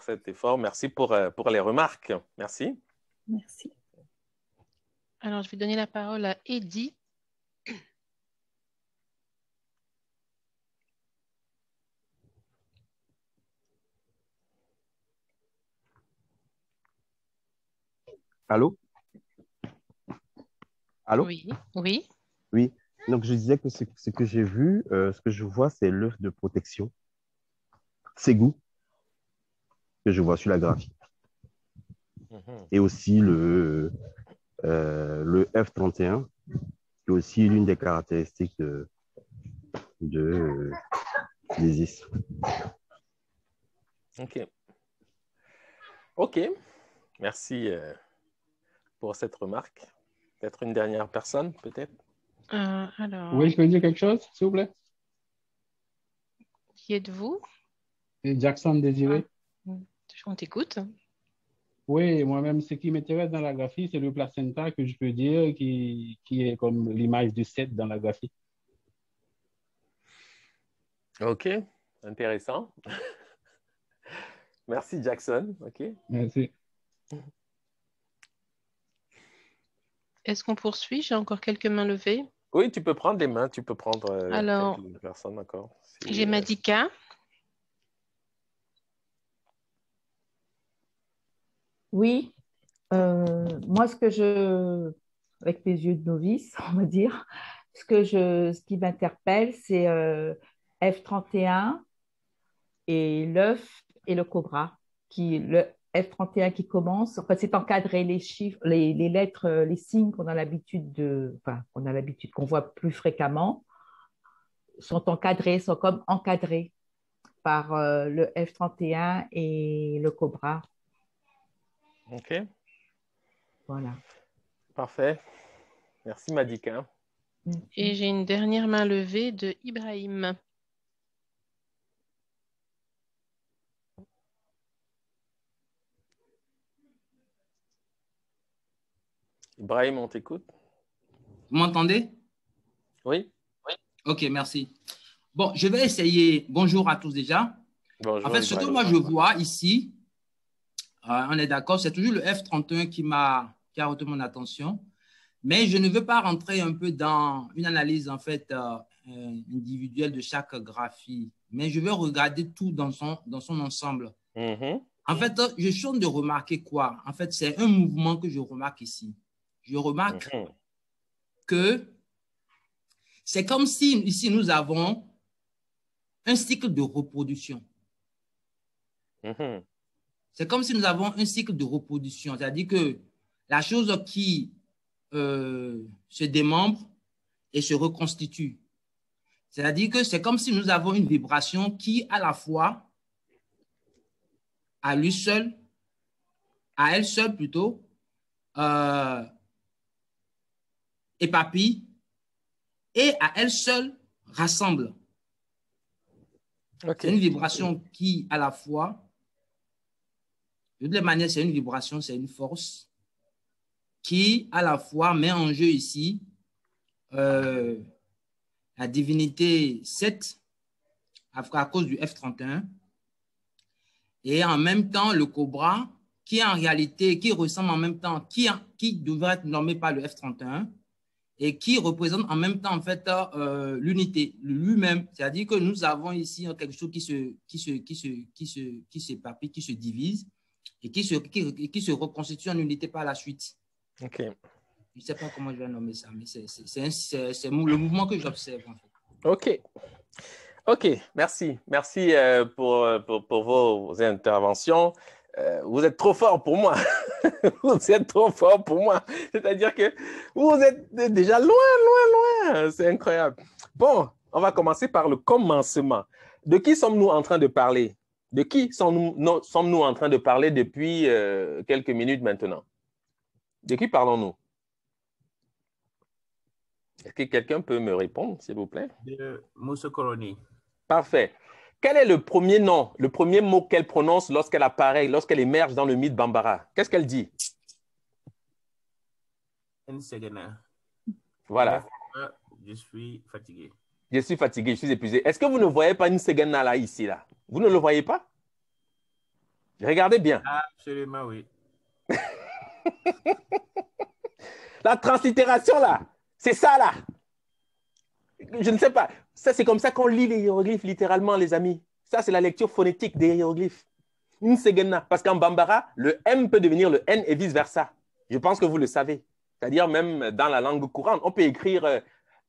cet effort. Merci pour, pour les remarques. Merci. Merci. Alors, je vais donner la parole à Eddie Allô Allô Oui, oui. Oui, donc je disais que ce, que j'ai vu, euh, ce que je vois, c'est l'œuf de protection. goûts que je vois sur la graphie. Mhm. Et aussi le, euh, le F31, qui est aussi l'une des caractéristiques de, de OK. OK. Merci. Euh, pour cette remarque. Peut-être une dernière personne, peut-être. Euh, alors... Oui, je peux dire quelque chose, s'il vous plaît. Qui êtes-vous Jackson Désiré. Ah, On t'écoute. Oui, moi-même, ce qui m'intéresse dans la graphie, c'est le placenta que je peux dire qui, qui est comme l'image du 7 dans la graphie. OK, intéressant. <laughs> Merci Jackson. OK. Merci. Est-ce qu'on poursuit J'ai encore quelques mains levées. Oui, tu peux prendre les mains, tu peux prendre euh, Alors, j'ai euh, Madika. Oui, euh, moi ce que je, avec mes yeux de novice, <laughs> on va dire, ce, que je, ce qui m'interpelle, c'est euh, F31 et l'œuf et le cobra. Qui, le F31 qui commence. Enfin, c'est encadré, les chiffres, les, lettres, euh, les signes qu'on a l'habitude de, enfin, qu'on a l'habitude, qu'on voit plus fréquemment, sont encadrés, sont comme encadrés par euh, le F31 et le Cobra. OK. Voilà. Parfait. Merci, Madika. Hein. Et j'ai une dernière main levée de Ibrahim. Brahim, on t'écoute. Vous m'entendez oui. oui. Ok, merci. Bon, je vais essayer. Bonjour à tous déjà. Bonjour, en fait, ce que moi je vois ici, euh, on est d'accord, c'est toujours le F31 qui m'a qui a retenu mon attention. Mais je ne veux pas rentrer un peu dans une analyse en fait euh, euh, individuelle de chaque graphie, mais je veux regarder tout dans son, dans son ensemble. Mhm. En fait, je suis de remarquer quoi En fait, c'est un mouvement que je remarque ici je remarque mhm. que c'est comme si ici nous avons un cycle de reproduction. Mhm. C'est comme si nous avons un cycle de reproduction, c'est-à-dire que la chose qui euh, se démembre et se reconstitue. C'est-à-dire que c'est comme si nous avons une vibration qui, à la fois, à lui seul, à elle seule plutôt, euh, papy et à elle seule rassemble. C'est une vibration qui, à la fois, de toutes les manières, c'est une vibration, c'est une force qui, à la fois, met en jeu ici euh, la divinité 7 à cause du F-31 et en même temps le Cobra qui, en réalité, qui ressemble en même temps, qui, qui devrait être nommé par le F-31 et qui représente en même temps en fait euh, l'unité lui-même. C'est-à-dire que nous avons ici quelque chose qui se qui se qui se qui se qui qui se divise et qui se qui, qui, se reconstitue en unité par la suite. Ok. Je ne sais pas comment je vais nommer ça, mais c'est le mouvement que j'observe Ok. OK, merci. Merci euh, pour, euh, pour, pour, vos interventions. Euh, vous êtes trop fort pour moi. <laughs> vous êtes trop fort pour moi. C'est-à-dire que vous êtes déjà loin, loin, loin. C'est incroyable. Bon, on va commencer par le commencement. De qui sommes-nous en train de parler De qui sommes-nous en train de parler depuis euh, quelques minutes maintenant De qui parlons-nous Est-ce que quelqu'un peut me répondre, s'il vous plaît De Moussa Parfait. Quel est le premier nom, le premier mot qu'elle prononce lorsqu'elle apparaît, lorsqu'elle émerge dans le mythe Bambara Qu'est-ce qu'elle dit Voilà. Je suis fatigué. Je suis fatigué, je suis épuisé. Est-ce que vous ne voyez pas Nsegena là, ici, là Vous ne le voyez pas Regardez bien. Absolument, oui. <laughs> La translittération, là, c'est ça, là. Je ne sais pas. Ça, c'est comme ça qu'on lit les hiéroglyphes littéralement, les amis. Ça, c'est la lecture phonétique des hiéroglyphes. Une Nsegena, parce qu'en Bambara, le M peut devenir le N et vice-versa. Je pense que vous le savez. C'est-à-dire même dans la langue courante, on peut écrire euh,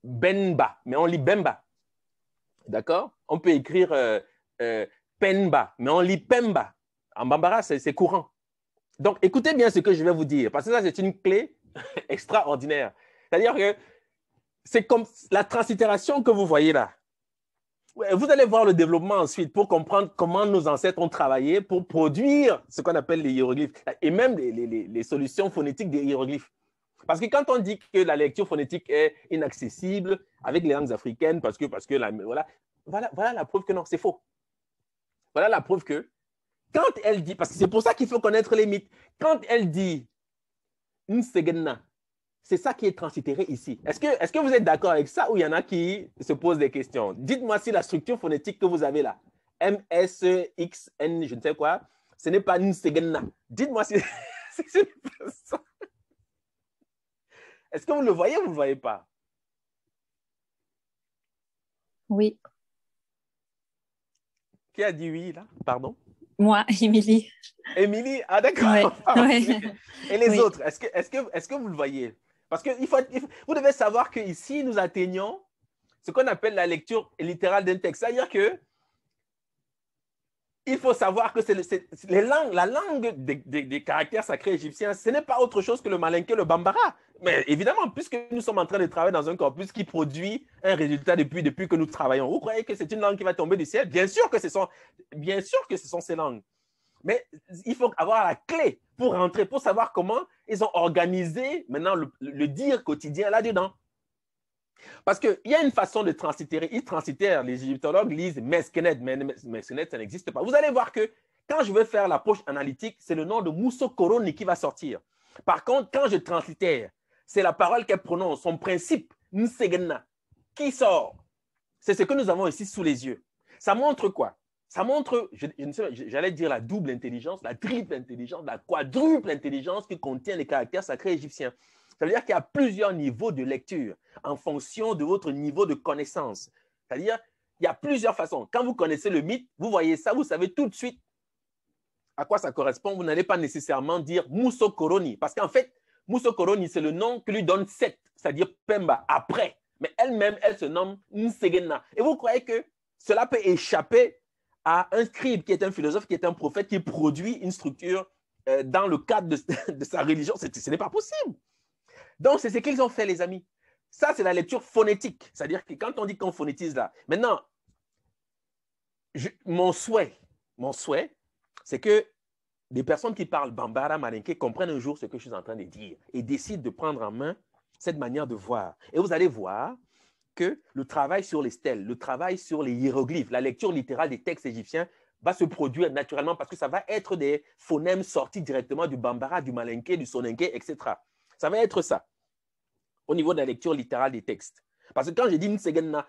Benba, mais on lit Bemba. D'accord On peut écrire euh, euh, Pemba, mais on lit Pemba. En Bambara, c'est courant. Donc, écoutez bien ce que je vais vous dire, parce que ça, c'est une clé <laughs> extraordinaire. C'est-à-dire que c'est comme la transitération que vous voyez là. Vous allez voir le développement ensuite pour comprendre comment nos ancêtres ont travaillé pour produire ce qu'on appelle les hiéroglyphes et même les, solutions phonétiques des hiéroglyphes. Parce que quand on dit que la lecture phonétique est inaccessible avec les langues africaines, parce que, parce que la, voilà, voilà, voilà la preuve que non, c'est faux. Voilà la preuve que quand elle dit, parce que c'est pour ça qu'il faut connaître les mythes, quand elle dit une c'est ça qui est transitéré ici. Est-ce que, est que vous êtes d'accord avec ça ou il y en a qui se posent des questions Dites-moi si la structure phonétique que vous avez là, M, S, X, N, je ne sais quoi, ce n'est pas segna. Dites-moi <laughs> si, c'est une personne. Est-ce que vous le voyez ou vous ne le voyez pas Oui. Qui a dit oui là Pardon Moi, <laughs> Émilie. Émilie, ah d'accord. <laughs> Et les autres, est-ce que, est que, est que vous le voyez parce que il faut, vous devez savoir que ici, nous atteignons ce qu'on appelle la lecture littérale d'un texte. C'est-à-dire que il faut savoir que c'est le, langues, la langue des, caractères sacrés égyptiens, ce n'est pas autre chose que le malinké, le bambara. Mais évidemment, puisque nous sommes en train de travailler dans un corpus qui produit un résultat depuis, depuis que nous travaillons, vous croyez que c'est une langue qui va tomber du ciel Bien sûr que ce sont, bien sûr que ce sont ces langues. Mais il faut avoir la clé pour rentrer, pour savoir comment ils ont organisé maintenant le, dire quotidien là-dedans. Parce qu'il y a une façon de transiter. Ils transitèrent, les égyptologues lisent Meskenet, mais Meskenet, ça n'existe pas. Vous allez voir que quand je veux faire l'approche analytique, c'est le nom de Mousso Koroni qui va sortir. Par contre, quand je transitère, c'est la parole qu'elle prononce, son principe, Nsegena, qui sort. C'est ce que nous avons ici sous les yeux. Ça montre quoi ça montre, j'allais dire la double intelligence, la triple intelligence, la quadruple intelligence qui contient les caractères sacrés égyptiens. Ça veut dire qu'il y a plusieurs niveaux de lecture en fonction de votre niveau de connaissance. C'est-à-dire, il y a plusieurs façons. Quand vous connaissez le mythe, vous voyez ça, vous savez tout de suite à quoi ça correspond. Vous n'allez pas nécessairement dire Mousso Koroni, parce qu'en fait, Mousso Koroni, c'est le nom que lui donne Seth, c'est-à-dire Pemba, après. Mais elle-même, elle se nomme Nsegena. Et vous croyez que cela peut échapper à un scribe qui est un philosophe, qui est un prophète, qui produit une structure euh, dans le cadre de, <laughs> sa religion. Ce n'est pas possible. Donc, c'est ce qu'ils ont fait, les amis. Ça, c'est la lecture phonétique. C'est-à-dire que quand on dit qu'on phonétise là, maintenant, mon souhait, mon souhait, c'est que des personnes qui parlent Bambara Malinke comprennent un jour ce que je suis en train de dire et décident de prendre en main cette manière de voir. Et vous allez voir que le travail sur les stèles, le travail sur les hiéroglyphes, la lecture littérale des textes égyptiens va se produire naturellement parce que ça va être des phonèmes sortis directement du bambara, du malinké, du Sonenke, etc. Ça va être ça au niveau de la lecture littérale des textes. Parce que quand je dis Nsegenna,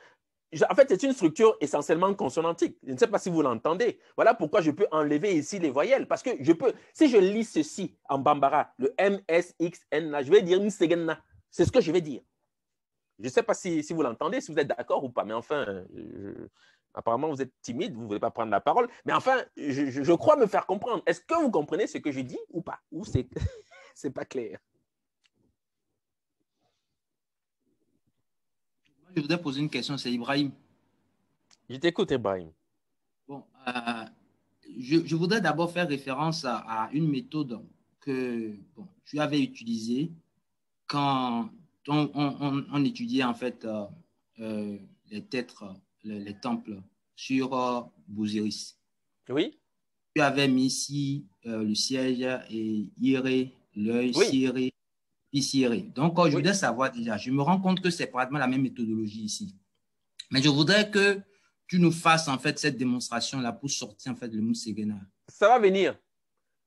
en fait, c'est une structure essentiellement consonantique. Je ne sais pas si vous l'entendez. Voilà pourquoi je peux enlever ici les voyelles. Parce que je peux, si je lis ceci en bambara, le M, je vais dire Nsegenna. C'est ce que je vais dire. Je ne sais pas si, vous l'entendez, si vous êtes d'accord ou pas, mais enfin, euh, apparemment, vous êtes timide, vous ne voulez pas prendre la parole. Mais enfin, je, crois me faire comprendre. Est-ce que vous comprenez ce que je dis ou pas Ou c'est n'est <laughs> pas clair Je voudrais poser une question, c'est Ibrahim. Je t'écoute, Ibrahim. Bon, euh, je, voudrais d'abord faire référence à, une méthode que bon, tu avais utilisée quand on, étudiait en fait euh, euh, les têtes, les, temples sur euh, Bouziris. Oui. Tu avais mis ici le siège et Iré, l'œil, ici Siré, Donc, je voudrais savoir déjà, je me rends compte que c'est pratiquement la même méthodologie ici. Mais je voudrais que tu nous fasses en fait cette démonstration-là pour sortir en fait le Mousségéna. Ça va venir.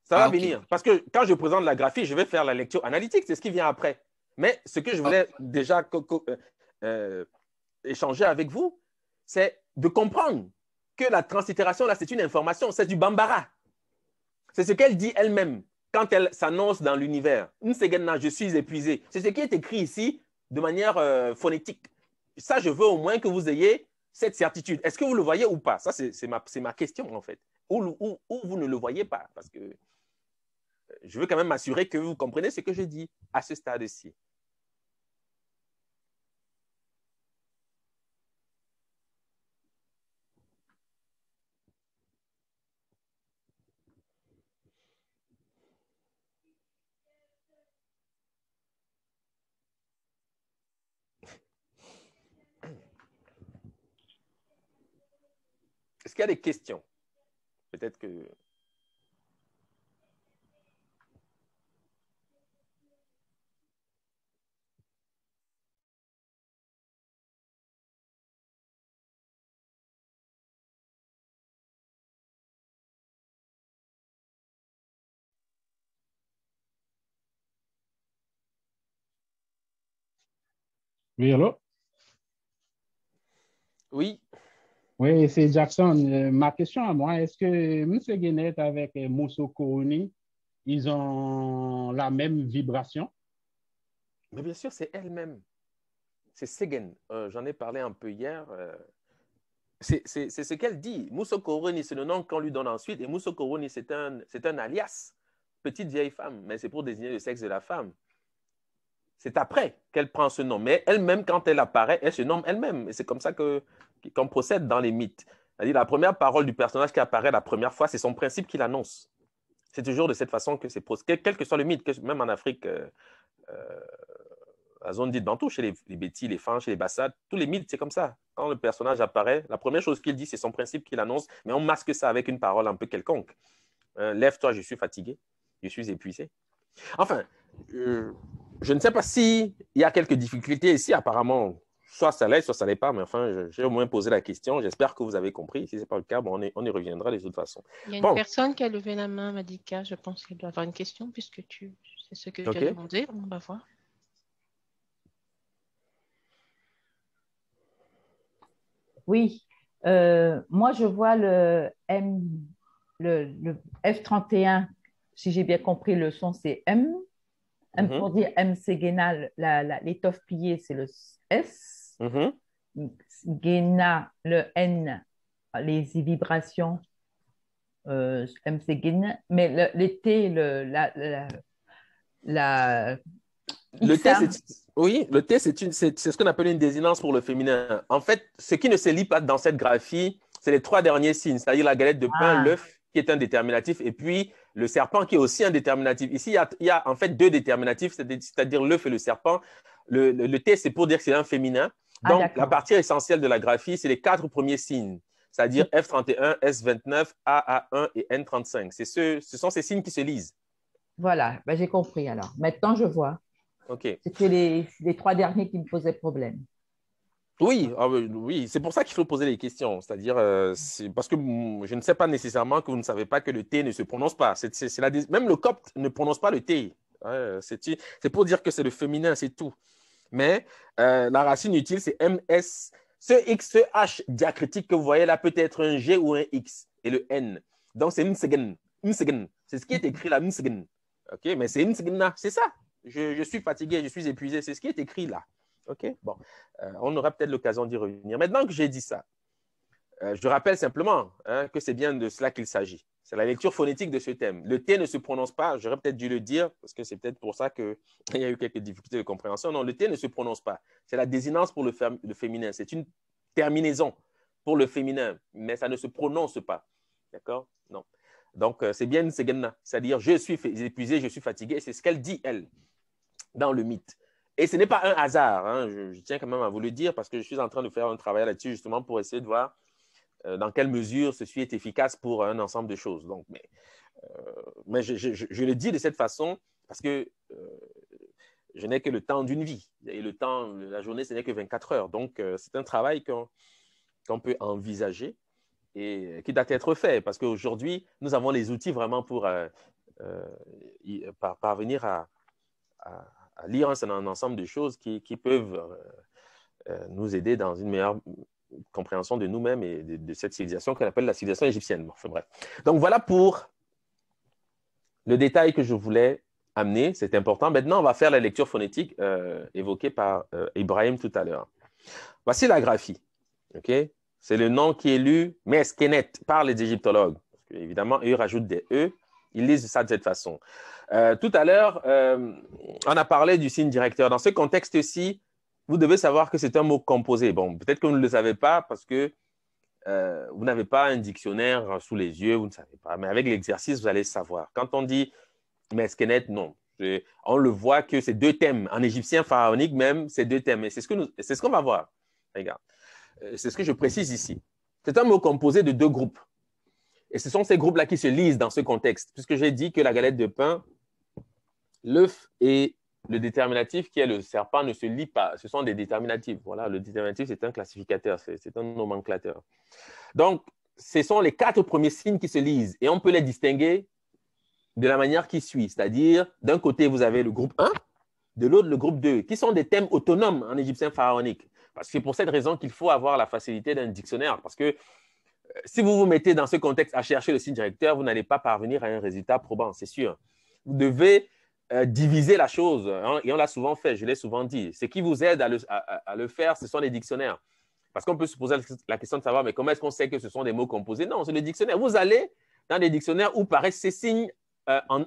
Ça va ah, venir. Parce que quand je présente la graphie, je vais faire la lecture analytique. C'est ce qui vient après. Mais ce que je voulais ah. déjà euh, euh, échanger avec vous, c'est de comprendre que la translittération, là, c'est une information, c'est du bambara. C'est ce qu'elle dit elle-même quand elle s'annonce dans l'univers. Une Je suis épuisé. C'est ce qui est écrit ici de manière euh, phonétique. Ça, je veux au moins que vous ayez cette certitude. Est-ce que vous le voyez ou pas Ça, c'est ma, question, en fait. Ou, ou, vous ne le voyez pas, parce que je veux quand même m'assurer que vous comprenez ce que je dis à ce stade-ci. qu'il y a des questions Peut-être que. Oui, alors Oui. Oui, c'est Jackson. Euh, ma question à moi, est-ce que M. Genet avec euh, Mousso Kouni, ils ont la même vibration? Mais bien sûr, c'est elle-même. C'est Segen. Euh, j'en ai parlé un peu hier. c'est ce qu'elle dit. Mousso Kouni, c'est le nom qu'on lui donne ensuite. Et Mousso Kouni, c'est un, un alias. Petite vieille femme, mais c'est pour désigner le sexe de la femme. C'est après qu'elle prend ce nom. Mais elle-même, quand elle apparaît, elle se nomme elle-même. Et c'est comme ça que qu'on procède dans les mythes. C'est-à-dire la première parole du personnage qui apparaît la première fois, c'est son principe qu'il annonce. C'est toujours de cette façon que c'est procédé, quel que soit le mythe, que, même en Afrique, euh, euh, la zone dite Bantou, chez les, les les fins, chez les Bassades, tous les mythes, c'est comme ça. Quand le personnage apparaît, la première chose qu'il dit, c'est son principe qu'il annonce, mais on masque ça avec une parole un peu quelconque. Euh, lève-toi, je suis fatigué, je suis épuisé. Enfin, je ne sais pas s'il y a quelques difficultés ici, apparemment, soit ça l'est, soit ça l'est pas, mais enfin, j'ai au moins posé la question. J'espère que vous avez compris. Si ce n'est pas le cas, bon, on, on, y reviendra de toute façon. Il y a une personne qui a levé la main, Madika. Je pense qu'elle doit avoir une question puisque tu, c'est ce que okay. tu as demandé. On va voir. Oui, euh, moi je vois le M, le, le F31, si j'ai bien compris, le son c'est M. M mhm. pour dire M, c'est Guénal, l'étoffe pliée c'est le S. Mm le N, les vibrations. Euh, c'est Mais le, le T, le, la, le T, oui, le T, c'est ce qu'on appelle une désinence pour le féminin. En fait, ce qui ne se lit pas dans cette graphie, c'est les trois derniers signes, c'est-à-dire la galette de pain, ah. l'œuf, qui est un déterminatif, et puis le serpent, qui est aussi un déterminatif. Ici, il y a, en fait deux déterminatifs, c'est-à-dire l'œuf et le serpent. le, le T, c'est pour dire que c'est un féminin. Ah, Donc, la partie essentielle de la graphie, c'est les quatre premiers signes, c'est-à-dire F31, S29, AA1 et N35. Ce, ce sont ces signes qui se lisent. Voilà, ben, j'ai compris alors. Maintenant, je vois. OK. C'était les, trois derniers qui me posaient problème. Ah, oui, oui. c'est pour ça qu'il faut poser les questions. C'est-à-dire, euh, parce que je ne sais pas nécessairement que vous ne savez pas que le T ne se prononce pas. même le copte ne prononce pas le T. Euh, c'est pour dire que c'est le féminin, c'est tout. Mais euh, la racine utile, c'est MS. Ce X, ce H diacritique que vous voyez là peut être un G ou un X et le N. Donc, c'est une C'est ce qui est écrit là, Msegen. OK, mais c'est là, C'est ça. Je, suis fatigué, je suis épuisé. C'est ce qui est écrit là. OK, bon. Euh, on aura peut-être l'occasion d'y revenir. Maintenant que j'ai dit ça, euh, je rappelle simplement hein, que c'est bien de cela qu'il s'agit. C'est la lecture phonétique de ce thème. Le T ne se prononce pas, j'aurais peut-être dû le dire, parce que c'est peut-être pour ça qu'il <laughs> y a eu quelques difficultés de compréhension. Non, le T ne se prononce pas. C'est la désinence pour le, féminin. C'est une terminaison pour le féminin, mais ça ne se prononce pas. D'accord Non. Donc, euh, c'est bien Segenna, c'est-à-dire je suis épuisé, je suis fatigué, c'est ce qu'elle dit, elle, dans le mythe. Et ce n'est pas un hasard, hein. je, tiens quand même à vous le dire, parce que je suis en train de faire un travail là-dessus, justement, pour essayer de voir euh, dans quelle mesure ceci est efficace pour un ensemble de choses. Donc, mais, euh, mais je, le dis de cette façon parce que euh, je n'ai que le temps d'une vie. Et le temps, la journée, ce n'est que 24 heures. Donc, c'est un travail qu'on peut envisager et qui doit être fait parce qu'aujourd'hui, nous avons les outils vraiment pour parvenir à, à, lire un, ensemble de choses qui, qui peuvent nous aider dans une meilleure compréhension de nous-mêmes et de, cette civilisation qu'on appelle la civilisation égyptienne. Donc voilà pour le détail que je voulais amener, c'est important. Maintenant, on va faire la lecture phonétique euh, évoquée par euh, Ibrahim tout à l'heure. Voici la graphie. C'est le nom qui est lu, Meskenet, par les égyptologues. évidemment, eux rajoutent des E. Ils lisent ça de cette façon. Euh, tout à l'heure, on a parlé du signe directeur. Dans ce contexte-ci, vous devez savoir que c'est un mot composé. Bon, peut-être que vous ne le savez pas parce que euh, vous n'avez pas un dictionnaire sous les yeux, vous ne savez pas. Mais avec l'exercice, vous allez savoir. Quand on dit meskenet, non. On le voit que c'est deux thèmes. En égyptien pharaonique même, c'est deux thèmes. Et c'est ce qu'on ce va voir. Regarde. Euh, c'est ce que je précise ici. C'est un mot composé de deux groupes. Et ce sont ces groupes-là qui se lisent dans ce contexte, puisque j'ai dit que la galette de pain, l'œuf et le déterminatif qui est le serpent ne se lit pas. Ce sont des déterminatifs. Voilà, le déterminatif, c'est un classificateur, c'est un nomenclateur. Donc, ce sont les quatre premiers signes qui se lisent et on peut les distinguer de la manière qui suit. C'est-à-dire, d'un côté, vous avez le groupe 1, de l'autre, le groupe 2, qui sont des thèmes autonomes en égyptien pharaonique. Parce que c'est pour cette raison qu'il faut avoir la facilité d'un dictionnaire. Parce que euh, si vous vous mettez dans ce contexte à chercher le signe directeur, vous n'allez pas parvenir à un résultat probant, c'est sûr. Vous devez euh, diviser la chose. et on l'a souvent fait, je l'ai souvent dit. Ce qui vous aide à le, faire, ce sont les dictionnaires. Parce qu'on peut se poser la question de savoir, mais comment est-ce qu'on sait que ce sont des mots composés Non, c'est le dictionnaires. Vous allez dans des dictionnaires où paraissent ces signes euh, en,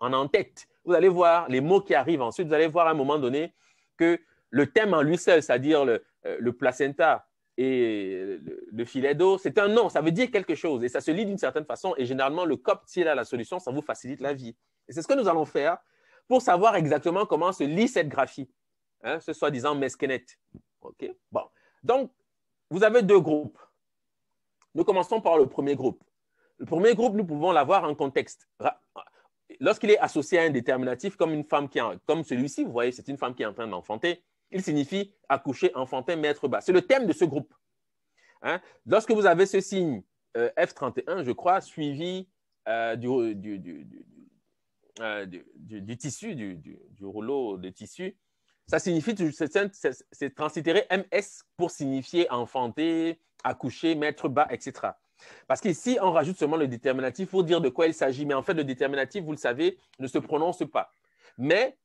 en, tête. Vous allez voir les mots qui arrivent. Ensuite, vous allez voir à un moment donné que le thème en lui seul, c'est-à-dire le, euh, placenta et le, le filet d'eau, c'est un nom, ça veut dire quelque chose et ça se lit d'une certaine façon. Et généralement, le copte, s'il a la solution, ça vous facilite la vie. Et c'est ce que nous allons faire pour savoir exactement comment se lit cette graphie, hein, ce soi-disant meskenet. OK? Bon. Donc, vous avez deux groupes. Nous commençons par le premier groupe. Le premier groupe, nous pouvons l'avoir en contexte. Lorsqu'il est associé à un déterminatif, comme une femme qui, comme celui-ci, vous voyez, c'est une femme qui est en train d'enfanter. Il signifie accoucher, enfanter, mettre bas. C'est le thème de ce groupe. Hein? Lorsque vous avez ce signe euh, F31, je crois, suivi euh, du, euh, du, tissu, du, rouleau de tissu, ça signifie, c'est transitéré MS pour signifier enfanté, accoucher, mettre bas, etc. Parce qu'ici, on rajoute seulement le déterminatif pour dire de quoi il s'agit. Mais en fait, le déterminatif, vous le savez, ne se prononce pas. Mais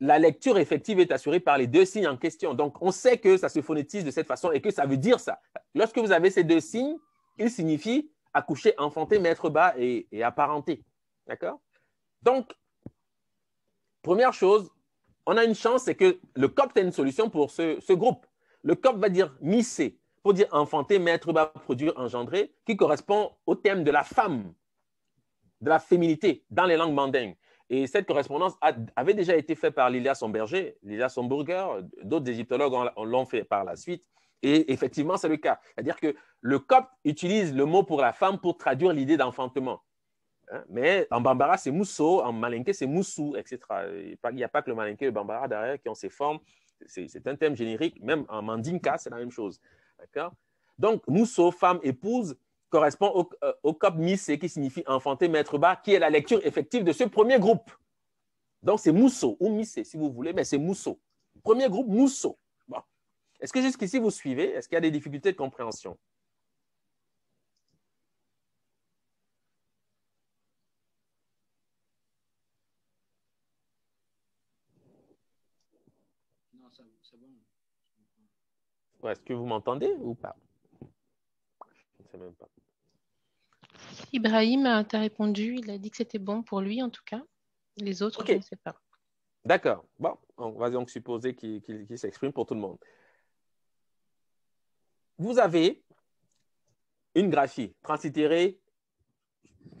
la lecture effective est assurée par les deux signes en question. Donc, on sait que ça se phonétise de cette façon et que ça veut dire ça. Lorsque vous avez ces deux signes, il signifie accoucher, enfanter, mettre bas et, et apparenter. D'accord Donc, Première chose, on a une chance, c'est que le copte a une solution pour ce, groupe. Le copte va dire missé pour dire enfanter, mettre, bas, produire, engendrer, qui correspond au thème de la femme, de la féminité dans les langues mandingues. Et cette correspondance avait déjà été faite par Lilia Sonberger, Lilia Sonberger, d'autres égyptologues l'ont fait par la suite. Et effectivement, c'est le cas. C'est-à-dire que le copte utilise le mot pour la femme pour traduire l'idée d'enfantement. Hein. Mais en Bambara, c'est Mousso, en malinke, c'est Moussou, etc. Il n'y a pas que le malinke et le Bambara derrière qui ont ces formes. C'est un thème générique. Même en Mandinka, c'est la même chose. Donc, Mousso, femme, épouse, correspond au, euh, cop qui signifie enfanté maître bas, qui est la lecture effective de ce premier groupe. Donc, c'est Mousso ou misé, si vous voulez, mais c'est Mousso. Premier groupe, Mousso. Bon. Est-ce que jusqu'ici, vous suivez Est-ce qu'il y a des difficultés de compréhension Est-ce que vous m'entendez ou pas Je ne sais même pas. Ibrahim t'a répondu, il a dit que c'était bon pour lui en tout cas. Les autres, je ne sais pas. D'accord. Bon, on va donc supposer qu'il s'exprime pour tout le monde. Vous avez une graphie transitérée,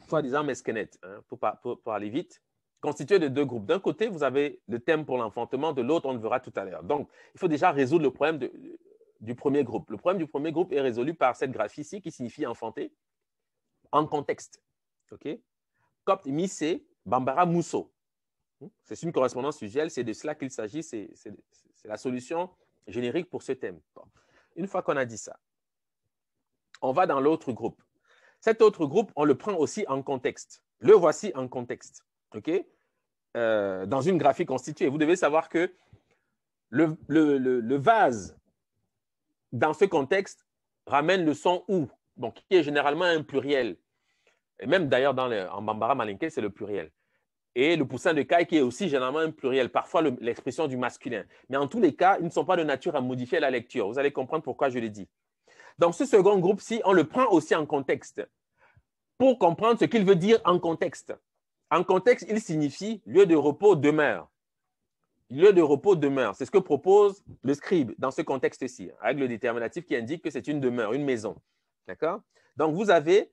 soi-disant mesquenette, hein, pour aller vite constitué de deux groupes. D'un côté, vous avez le thème pour l'enfantement, de l'autre, on le verra tout à l'heure. Donc, il faut déjà résoudre le problème du premier groupe. Le problème du premier groupe est résolu par cette graphie ici qui signifie enfanter » en contexte. OK Copte Missé, Bambara Mousso. Hmm? C'est une correspondance usuelle, c'est de cela qu'il s'agit, c'est la solution générique pour ce thème. Une fois qu'on a dit ça, on va dans l'autre groupe. Cet autre groupe, on le prend aussi en contexte. Le voici en contexte. OK euh, dans une graphie constituée. Vous devez savoir que le, vase, dans ce contexte, ramène le son ou, qui est généralement un pluriel. Et même d'ailleurs en Bambara Malinké, c'est le pluriel. Et le poussin de caille qui est aussi généralement un pluriel, parfois l'expression du masculin. Mais en tous les cas, ils ne sont pas de nature à modifier la lecture. Vous allez comprendre pourquoi je l'ai dit. Donc ce second groupe-ci, on le prend aussi en contexte pour comprendre ce qu'il veut dire en contexte. En contexte, il signifie lieu de repos demeure. Lieu de repos demeure. C'est ce que propose le scribe dans ce contexte-ci, avec le déterminatif qui indique que c'est une demeure, une maison. D'accord Donc, vous avez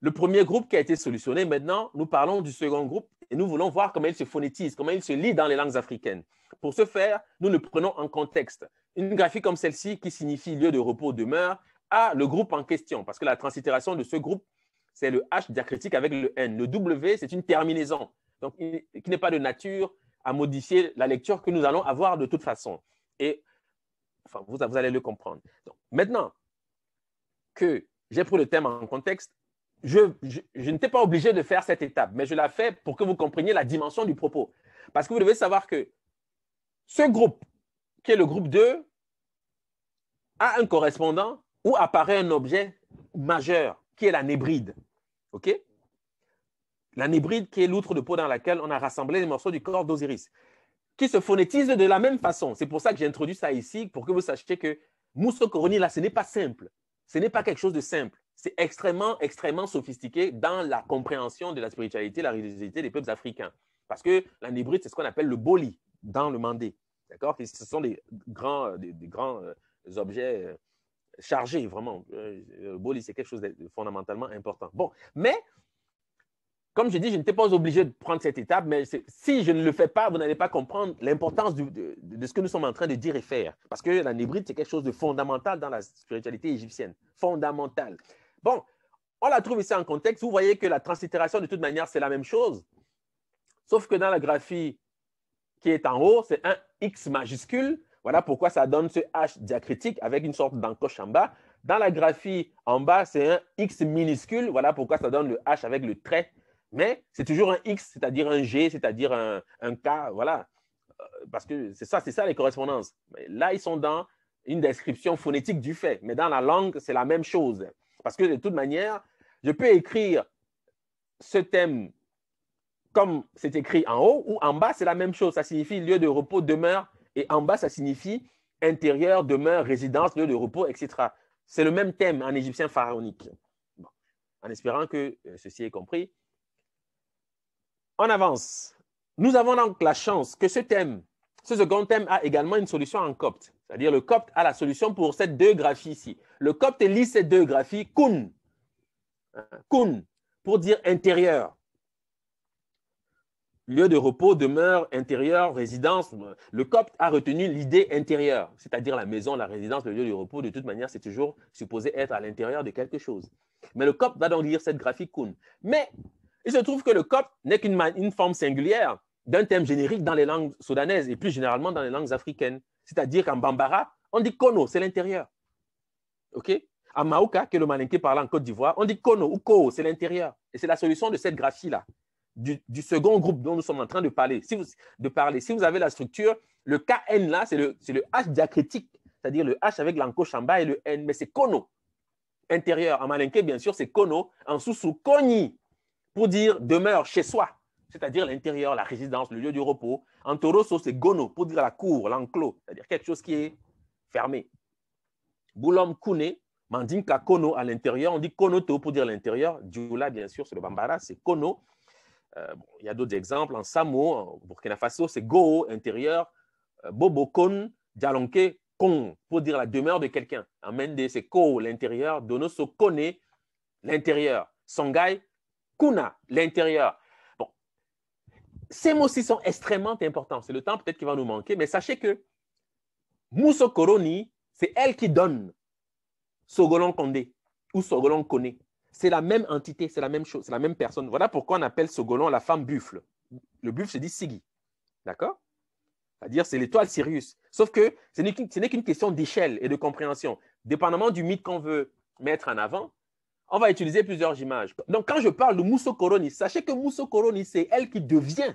le premier groupe qui a été solutionné. Maintenant, nous parlons du second groupe et nous voulons voir comment il se phonétise, comment il se lit dans les langues africaines. Pour ce faire, nous le prenons en contexte. Une graphie comme celle-ci qui signifie lieu de repos demeure à le groupe en question, parce que la transitération de ce groupe c'est le H diacritique avec le N. Le W, c'est une terminaison, donc qui n'est pas de nature à modifier la lecture que nous allons avoir de toute façon. Et enfin, vous, allez le comprendre. maintenant que j'ai pris le thème en contexte, je, je n'étais pas obligé de faire cette étape, mais je la fais pour que vous compreniez la dimension du propos. Parce que vous devez savoir que ce groupe, qui est le groupe 2, a un correspondant où apparaît un objet majeur qui est la nébride. OK La nébride qui est l'outre de peau dans laquelle on a rassemblé les morceaux du corps d'Osiris, qui se phonétise de la même façon. C'est pour ça que j'ai introduit ça ici, pour que vous sachiez que Mousso là, ce n'est pas simple. Ce n'est pas quelque chose de simple. C'est extrêmement, extrêmement sophistiqué dans la compréhension de la spiritualité, la religiosité des peuples africains. Parce que la nébride, c'est ce qu'on appelle le boli dans le mandé. D'accord Ce sont des grands, euh, des grands euh, objets euh, chargé, vraiment. Euh, euh, le boli, c'est quelque chose de fondamentalement important. Bon, mais comme je dis, je n'étais pas obligé de prendre cette étape, mais si je ne le fais pas, vous n'allez pas comprendre l'importance de, ce que nous sommes en train de dire et faire. Parce que la nébride, c'est quelque chose de fondamental dans la spiritualité égyptienne. Fondamental. Bon, on la trouve ici en contexte. Vous voyez que la translittération, de toute manière, c'est la même chose. Sauf que dans la graphie qui est en haut, c'est un X majuscule. Voilà pourquoi ça donne ce H diacritique avec une sorte d'encoche en bas. Dans la graphie en bas, c'est un X minuscule. Voilà pourquoi ça donne le H avec le trait. Mais c'est toujours un X, c'est-à-dire un G, c'est-à-dire un, K. Voilà. Euh, parce que c'est ça, c'est ça les correspondances. Là, ils sont dans une description phonétique du fait. Mais dans la langue, c'est la même chose. Parce que de toute manière, je peux écrire ce thème comme c'est écrit en haut ou en bas, c'est la même chose. Ça signifie lieu de repos, demeure, et en bas, ça signifie intérieur, demeure, résidence, lieu de repos, etc. C'est le même thème en égyptien pharaonique. En espérant que euh, ceci est compris. On avance. Nous avons donc la chance que ce thème, ce second thème a également une solution en copte. C'est-à-dire le copte a la solution pour ces deux graphies ici. Le copte lit ces deux graphies kun. Hein, kun pour dire intérieur lieu de repos, demeure, intérieur, résidence. Le copte a retenu l'idée intérieure, c'est-à-dire la maison, la résidence, le lieu de repos. De toute manière, c'est toujours supposé être à l'intérieur de quelque chose. Mais le copte va donc lire cette graphique Kuhn. Mais il se trouve que le copte n'est qu'une forme singulière d'un thème générique dans les langues soudanaises et plus généralement dans les langues africaines. C'est-à-dire qu'en Bambara, on dit kono, c'est l'intérieur. OK À Maouka, que le malinké parle en Côte d'Ivoire, on dit kono ou ko, c'est l'intérieur. Et c'est la solution de cette graphie-là du, second groupe dont nous sommes en train de parler. Si vous, de parler. Si vous avez la structure, le KN là, c'est le, le, H diacritique, c'est-à-dire le H avec l'encochamba et le N, mais c'est kono. Intérieur, en malinké bien sûr, c'est kono, en sous-sous, koni, pour dire demeure chez soi, c'est-à-dire l'intérieur, la résidence, le lieu du repos. En toroso, c'est gono, pour dire la cour, l'enclos, c'est-à-dire quelque chose qui est fermé. Boulom kune, mandinka kono à l'intérieur, on dit konoto pour dire l'intérieur, dioula, bien sûr, c'est le bambara, c'est kono. Euh, il y a d'autres exemples. En Samo, en Burkina Faso, c'est Go, intérieur, euh, Bobo Kon, Djalonke, Kon, pour dire la demeure de quelqu'un. En Mende, c'est Ko, l'intérieur, Donoso Kone, l'intérieur, Songai, Kuna, l'intérieur. Bon, ces mots-ci sont extrêmement importants. C'est le temps peut-être qui va nous manquer, mais sachez que Mousso c'est elle qui donne Sogolon Kondé ou Sogolon Kone. C'est la même entité, c'est la même chose, c'est la même personne. Voilà pourquoi on appelle Sogolon la femme buffle. Le buffle se dit Sigi. D'accord C'est-à-dire, c'est l'étoile Sirius. Sauf que ce n'est qu'une question d'échelle et de compréhension. Dépendamment du mythe qu'on veut mettre en avant, on va utiliser plusieurs images. Donc, quand je parle de Mousso Koroni, sachez que Mousso Koroni, c'est elle qui devient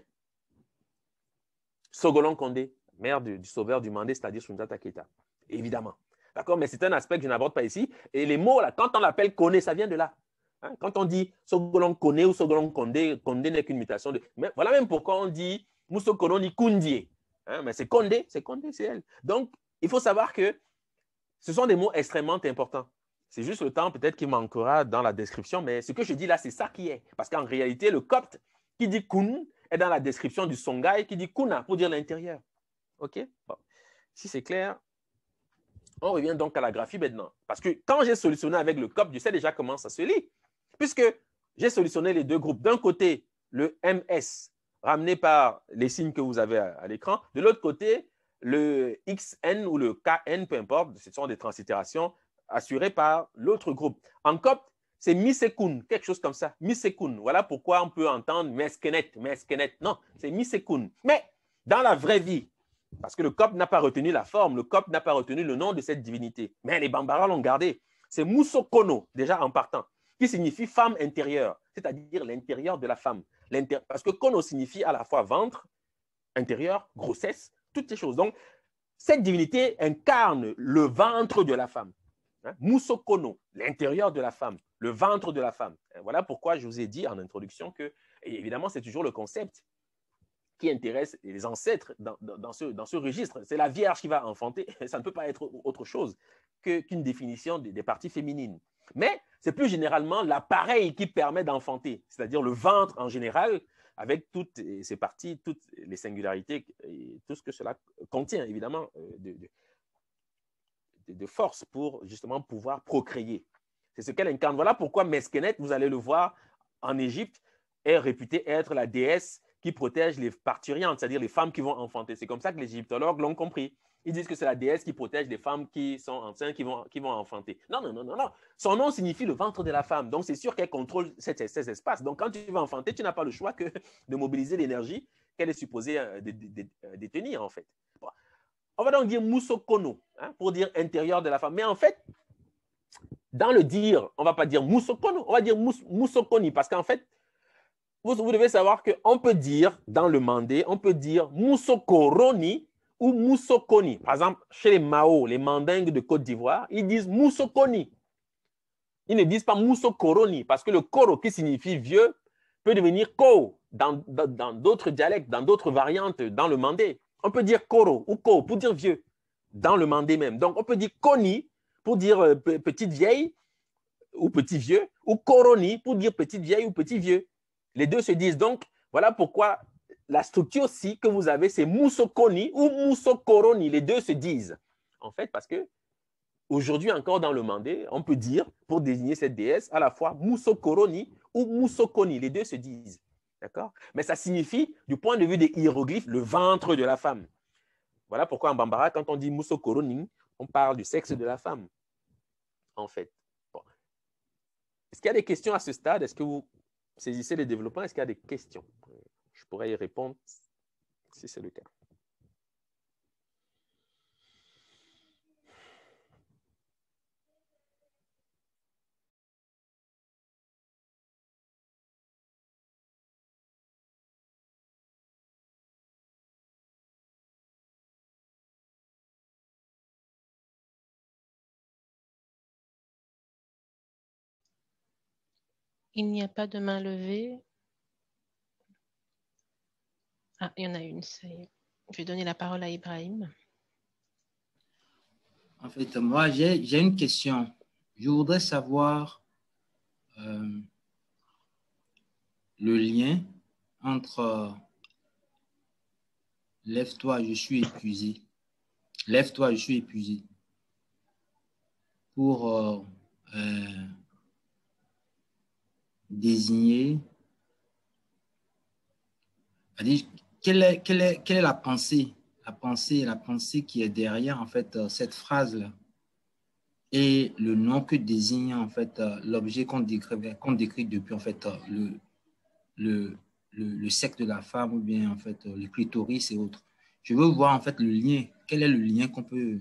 Sogolon Kondé, mère du, sauveur du Mandé, c'est-à-dire Sunjata Keita. Évidemment. D'accord Mais c'est un aspect que je n'aborde pas ici. Et les mots, là, quand on l'appelle Kone, ça vient de là. Hein, quand on dit Sogolon Kone ou Sogolon Kondé, Kondé n'est qu'une mutation de. voilà même pourquoi on dit ni dit Hein? Mais c'est Kondé, c'est Kondé, c'est elle. Donc, il faut savoir que ce sont des mots extrêmement importants. C'est juste le temps peut-être qui manquera dans la description, mais ce que je dis là, c'est ça qui est. Parce qu'en réalité, le copte qui dit kun est dans la description du songhai qui dit kuna pour dire l'intérieur. OK Si c'est clair, on revient donc à la graphie maintenant. Parce que quand j'ai solutionné avec le copte, je sais déjà comment ça se lit. Puisque j'ai solutionné les deux groupes. D'un côté, le MS, ramené par les signes que vous avez à, l'écran. De l'autre côté, le XN ou le KN, peu importe, ce sont des transitérations assurées par l'autre groupe. En copte, c'est Misekun, quelque chose comme ça. Misekun. Voilà pourquoi on peut entendre Meskenet, Meskenet. Non, c'est Misekun. Mais dans la vraie vie, parce que le copte n'a pas retenu la forme, le copte n'a pas retenu le nom de cette divinité, mais les Bambara l'ont gardé. C'est musokono, déjà en partant qui signifie femme intérieure, c'est-à-dire l'intérieur de la femme. Parce que kono signifie à la fois ventre, intérieur, grossesse, toutes ces choses. Donc, cette divinité incarne le ventre de la femme. Hein? kono l'intérieur de la femme, le ventre de la femme. Voilà pourquoi je vous ai dit en introduction que, évidemment, c'est toujours le concept qui intéresse les ancêtres dans, ce, dans ce registre. C'est la Vierge qui va enfanter, <laughs> ça ne peut pas être autre chose qu'une définition des, parties féminines. Mais c'est plus généralement l'appareil qui permet d'enfanter, c'est-à-dire le ventre en général, avec toutes ses parties, toutes les singularités et tout ce que cela contient, évidemment, euh, de, de force pour justement pouvoir procréer. C'est ce qu'elle incarne. Voilà pourquoi Meskenet, vous allez le voir, en Égypte, est réputée être la déesse qui protège les parturiantes, c'est-à-dire les femmes qui vont enfanter. C'est comme ça que les égyptologues l'ont compris. Ils disent que c'est la déesse qui protège les femmes qui sont enceintes, qui vont, qui vont enfanter. Non, non, non, non, non. Son nom signifie le ventre de la femme. Donc, c'est sûr qu'elle contrôle cet, ces espaces. Donc, quand tu vas enfanter, tu n'as pas le choix que de mobiliser l'énergie qu'elle est supposée euh, euh, détenir, en fait. On va donc dire moussokono, hein, pour dire intérieur de la femme. Mais en fait, dans le dire, on ne va pas dire moussokono, on va dire moussokoni, parce qu'en fait, vous, devez savoir qu'on peut dire, dans le mandé, on peut dire musokoroni, ou Moussokoni. Par exemple, chez les Mao, les Mandingues de Côte d'Ivoire, ils disent Moussokoni. Ils ne disent pas Moussokoroni parce que le Koro qui signifie vieux peut devenir Ko dans d'autres dialectes, dans d'autres variantes, dans le Mandé. On peut dire Koro ou Ko pour dire vieux dans le Mandé même. Donc on peut dire Koni pour dire euh, petite vieille ou petit vieux ou Koroni pour dire petite vieille ou petit vieux. Les deux se disent donc, voilà pourquoi la structure aussi que vous avez, c'est Moussokoni ou Moussokoroni. Les deux se disent. En fait, parce que aujourd'hui encore dans le Mandé, on peut dire, pour désigner cette déesse, à la fois Moussokoroni ou Moussokoni. Les deux se disent. D'accord Mais ça signifie, du point de vue des hiéroglyphes, le ventre de la femme. Voilà pourquoi en Bambara, quand on dit Moussokoroni, on parle du sexe de la femme. En fait. Est-ce qu'il y a des questions à ce stade Est-ce que vous saisissez les développements Est-ce qu'il y a des questions je pourrais y répondre si c'est le cas. Il n'y a pas de main levée. Ah, il y en a une, Je vais donner la parole à Ibrahim. En fait, moi, j'ai une question. Je voudrais savoir euh, le lien entre Lève-toi, je suis épuisé. Lève-toi, je suis épuisé. Pour euh, euh, désigner, quelle est, quelle est, la pensée La pensée, la pensée qui est derrière en fait euh, cette phrase là et le nom que désigne en fait euh, l'objet qu'on décrit, depuis en fait euh, le, le, le, sexe de la femme ou bien en fait le clitoris et autres. Je veux voir en fait le lien. Quel est le lien qu'on peut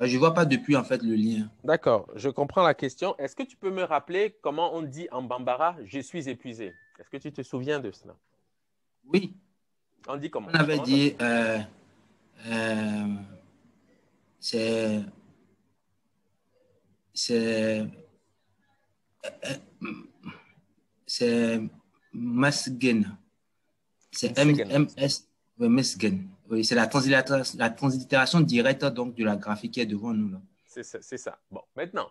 je ne vois pas depuis en fait le lien. D'accord, je comprends la question. Est-ce que tu peux me rappeler comment on dit en Bambara je suis épuisé Est-ce que tu te souviens de cela Oui, on dit comment On avait dit, euh, euh, c'est, c'est, euh, c'est Masgen. C'est M-S, Masgen. Oui, c'est la, transliteration, la directe donc, de la graphique qui est devant nous. C'est, ça, c'est ça. Bon, maintenant,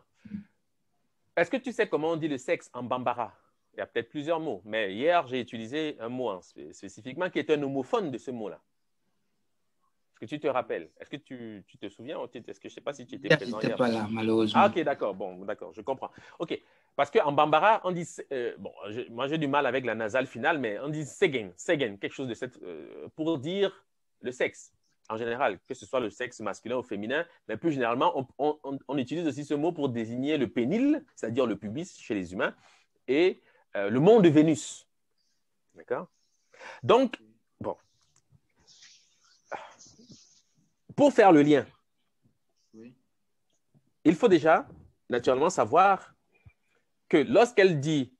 est-ce que tu sais comment on dit le sexe en bambara il y a peut-être plusieurs mots, mais hier, j'ai utilisé un mot hein, spécifiquement qui est un homophone de ce mot-là. Est-ce que tu te rappelles Est-ce que tu, te souviens Est-ce que je ne sais pas si tu étais présent hier pas là, malheureusement. Ah, ok, d'accord. Bon, d'accord, je comprends. Ok, parce qu'en Bambara, on dit... Euh, bon, moi, j'ai du mal avec la nasale finale, mais on dit Segen, Segen, quelque chose de cette... Euh, pour dire le sexe, en général, que ce soit le sexe masculin ou féminin, mais plus généralement, on, utilise aussi ce mot pour désigner le pénil, c'est-à-dire le pubis chez les humains, et euh, le monde de Vénus. D'accord Donc, bon. Pour faire le lien, il faut déjà, naturellement, savoir que lorsqu'elle dit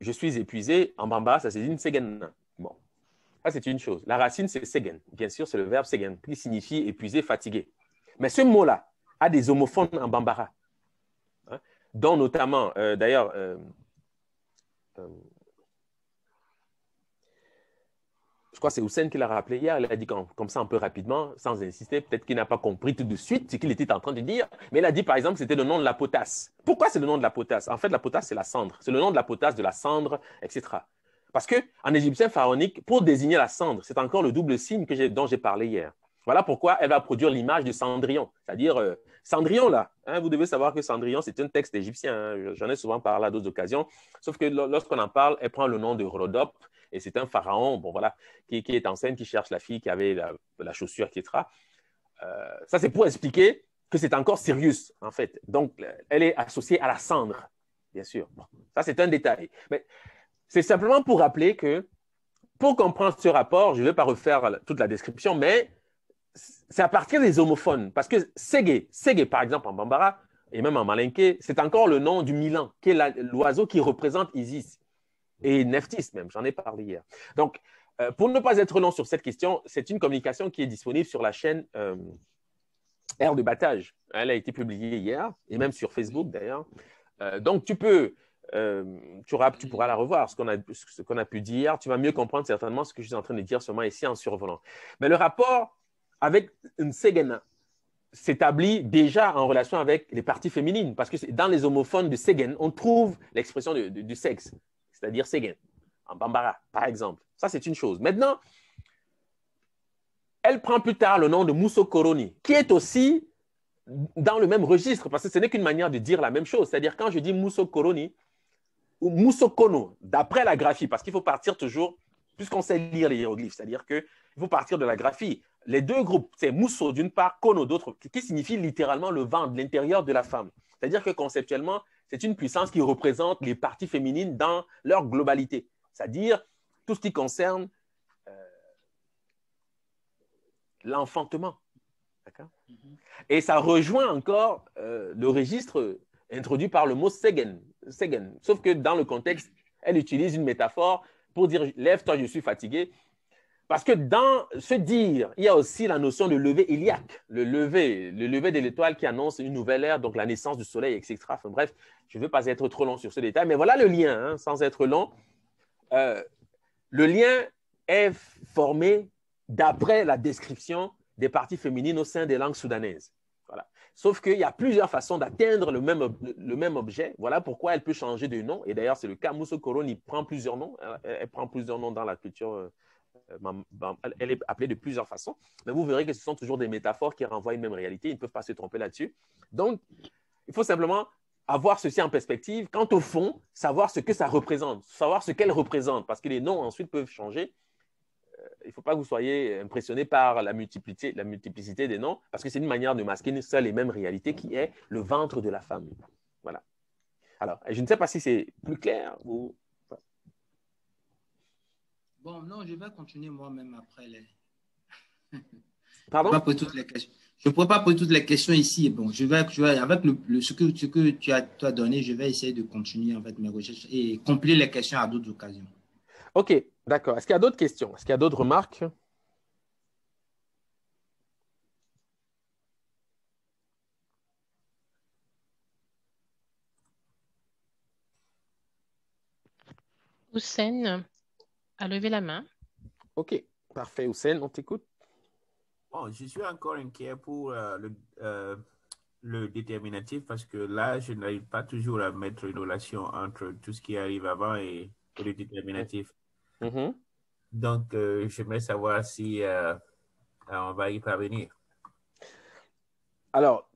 je suis épuisé, en bambara, ça c'est une segen. Bon, ça c'est une chose. La racine, c'est segen. Bien sûr, c'est le verbe segen qui signifie épuisé, fatigué. Mais ce mot-là a des homophones en bambara, dont notamment, euh, d'ailleurs, euh, je crois que c'est Hussein qui l'a rappelé hier, il a dit comme, ça un peu rapidement, sans insister, peut-être qu'il n'a pas compris tout de suite ce qu'il était en train de dire, mais il a dit par exemple que c'était le nom de la potasse. Pourquoi c'est le nom de la potasse En fait, la potasse, c'est la cendre. C'est le nom de la potasse, de la cendre, etc. Parce qu'en égyptien pharaonique, pour désigner la cendre, c'est encore le double signe que dont j'ai parlé hier. Voilà pourquoi elle va produire l'image de Cendrillon, c'est-à-dire euh, Cendrillon, là, hein, vous devez savoir que Cendrillon, c'est un texte égyptien. Hein. J'en ai souvent parlé à d'autres occasions. Sauf que lorsqu'on en parle, elle prend le nom de Rhodope et c'est un pharaon, bon voilà, qui, est en scène, qui cherche la fille qui avait la, chaussure, etc. Euh, ça, c'est pour expliquer que c'est encore Sirius, en fait. Donc, elle est associée à la cendre, bien sûr. ça, c'est un détail. Mais c'est simplement pour rappeler que, pour comprendre ce rapport, je ne vais pas refaire toute la description, mais c'est à partir des homophones. Parce que Sege, par exemple, en Bambara, et même en Malinké, c'est encore le nom du Milan, qui est l'oiseau qui représente Isis. Et Neftis même, j'en ai parlé hier. Donc, euh, pour ne pas être long sur cette question, c'est une communication qui est disponible sur la chaîne euh, Air de Battage. Elle a été publiée hier, et même sur Facebook d'ailleurs. Euh, donc, tu peux tu, tu, pourras la revoir, ce qu'on a, a, pu dire. Tu vas mieux comprendre certainement ce que je suis en train de dire seulement ici en survolant. Mais le rapport avec une Segen s'établit déjà en relation avec les parties féminines, parce que dans les homophones de Segen, on trouve l'expression du sexe, c'est-à-dire Segen, en Bambara, par exemple. Ça, c'est une chose. Maintenant, elle prend plus tard le nom de musokoroni, qui est aussi dans le même registre, parce que ce n'est qu'une manière de dire la même chose. C'est-à-dire, quand je dis musokoroni ou musokono, d'après la graphie, parce qu'il faut partir toujours, puisqu'on sait lire les hiéroglyphes, c'est-à-dire qu'il faut partir de la graphie les deux groupes, c'est Mousso d'une part, Kono d'autre, qui signifie littéralement le ventre, l'intérieur de la femme. C'est-à-dire que conceptuellement, c'est une puissance qui représente les parties féminines dans leur globalité, c'est-à-dire tout ce qui concerne euh, l'enfantement. Et ça rejoint encore euh, le registre introduit par le mot Segen, Segen. Sauf que dans le contexte, elle utilise une métaphore pour dire Lève-toi, je suis fatigué. Parce que dans ce dire, il y a aussi la notion de lever iliaque, le lever, le lever de l'étoile qui annonce une nouvelle ère, donc la naissance du soleil, etc. Enfin, bref, je ne veux pas être trop long sur ce détail, mais voilà le lien, hein, sans être long. Euh, le lien est formé d'après la description des parties féminines au sein des langues soudanaises. Voilà. Sauf qu'il y a plusieurs façons d'atteindre le même, le même objet. Voilà pourquoi elle peut changer de nom. Et d'ailleurs, c'est le cas. Mousso il prend plusieurs noms. Hein. Elle, elle prend plusieurs noms dans la culture euh, euh, elle est appelée de plusieurs façons, mais vous verrez que ce sont toujours des métaphores qui renvoient une même réalité. Ils ne peuvent pas se tromper là-dessus. Donc, il faut simplement avoir ceci en perspective. Quant au fond, savoir ce que ça représente, savoir ce qu'elle représente, parce que les noms ensuite peuvent changer. Euh, il ne faut pas que vous soyez impressionné par la multiplicité, la multiplicité des noms, parce que c'est une manière de masquer une seule et même réalité qui est le ventre de la femme. Voilà. Alors, je ne sais pas si c'est plus clair ou Bon, non, je vais continuer moi-même après les. <laughs> Pardon je ne pourrais pas poser toutes les questions ici. Bon, je vais, avec le, ce, que, tu as, donné, je vais essayer de continuer en fait mes recherches et compléter les questions à d'autres occasions. Ok, d'accord. Est-ce qu'il y a d'autres questions Est-ce qu'il y a d'autres remarques Hussein, à lever la main. OK, parfait. Hussein, on t'écoute. je suis encore inquiet pour euh, euh, le, déterminatif parce que là, je n'arrive pas toujours à mettre une relation entre tout ce qui arrive avant et, le déterminatif. Mm-hmm. Mm-hmm. Donc, euh, j'aimerais savoir si on va y parvenir. Alors,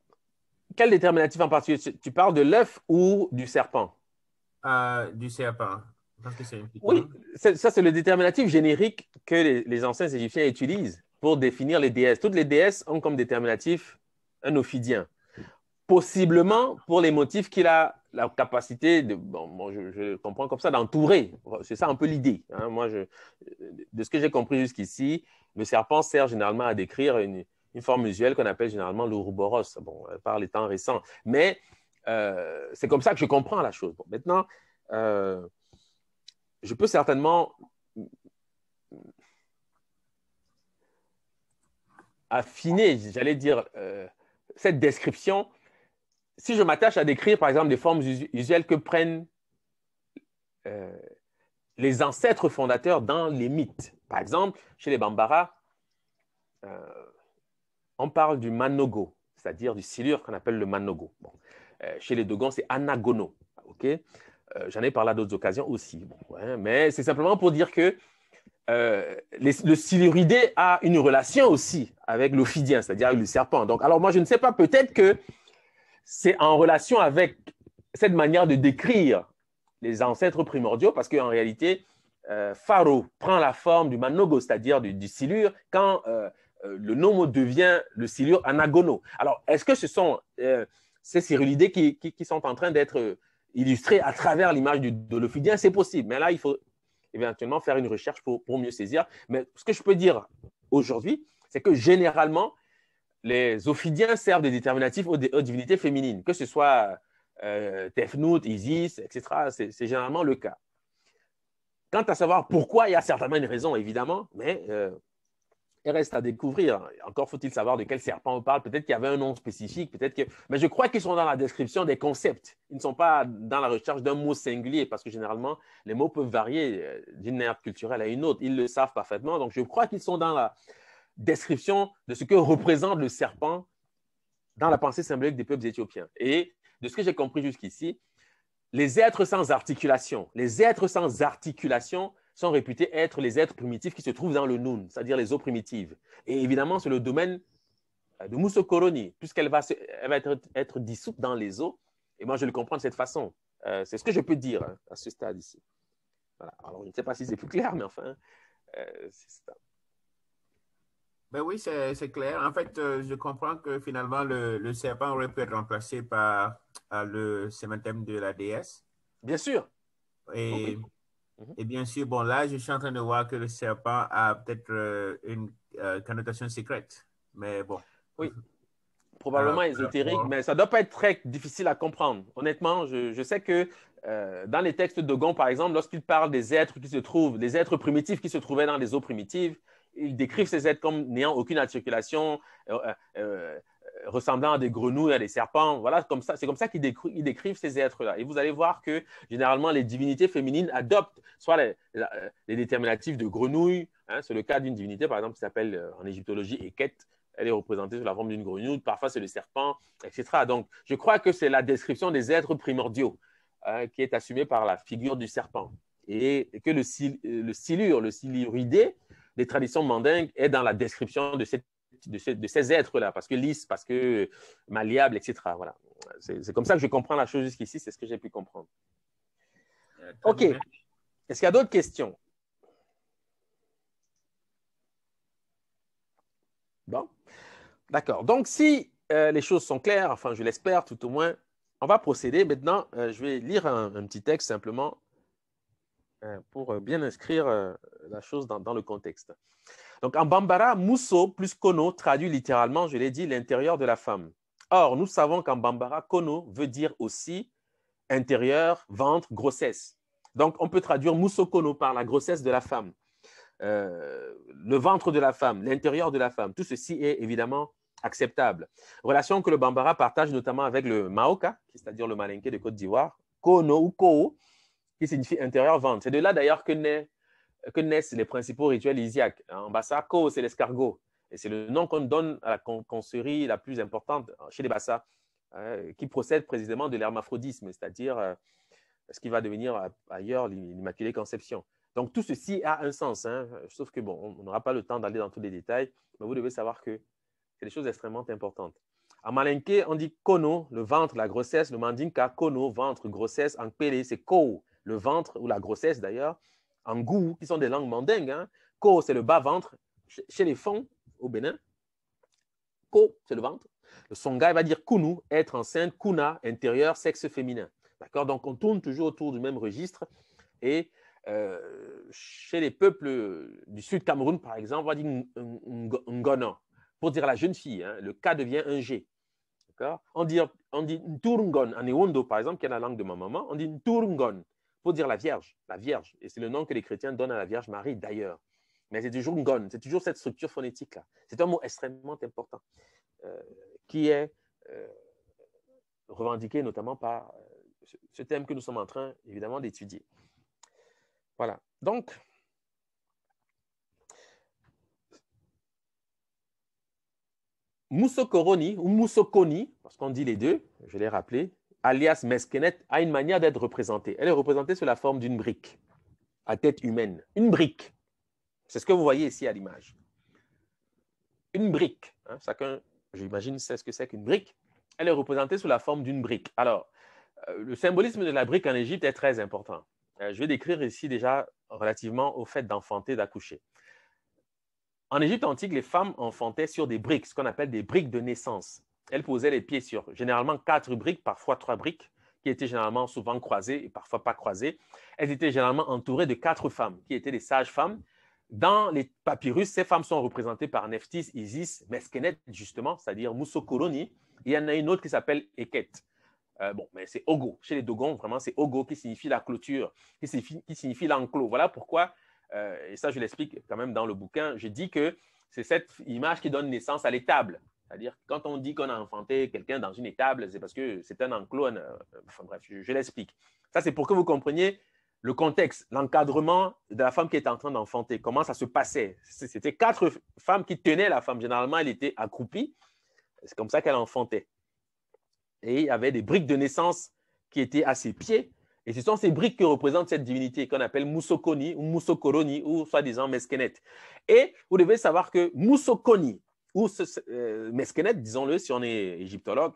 quel déterminatif en particulier Tu parles de l'œuf ou du serpent Du serpent oui, ça c'est le déterminatif générique que les, anciens Égyptiens utilisent pour définir les déesses. Toutes les déesses ont comme déterminatif un ophidien. Possiblement pour les motifs qu'il a la capacité de, bon, je, comprends comme ça, d'entourer. C'est ça un peu l'idée. Hein. Moi, je, de ce que j'ai compris jusqu'ici, le serpent sert généralement à décrire une, forme usuelle qu'on appelle généralement l'ouroboros, bon, euh, par les temps récents. Mais euh, c'est comme ça que je comprends la chose. maintenant, euh, je peux certainement affiner, j'allais dire, euh, cette description. Si je m'attache à décrire, par exemple, des formes usuelles que prennent euh, les ancêtres fondateurs dans les mythes. Par exemple, chez les Bambara, euh, on parle du manogo, c'est-à-dire du silure qu'on appelle le manogo. chez les Dogons, c'est anagono. ok euh, j'en ai parlé à d'autres occasions aussi. mais c'est simplement pour dire que euh, le siluridé a une relation aussi avec l'ophidien, c'est-à-dire avec le serpent. Donc, alors moi, je ne sais pas, peut-être que c'est en relation avec cette manière de décrire les ancêtres primordiaux, parce qu'en réalité, euh, Pharo prend la forme du manogo, c'est-à-dire du, du, silure, quand euh, le nom devient le silure anagono. Alors, est-ce que ce sont ces siluridés qui sont en train d'être illustrer à travers l'image de l'Ophidien, c'est possible. Mais là, il faut éventuellement faire une recherche pour, mieux saisir. Mais ce que je peux dire aujourd'hui, c'est que généralement, les ophidiens servent de déterminatifs aux, divinités féminines, que ce soit euh, Tefnout, Isis, etc. C'est généralement le cas. Quant à savoir pourquoi, il y a certainement une raison, évidemment, mais euh, reste à découvrir. Encore faut-il savoir de quel serpent on parle. Peut-être qu'il y avait un nom spécifique, peut-être que. Mais je crois qu'ils sont dans la description des concepts. Ils ne sont pas dans la recherche d'un mot singulier parce que généralement, les mots peuvent varier euh, d'une ère culturelle à une autre. Ils le savent parfaitement. Donc, je crois qu'ils sont dans la description de ce que représente le serpent dans la pensée symbolique des peuples éthiopiens. Et de ce que j'ai compris jusqu'ici, les êtres sans articulation, les êtres sans articulation sont réputés être les êtres primitifs qui se trouvent dans le Noun, c'est-à-dire les eaux primitives. Et évidemment, c'est le domaine euh, de Mousso puisqu'elle va, elle va être, être, dissoute dans les eaux. Et moi, je le comprends de cette façon. Euh, c'est ce que je peux dire hein, à ce stade ici. Voilà. Alors, je ne sais pas si c'est plus clair, mais enfin, euh, c'est ça. Ben oui, c'est clair. En fait, je comprends que finalement, le, serpent aurait pu être remplacé par le sémantème de la déesse. Bien sûr. Et, Mm-hmm. Et bien sûr, bon, là, je suis en train de voir que le serpent a peut-être euh, une euh, connotation secrète. Mais bon. Oui. <laughs> Probablement ésotérique, mais ça ne doit pas être très difficile à comprendre. Honnêtement, je, sais que euh, dans les textes de Dogon, par exemple, lorsqu'il parle des êtres qui se trouvent, des êtres primitifs qui se trouvaient dans les eaux primitives, ils décrivent ces êtres comme n'ayant aucune articulation, ressemblant à des grenouilles, à des serpents. Voilà, comme ça, c'est comme ça qu'ils décrivent ces êtres-là. Et vous allez voir que généralement, les divinités féminines adoptent soit les, déterminatifs de grenouilles. Hein. c'est le cas d'une divinité, par exemple, qui s'appelle euh, en égyptologie, Eket. Elle est représentée sous la forme d'une grenouille, parfois c'est le serpent, etc. Donc, je crois que c'est la description des êtres primordiaux hein, qui est assumée par la figure du serpent. Et, que le, euh, le silure, le siluridé, des traditions mandingues est dans la description de cette de, ces êtres-là, parce que lisses, parce que malléables etc. Voilà. C'est comme ça que je comprends la chose jusqu'ici, c'est ce que j'ai pu comprendre. Euh, OK. Est-ce qu'il y a d'autres questions? Bon. D'accord. Donc, si euh, les choses sont claires, enfin, je l'espère tout au moins, on va procéder. Maintenant, euh, je vais lire un, petit texte simplement pour bien inscrire la chose dans le contexte. Donc en Bambara, mousso plus Kono traduit littéralement, je l'ai dit, l'intérieur de la femme. Or, nous savons qu'en Bambara, Kono veut dire aussi intérieur, ventre, grossesse. Donc on peut traduire Musso Kono par la grossesse de la femme, euh, le ventre de la femme, l'intérieur de la femme. Tout ceci est évidemment acceptable. Relation que le Bambara partage notamment avec le Maoka, c'est-à-dire le Malinké de Côte d'Ivoire, Kono ou Ko, qui signifie intérieur-ventre. C'est de là d'ailleurs que naît que naissent les principaux rituels isiaques. En hein, Ko, c'est l'escargot. Et c'est le nom qu'on donne à la conserie la plus importante hein, chez les Bassa, euh, qui procède précisément de l'hermaphrodisme, c'est-à-dire euh, ce qui va devenir euh, ailleurs l'Immaculée Conception. Donc tout ceci a un sens, hein. sauf que bon, on n'aura pas le temps d'aller dans tous les détails, mais vous devez savoir que c'est des choses extrêmement importantes. En malinké, on dit kono, le ventre, la grossesse. Le mandinka, kono, ventre, grossesse. En pélé, c'est ko, le ventre ou la grossesse d'ailleurs angou, qui sont des langues mandingues. Hein. Ko, c'est le bas-ventre. Chez les fonds, au Bénin, Ko, c'est le ventre. Le il va dire kunu, être enceinte, kuna, intérieur, sexe féminin. D'accord Donc, on tourne toujours autour du même registre. Et euh, chez les peuples du sud Cameroun, par exemple, on va dire ngona pour dire la jeune fille. Hein. Le K devient un G. D'accord on dit, on dit Nturungon en Ewondo, par exemple, qui est la langue de ma maman. On dit Nturungon faut dire la Vierge, la Vierge. Et c'est le nom que les chrétiens donnent à la Vierge Marie d'ailleurs. Mais c'est toujours gonne, c'est toujours cette structure phonétique-là. C'est un mot extrêmement important euh, qui est euh, revendiqué notamment par euh, ce thème que nous sommes en train, évidemment, d'étudier. Voilà. Donc, Moussokoroni ou Moussokoni, parce qu'on dit les deux, je l'ai rappelé, alias Meskenet, a une manière d'être représentée. Elle est représentée sous la forme d'une brique à tête humaine. Une brique. C'est ce que vous voyez ici à l'image. Une brique. Hein. chacun, j'imagine, sait ce que c'est qu'une brique. Elle est représentée sous la forme d'une brique. Alors, euh, le symbolisme de la brique en Égypte est très important. Euh, je vais décrire ici déjà relativement au fait d'enfanter, d'accoucher. En Égypte antique, les femmes enfantaient sur des briques, ce qu'on appelle des briques de naissance elle posait les pieds sur généralement quatre briques, parfois trois briques, qui étaient généralement souvent croisées et parfois pas croisées. Elles étaient généralement entourées de quatre femmes, qui étaient des sages femmes. Dans les papyrus, ces femmes sont représentées par Neftis, Isis, Meskenet, justement, c'est-à-dire Moussokoloni. Il y en a une autre qui s'appelle Eket. Euh, bon, mais c'est Ogo. Chez les Dogons, vraiment, c'est Ogo qui signifie la clôture, qui signifie, l'enclos. Voilà pourquoi, euh, et ça je l'explique quand même dans le bouquin, je dis que c'est cette image qui donne naissance à l'étable. C'est-à-dire, quand on dit qu'on a enfanté quelqu'un dans une étable, c'est parce que c'est un enclone. Euh, enfin bref, je, l'explique. Ça, c'est pour que vous compreniez le contexte, l'encadrement de la femme qui était en train d'enfanter, comment ça se passait. C'était quatre femmes qui tenaient la femme. Généralement, elle était accroupie. C'est comme ça qu'elle enfantait. Et il y avait des briques de naissance qui étaient à ses pieds. Et ce sont ces briques que représentent cette divinité qu'on appelle Moussokoni ou Moussokoroni ou soi-disant Meskenet. Et vous devez savoir que Moussokoni, ou ce, euh, disons-le si on est égyptologue,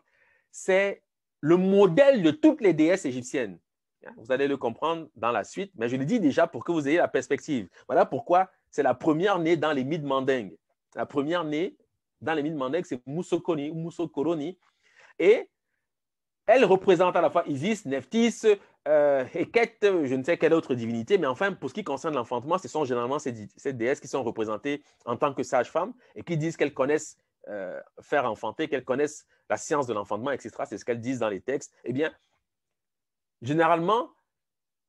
c'est le modèle de toutes les déesses égyptiennes. Hein, vous allez le comprendre dans la suite, mais je le dis déjà pour que vous ayez la perspective. Voilà pourquoi c'est la première née dans les mythes mandingues. La première née dans les mythes mandingues, c'est Moussokoni ou Moussokoroni. Et elle représente à la fois Isis, Nephthys, euh, et je ne sais quelle autre divinité, mais enfin, pour ce qui concerne l'enfantement, ce sont généralement ces, déesses qui sont représentées en tant que sages-femmes et qui disent qu'elles connaissent euh, faire enfanter, qu'elles connaissent la science de l'enfantement, etc. C'est ce qu'elles disent dans les textes. Eh bien, généralement,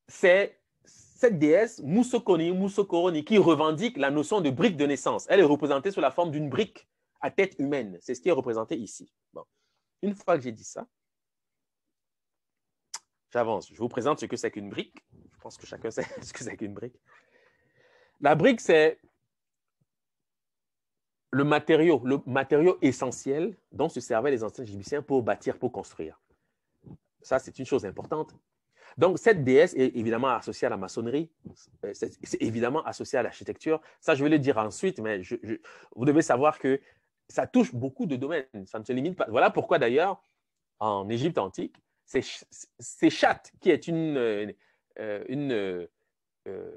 c'est cette déesse, Musokoni, Musokoroni, qui revendique la notion de brique de naissance. Elle est représentée sous la forme d'une brique à tête humaine. C'est ce qui est représenté ici. Une fois que j'ai dit ça, J'avance. Je vous présente ce que c'est qu'une brique. Je pense que chacun sait <laughs> ce que c'est qu'une brique. La brique, c'est le matériau, le matériau essentiel dont se servaient les anciens Égyptiens pour bâtir, pour construire. Ça, c'est une chose importante. Donc, cette déesse est évidemment associée à la maçonnerie, euh, c'est évidemment associé à l'architecture. Ça, je vais le dire ensuite, mais vous devez savoir que ça touche beaucoup de domaines. Ça ne se limite pas. Voilà pourquoi, d'ailleurs, en Égypte antique, c'est Chat qui est une, euh, euh,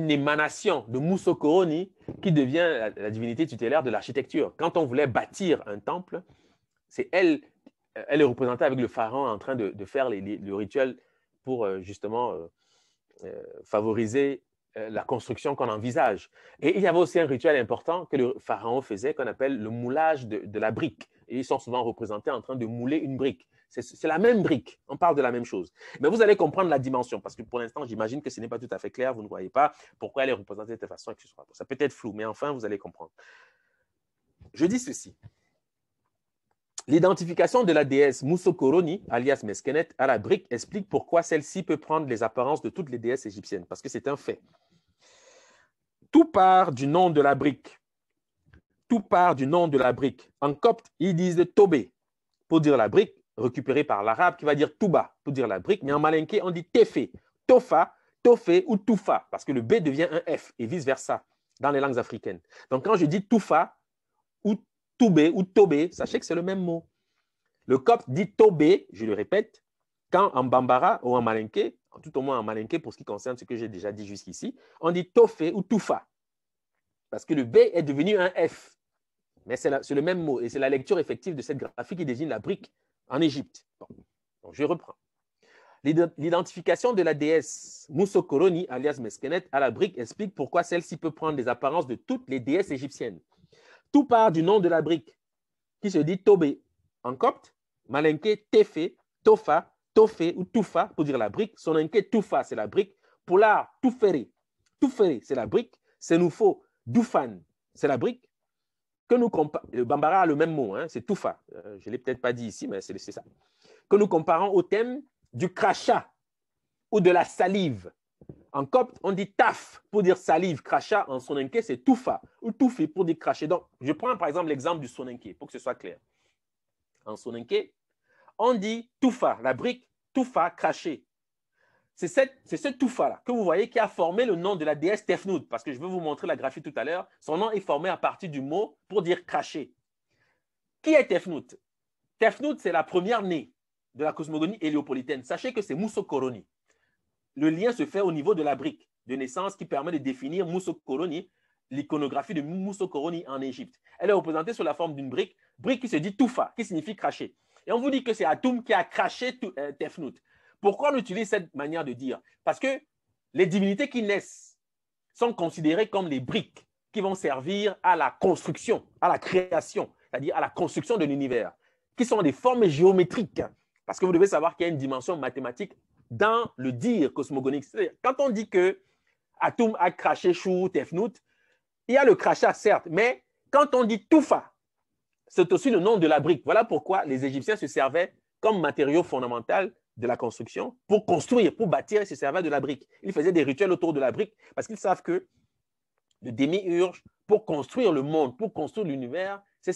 émanation de Musokoroni qui devient la, divinité tutélaire de l'architecture. Quand on voulait bâtir un temple, c'est elle, elle est représentée avec le pharaon en train de, faire le rituel pour euh, justement favoriser la construction qu'on envisage. Et il y avait aussi un rituel important que le pharaon faisait qu'on appelle le moulage de la brique ils sont souvent représentés en train de mouler une brique. C'est la même brique, on parle de la même chose. Mais vous allez comprendre la dimension, parce que pour l'instant, j'imagine que ce n'est pas tout à fait clair, vous ne voyez pas pourquoi elle est représentée de cette façon, Ça peut être flou, mais enfin, vous allez comprendre. Je dis ceci. L'identification de la déesse Moussokoroni, alias Meskenet, à la brique explique pourquoi celle-ci peut prendre les apparences de toutes les déesses égyptiennes, parce que c'est un fait. Tout part du nom de la brique. Tout part du nom de la brique. En copte, ils disent Tobé pour dire la brique, récupérée par l'arabe qui va dire Touba pour dire la brique, mais en malinqué, on dit Tefé, Tofa, Tofé ou Toufa, parce que le B devient un F et vice-versa dans les langues africaines. Donc quand je dis Toufa ou Toubé ou Tobé, sachez que c'est le même mot. Le copte dit Tobé, je le répète, quand en Bambara ou en malinqué, tout au moins en malinqué pour ce qui concerne ce que j'ai déjà dit jusqu'ici, on dit Tofé ou Toufa, parce que le B est devenu un F. Mais c'est le même mot et c'est la lecture effective de cette graphie qui désigne la brique en Égypte. Bon. je reprends. L'identification de la déesse Moussokoroni, alias Meskenet, à la brique explique pourquoi celle-ci peut prendre les apparences de toutes les déesses égyptiennes. Tout part du nom de la brique, qui se dit Tobé en copte, Malenke, Tefe, Tofa, Tofé ou Tufa pour dire la brique, Sonenke, Tufa, c'est la brique, Polar, Tufere, Tufere, c'est la brique, Senufo, Dufan, c'est la brique, que nous Bambara a le même mot, hein, c'est Toufa. Euh, je ne l'ai peut-être pas dit ici, mais c'est ça. Que nous comparons au thème du crachat ou de la salive. En copte, on dit taf pour dire salive, crachat. En soninké, c'est toufa ou toufi pour dire cracher. Donc, je prends par exemple l'exemple du soninké pour que ce soit clair. En soninké, on dit toufa, la brique, toufa, cracher. C'est ce Toufa-là que vous voyez qui a formé le nom de la déesse Tefnout, parce que je vais vous montrer la graphie tout à l'heure. Son nom est formé à partir du mot pour dire cracher. Qui est Tefnout Tefnout, c'est la première née de la cosmogonie héliopolitaine. Sachez que c'est Mousso Le lien se fait au niveau de la brique de naissance qui permet de définir Mousso l'iconographie de Mousso en Égypte. Elle est représentée sous la forme d'une brique, brique qui se dit Toufa, qui signifie cracher. Et on vous dit que c'est Atum qui a craché euh, Tefnout. Pourquoi on utilise cette manière de dire Parce que les divinités qui naissent sont considérées comme des briques qui vont servir à la construction, à la création, c'est-à-dire à la construction de l'univers, qui sont des formes géométriques. Parce que vous devez savoir qu'il y a une dimension mathématique dans le dire cosmogonique. Quand on dit que Atum a craché Chou, Tefnout, il y a le crachat, certes, mais quand on dit Toufa, c'est aussi le nom de la brique. Voilà pourquoi les Égyptiens se servaient comme matériau fondamental de la construction pour construire, pour bâtir et se servir de la brique. Ils faisaient des rituels autour de la brique parce qu'ils savent que le demi-urge pour construire le monde, pour construire l'univers, s'est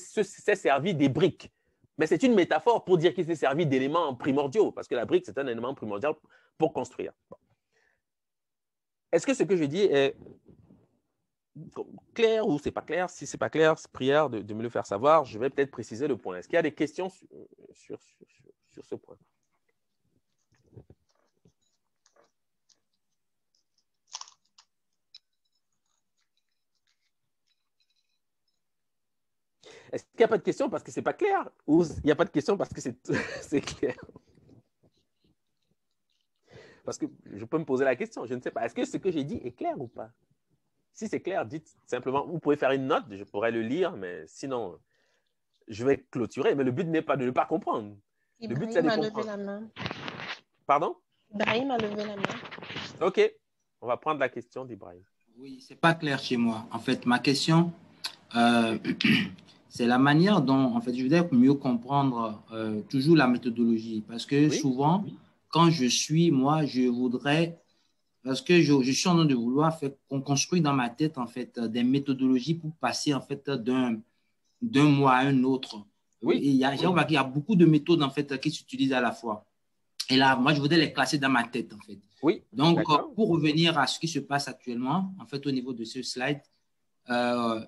servi des briques. Mais c'est une métaphore pour dire qu'il s'est servi d'éléments primordiaux parce que la brique, c'est un élément primordial pour construire. Est-ce que ce que je dis est clair ou c'est pas clair Si c'est pas clair, prière de, me le faire savoir. Je vais peut-être préciser le point. Est-ce qu'il y a des questions sur, sur ce point Est-ce qu'il n'y a pas de question parce que ce n'est pas clair Ou il n'y a pas de question parce que <laughs> c'est clair Parce que je peux me poser la question, je ne sais pas. Est-ce que ce que j'ai dit est clair ou pas Si c'est clair, dites simplement, vous pouvez faire une note, je pourrais le lire, mais sinon, je vais clôturer. Mais le but n'est pas de ne pas comprendre. le but, c'est de comprendre. Pardon Ibrahim a levé la main. OK. On va prendre la question d'Ibrahim. Oui, ce n'est pas clair chez moi. En fait, ma question, euh, <clears throat> c'est la manière dont, en fait, je voudrais mieux comprendre euh, toujours la méthodologie. Parce que souvent, quand je suis, moi, je voudrais, parce que je, suis en train de vouloir faire qu'on construit dans ma tête, en fait, des méthodologies pour passer, en fait, d'un, mois à un autre. Oui. Il y, a, beaucoup de méthodes, en fait, qui s'utilisent à la fois. Et là, moi, je voudrais les classer dans ma tête, en fait. Oui. Donc, pour revenir à ce qui se passe actuellement, en fait, au niveau de ce slide, euh,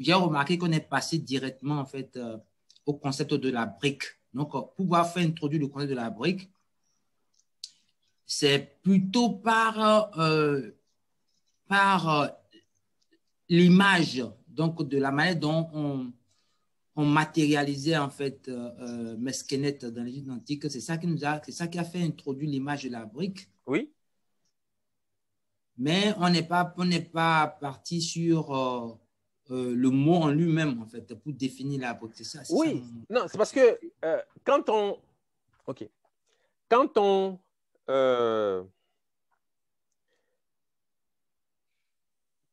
j'ai remarqué qu'on est passé directement en fait euh, au concept de la brique. Donc, euh, pouvoir faire introduire le concept de la brique, c'est plutôt par, euh, par l'image, donc de la manière dont on, matérialisait en fait euh, dans l'Égypte antique. C'est ça qui nous c'est ça qui a fait introduire l'image de la brique. Oui. Mais on n'est pas, on n'est pas parti sur euh, le mot en lui-même, en fait, pour définir la oui, non, c'est parce que euh, quand on. OK. Quand on. Euh,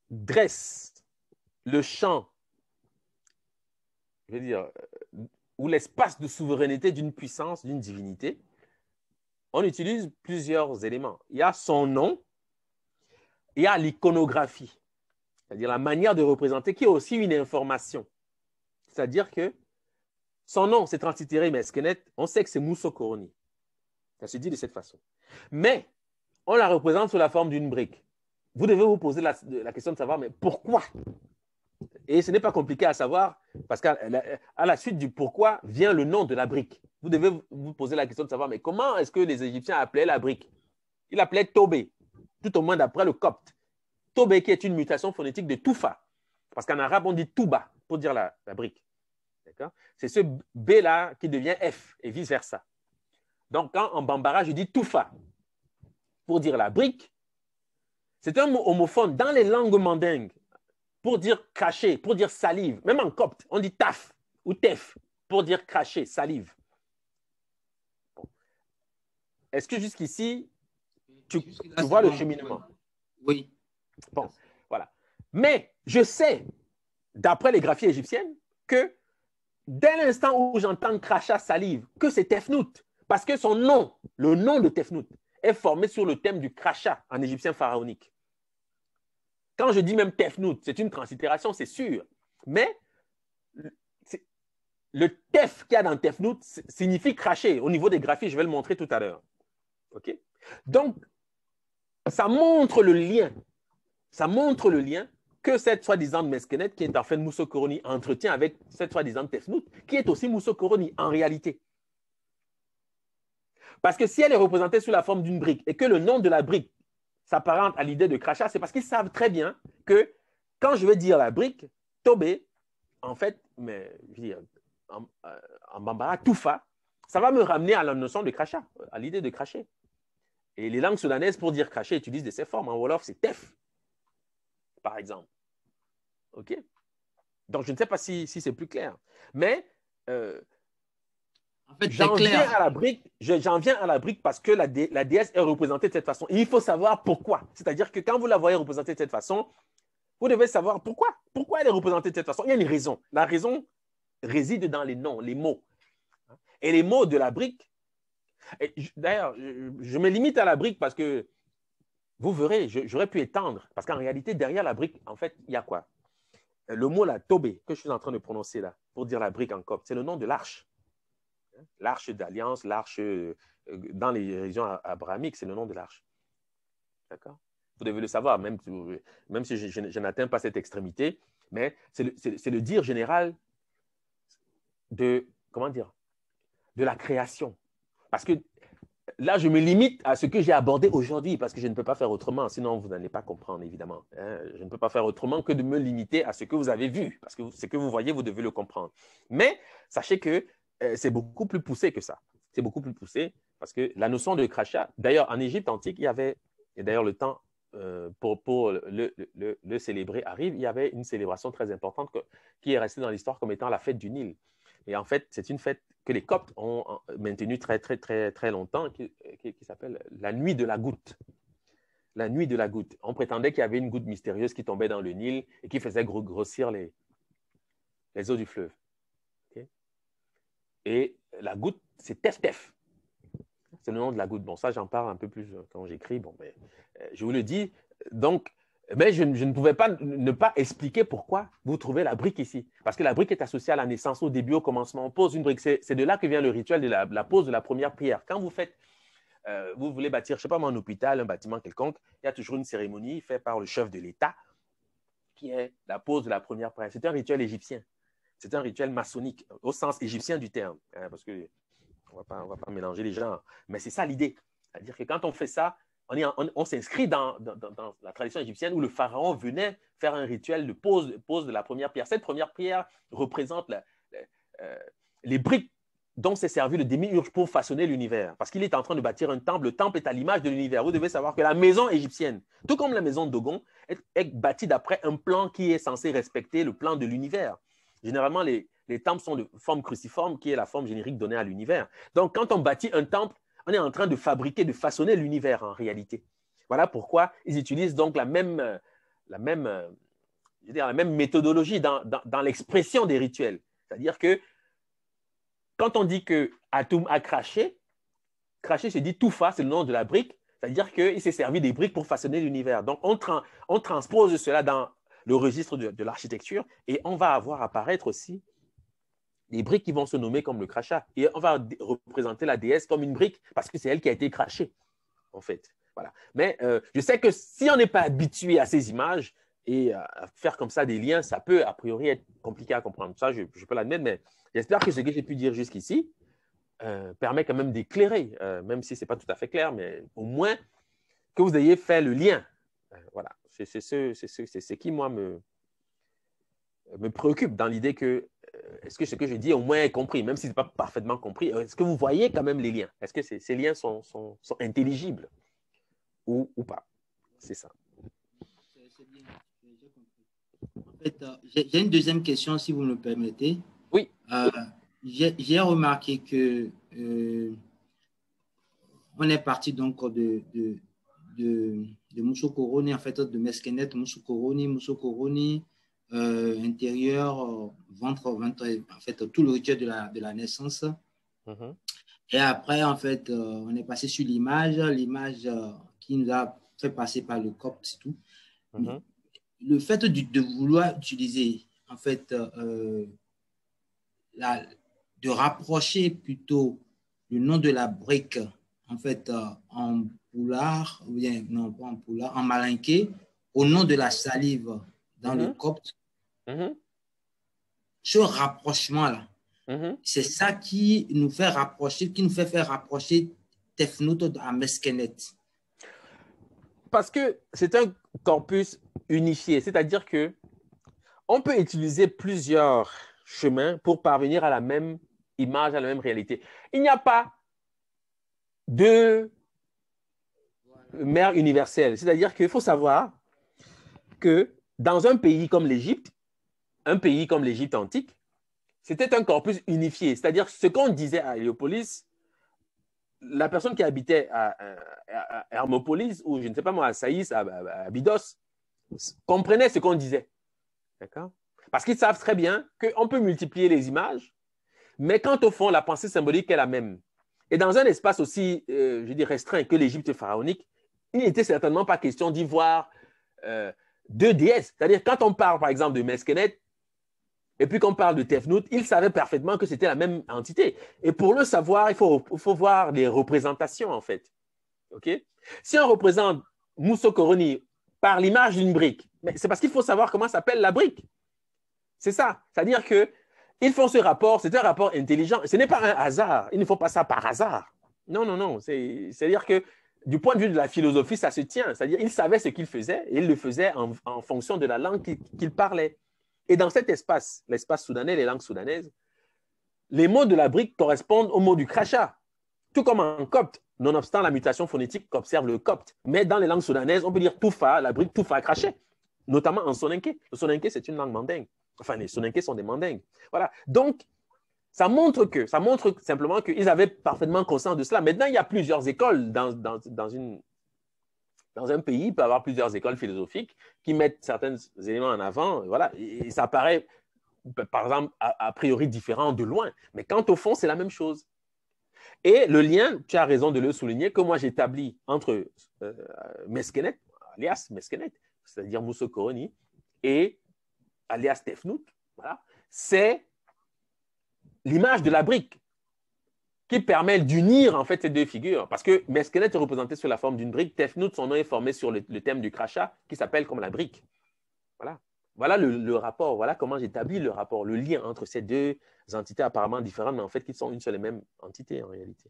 dresse le champ, je veux dire, ou l'espace de souveraineté d'une puissance, d'une divinité, on utilise plusieurs éléments. Il y a son nom, il y a l'iconographie c'est-à-dire la manière de représenter, qui est aussi une information. C'est-à-dire que son nom, c'est Transitéré mais on sait que c'est Mousso Ça se dit de cette façon. Mais on la représente sous la forme d'une brique. Vous devez vous poser la, question de savoir, mais pourquoi Et ce n'est pas compliqué à savoir, parce qu'à à la suite du pourquoi vient le nom de la brique. Vous devez vous poser la question de savoir, mais comment est-ce que les Égyptiens appelaient la brique Ils l'appelaient Tobé, tout au moins d'après le copte. Tobé qui est une mutation phonétique de Toufa. Parce qu'en arabe, on dit Touba pour dire la, brique. C'est ce B-là qui devient F et vice-versa. Donc, quand en Bambara, je dis Toufa pour dire la brique, c'est un mot homophone dans les langues mandingues pour dire cracher, pour dire salive. Même en copte, on dit taf ou tef pour dire cracher, salive. Est-ce que jusqu'ici, tu, tu vois le cheminement Oui. Bon, voilà. Mais je sais, d'après les graphies égyptiennes, que dès l'instant où j'entends crachat salive, que c'est Tefnout, parce que son nom, le nom de Tefnout, est formé sur le thème du crachat en égyptien pharaonique. Quand je dis même Tefnout, c'est une translittération, c'est sûr, mais le Tef qu'il y a dans Tefnout signifie cracher. Au niveau des graphies, je vais le montrer tout à l'heure. OK? Donc, ça montre le lien ça montre le lien que cette soi-disant mesquenette, qui est en fait Mousso entretient avec cette soi-disant Tefnout, qui est aussi Mousso en réalité. Parce que si elle est représentée sous la forme d'une brique et que le nom de la brique s'apparente à l'idée de crachat, c'est parce qu'ils savent très bien que quand je vais dire la brique, Tobé, en fait, mais, je veux dire, euh, en, Bambara, Toufa, ça va me ramener à la notion de crachat, à l'idée de cracher. Et les langues soudanaises, pour dire cracher, utilisent de ces formes. En Wolof, c'est Tef par exemple. OK Donc, je ne sais pas si, c'est plus clair. Mais euh, j'en viens à la brique. J'en viens à la brique parce que la, déesse est représentée de cette façon. Et il faut savoir pourquoi. C'est-à-dire que quand vous la voyez représentée de cette façon, vous devez savoir pourquoi. Pourquoi elle est représentée de cette façon Il y a une raison. La raison réside dans les noms, les mots. Et les mots de la brique. D'ailleurs, je, me limite à la brique parce que vous verrez, j'aurais pu étendre, parce qu'en réalité, derrière la brique, en fait, il y a quoi euh, Le mot là, Tobé, que je suis en train de prononcer là, pour dire la brique en copte, c'est le nom de l'arche. L'arche d'alliance, l'arche euh, dans les régions abrahamiques, c'est le nom de l'arche. D'accord Vous devez le savoir, même, même si je, n'atteins pas cette extrémité, mais c'est le, le, dire général de, comment dire, de la création. Parce que là, je me limite à ce que j'ai abordé aujourd'hui parce que je ne peux pas faire autrement, sinon vous n'allez pas comprendre, évidemment. Hein. Je ne peux pas faire autrement que de me limiter à ce que vous avez vu, parce que ce que vous voyez, vous devez le comprendre. Mais sachez que euh, c'est beaucoup plus poussé que ça. C'est beaucoup plus poussé parce que la notion de crachat, d'ailleurs, en Égypte antique, il y avait, et d'ailleurs le temps euh, pour, le, célébrer arrive, il y avait une célébration très importante qui est restée dans l'histoire comme étant la fête du Nil. Et en fait, c'est une fête que les Coptes ont maintenue très, très, très, très longtemps, qui, s'appelle la nuit de la goutte. La nuit de la goutte. On prétendait qu'il y avait une goutte mystérieuse qui tombait dans le Nil et qui faisait grossir les, les eaux du fleuve. Et la goutte, c'est Tef-Tef. C'est le nom de la goutte. Bon, ça, j'en parle un peu plus euh, quand j'écris. Bon, mais, euh, je vous le dis. Donc, mais je, ne pouvais pas ne pas expliquer pourquoi vous trouvez la brique ici. Parce que la brique est associée à la naissance, au début, au commencement. On pose une brique. C'est de là que vient le rituel de la, pose de la première prière. Quand vous faites, euh, vous voulez bâtir, je ne sais pas un hôpital, un bâtiment quelconque, il y a toujours une cérémonie faite par le chef de l'État qui est la pose de la première prière. C'est un rituel égyptien. C'est un rituel maçonnique au sens égyptien du terme. Hein, parce que on ne va pas mélanger les gens. Mais c'est ça l'idée. C'est-à-dire que quand on fait ça, on, s'inscrit dans, la tradition égyptienne où le pharaon venait faire un rituel de pose, de la première pierre. Cette première pierre représente euh, les briques dont s'est servi le démiurge pour façonner l'univers. Parce qu'il est en train de bâtir un temple. Le temple est à l'image de l'univers. Vous devez savoir que la maison égyptienne, tout comme la maison de Dogon, est, bâtie d'après un plan qui est censé respecter le plan de l'univers. Généralement, les temples sont de forme cruciforme, qui est la forme générique donnée à l'univers. Donc, quand on bâtit un temple, on est en train de fabriquer, de façonner l'univers en réalité. Voilà pourquoi ils utilisent donc la même, euh, la même, euh, la même méthodologie dans, l'expression des rituels. C'est-à-dire que quand on dit que Atum a craché, craché se dit Toufa, c'est le nom de la brique, c'est-à-dire qu'il s'est servi des briques pour façonner l'univers. Donc on, transpose cela dans le registre de l'architecture et on va avoir apparaître aussi les briques qui vont se nommer comme le crachat. Et on va représenter la déesse comme une brique parce que c'est elle qui a été crachée, en fait. Voilà. Mais euh, je sais que si on n'est pas habitué à ces images et à faire comme ça des liens, ça peut a priori être compliqué à comprendre. Ça, je, je peux l'admettre, mais j'espère que ce que j'ai pu dire jusqu'ici euh, permet quand même d'éclairer, euh, même si ce n'est pas tout à fait clair, mais au moins que vous ayez fait le lien. voilà. C'est ce, ce, qui, moi, me, me préoccupe dans l'idée que est-ce que ce que je dis au moins est compris, même si ce n'est pas parfaitement compris euh, Est-ce que vous voyez quand même les liens Est-ce que ces, liens sont, intelligibles ou, pas C'est ça. Euh, j'ai une deuxième question, si vous me permettez. Oui. Euh, j'ai remarqué que on est parti donc de, de, de, de en fait, de Meskenet, Moussou Koroni, Moussou euh, intérieur, euh, ventre, ventre, en fait, tout le rituel de la, de la naissance. Mhm. Et après, en fait, euh, on est passé sur l'image, l'image qui nous a fait passer par le corps, c'est tout. Mhm. Le fait de, vouloir utiliser, en fait, la, de rapprocher plutôt le nom de la brique, en fait, en poulard, ou bien, non, pas en poulard, en malinqué, au nom de la salive dans le mhm. copte. Mhm. Ce rapprochement-là, mhm. c'est ça qui nous fait rapprocher, qui nous fait faire rapprocher Tefnout à Meskenet. Parce que c'est un campus unifié, c'est-à-dire que on peut utiliser plusieurs chemins pour parvenir à la même image, à la même réalité. Il n'y a pas de mère universelle. C'est-à-dire qu'il faut savoir que dans un pays comme l'Égypte, un pays comme l'Égypte antique, c'était un corpus unifié, c'est-à-dire ce qu'on disait à Héliopolis, la personne qui habitait à, Hermopolis ou je ne sais pas moi à Saïs, à, Abydos comprenait ce qu'on disait. D'accord Parce qu'ils savent très bien qu'on peut multiplier les images, mais quant au fond, la pensée symbolique est la même. Et dans un espace aussi, euh, je je dis, restreint que l'Égypte pharaonique, il n'était certainement pas question d'y voir euh, deux DS. C'est-à-dire, quand on parle, par exemple, de Meskenet, et puis qu'on parle de Tefnout, ils savaient parfaitement que c'était la même entité. Et pour le savoir, il faut, voir les représentations, en fait. OK Si on représente Mousso par l'image d'une brique, c'est parce qu'il faut savoir comment s'appelle la brique. C'est ça. C'est-à-dire que ils font ce rapport, c'est un rapport intelligent. Ce n'est pas un hasard. Ils ne font pas ça par hasard. Non, non, non. C'est-à-dire que du point de vue de la philosophie, ça se tient. C'est-à-dire, il savait ce qu'il faisait et il le faisait en, fonction de la langue qu'il parlaient. parlait. Et dans cet espace, l'espace soudanais, les langues soudanaises, les mots de la brique correspondent aux mots du crachat. Tout comme en copte, nonobstant la mutation phonétique qu'observe le copte. Mais dans les langues soudanaises, on peut dire toufa, la brique toufa craché, notamment en soninké. Le soninké, c'est une langue mandingue. Enfin, les soninké sont des mandingues. Voilà. Donc, ça montre que, ça montre simplement qu'ils avaient parfaitement conscience de cela. Maintenant, il y a plusieurs écoles dans, une, dans un pays, il peut y avoir plusieurs écoles philosophiques qui mettent certains éléments en avant. Voilà, et ça paraît, par exemple, a, priori différent de loin. Mais quant au fond, c'est la même chose. Et le lien, tu as raison de le souligner, que moi j'établis entre euh, Meskenet, alias Meskenet, c'est-à-dire Mousso Koroni, et alias Tefnout, voilà, c'est l'image de la brique qui permet d'unir en fait ces deux figures. Parce que Meskenet est représenté sous la forme d'une brique. Tefnout, son nom est formé sur le, thème du crachat qui s'appelle comme la brique. Voilà. Voilà le, rapport, voilà comment j'établis le rapport, le lien entre ces deux entités apparemment différentes, mais en fait qui sont une seule et même entité en réalité.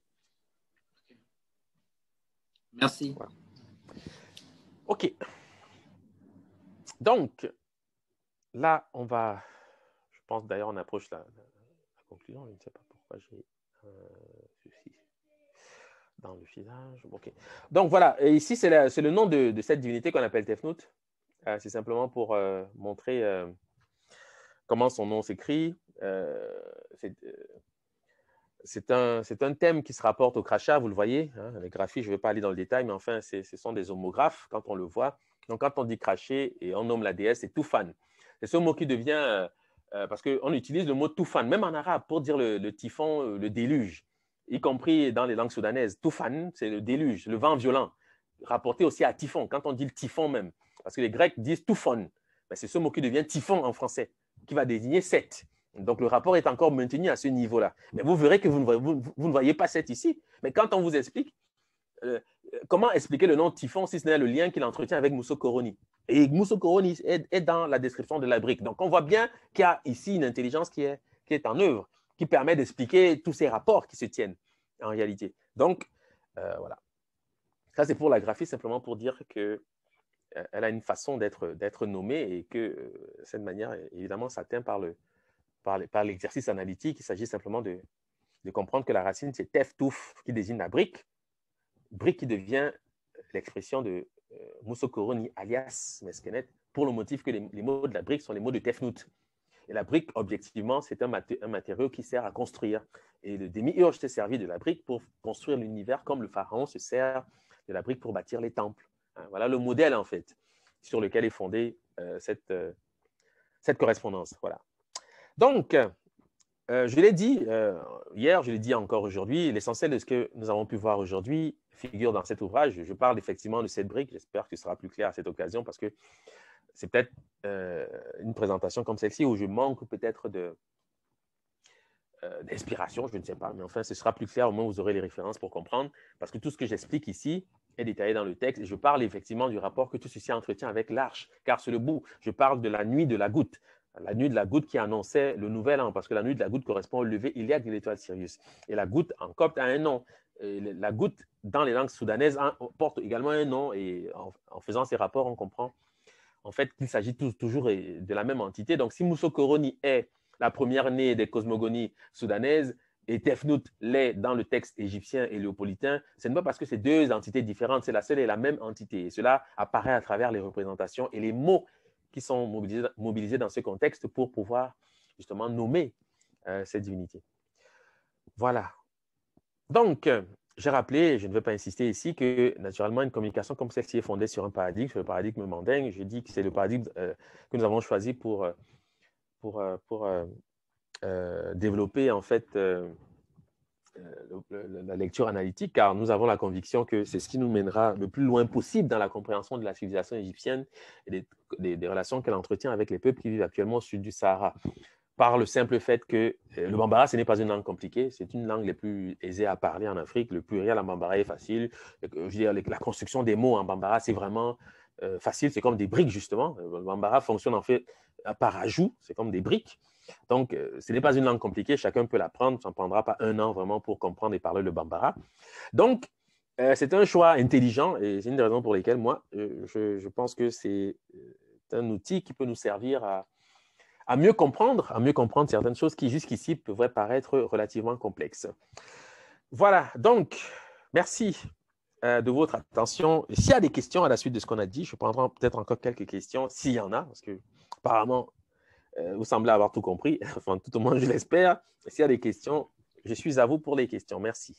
Merci. OK. Donc, là, on va, je pense d'ailleurs, on approche la, conclusion, je ne sais pas pourquoi j'ai euh, ceci dans le filage. Donc voilà, ici c'est le nom de, cette divinité qu'on appelle Tefnut. Euh, c'est simplement pour euh, montrer comment son nom s'écrit. c'est un, thème qui se rapporte au crachat, vous le voyez. Hein. les graphies, je ne vais pas aller dans le détail, mais enfin, ce sont des homographes quand on le voit. Donc quand on dit cracher et on nomme la déesse, c'est Toufan. C'est ce mot qui devient euh, parce qu'on utilise le mot toufan, même en arabe, pour dire le, typhon, euh, le déluge, y compris dans les langues soudanaises. Toufan, c'est le déluge, le vent violent, rapporté aussi à typhon, quand on dit le typhon même. Parce que les Grecs disent toufon, mais ben, c'est ce mot qui devient typhon en français, qui va désigner sept. Donc le rapport est encore maintenu à ce niveau-là. Mais vous verrez que vous ne, voyez, pas sept ici. Mais quand on vous explique, euh, comment expliquer le nom typhon si ce n'est le lien qu'il entretient avec Mousso Koroni et Moussou est, dans la description de la brique. Donc, on voit bien qu'il y a ici une intelligence qui est, qui est en œuvre, qui permet d'expliquer tous ces rapports qui se tiennent en réalité. Donc, euh, voilà. Ça, c'est pour la graphie, simplement pour dire que euh, elle a une façon d'être nommée et que euh, cette manière, évidemment, s'atteint par l'exercice par analytique. Il s'agit simplement de, de, comprendre que la racine, c'est tef touf qui désigne la brique, brique qui devient l'expression de euh, Mousso alias Meskenet, pour le motif que les, mots de la brique sont les mots de Tefnout. Et la brique, objectivement, c'est un, matériau qui sert à construire. Et le demi-urge s'est servi de la brique pour construire l'univers comme le pharaon se sert de la brique pour bâtir les temples. Hein, voilà le modèle, en fait, sur lequel est fondée euh, cette, euh, cette correspondance. Voilà. Donc, euh, je l'ai dit euh, hier, je l'ai dit encore aujourd'hui, l'essentiel de ce que nous avons pu voir aujourd'hui figure dans cet ouvrage. Je parle effectivement de cette brique, j'espère que ce sera plus clair à cette occasion parce que c'est peut-être euh, une présentation comme celle-ci où je manque peut-être d'inspiration, je ne sais pas, mais enfin, ce sera plus clair, au moins vous aurez les références pour comprendre, parce que tout ce que j'explique ici est détaillé dans le texte, je parle effectivement du rapport que tout ceci entretient avec l'arche, car c'est le bout, je parle de la nuit de la goutte, la nuit de la goutte qui annonçait le nouvel an, parce que la nuit de la goutte correspond au lever iliaque de l'étoile Sirius. Et la goutte en copte a un nom. la goutte dans les langues soudanaises porte également un nom, et en, faisant ces rapports, on comprend en fait qu'il s'agit toujours de la même entité. Donc si Mousso est la première née des cosmogonies soudanaises, et Tefnout l'est dans le texte égyptien et léopolitain, ce n'est pas parce que c'est deux entités différentes, c'est la seule et la même entité. Et cela apparaît à travers les représentations et les mots qui sont mobilisés, mobilisés dans ce contexte pour pouvoir justement nommer euh, cette divinité. Voilà. Donc, euh, j'ai rappelé, je ne veux pas insister ici, que naturellement, une communication comme celle-ci est fondée sur un paradigme, sur le paradigme mandingue. Je dis que c'est le paradigme euh, que nous avons choisi pour, pour, pour développer en fait euh, la lecture analytique, car nous avons la conviction que c'est ce qui nous mènera le plus loin possible dans la compréhension de la civilisation égyptienne et des, relations qu'elle entretient avec les peuples qui vivent actuellement au sud du Sahara, par le simple fait que euh, le bambara, ce n'est pas une langue compliquée, c'est une langue les plus aisée à parler en Afrique, le pluriel en bambara est facile, euh, je veux dire, la construction des mots en bambara, c'est vraiment facile, c'est comme des briques justement, le bambara fonctionne en fait par ajout, c'est comme des briques, donc, euh, ce n'est pas une langue compliquée, chacun peut l'apprendre, ça ne prendra pas un an vraiment pour comprendre et parler le bambara. Donc, euh, c'est un choix intelligent et c'est une des raisons pour lesquelles moi, euh, je, pense que c'est un outil qui peut nous servir à, mieux comprendre, à mieux comprendre certaines choses qui jusqu'ici pourraient paraître relativement complexes. Voilà, donc, merci de votre attention. S'il y a des questions à la suite de ce qu'on a dit, je prendrai peut-être encore quelques questions, s'il y en a, parce que apparemment, euh, vous semblez avoir tout compris. <laughs> Enfin, tout au moins, je l'espère. S'il y a des questions, je suis à vous pour les questions. Merci.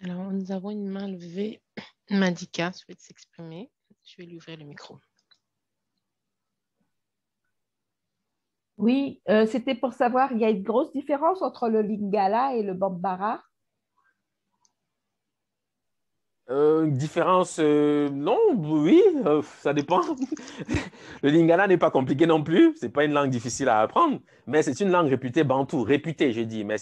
Alors, nous avons une main levée. <coughs> Madika souhaite s'exprimer. Je vais lui ouvrir le micro. Oui, euh, c'était pour savoir, il y a une grosse différence entre le Lingala et le Bambara euh, une différence, euh, non, oui, euh, ça dépend. <laughs> le lingala n'est pas compliqué non plus, c'est pas une langue difficile à apprendre, mais c'est une langue réputée bantou, réputée, je dis. Mais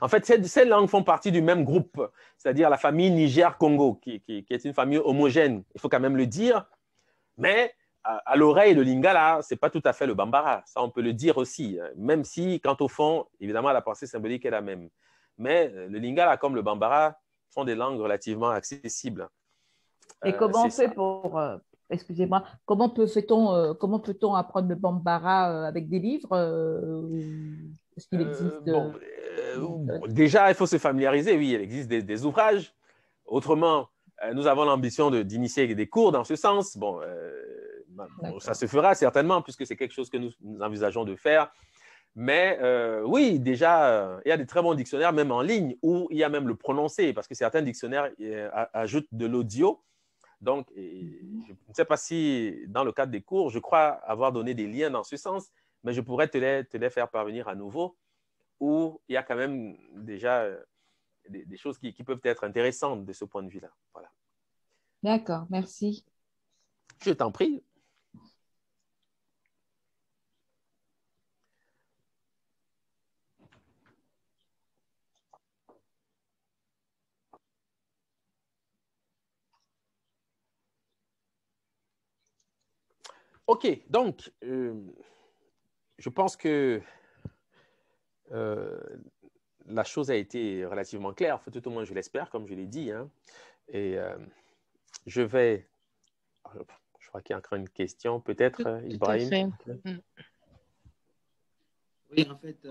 En fait, ces, langues font partie du même groupe, c'est-à-dire la famille Niger-Congo, qui, est une famille homogène, il faut quand même le dire. Mais à, l'oreille, le lingala, c'est pas tout à fait le bambara, ça on peut le dire aussi, hein. même si, quant au fond, évidemment, la pensée symbolique est la même. Mais le lingala, comme le bambara, sont des langues relativement accessibles. Et euh, comment on fait pour, euh, excusez-moi, comment peut on euh, comment peut-on apprendre le bambara avec des livres ce existe Déjà, il faut se familiariser. Oui, il existe des, ouvrages. Autrement, nous avons l'ambition d'initier des cours dans ce sens. Bon, ça se fera certainement puisque c'est quelque chose que nous, nous envisageons de faire mais euh, oui, déjà, euh, il y a des très bons dictionnaires, même en ligne, où il y a même le prononcé, parce que certains dictionnaires euh, ajoutent de l'audio. Donc, je ne sais pas si dans le cadre des cours, je crois avoir donné des liens dans ce sens, mais je pourrais te les, faire parvenir à nouveau, où il y a quand même déjà des, choses qui, peuvent être intéressantes de ce point de vue-là. D'accord, merci. Je t'en prie. OK, donc, euh, je pense que euh, la chose a été relativement claire, tout au moins je l'espère, comme je l'ai dit. Hein. Et euh, je vais... Je crois qu'il y a encore une question, peut-être, Ibrahim. Mm. Oui, en fait,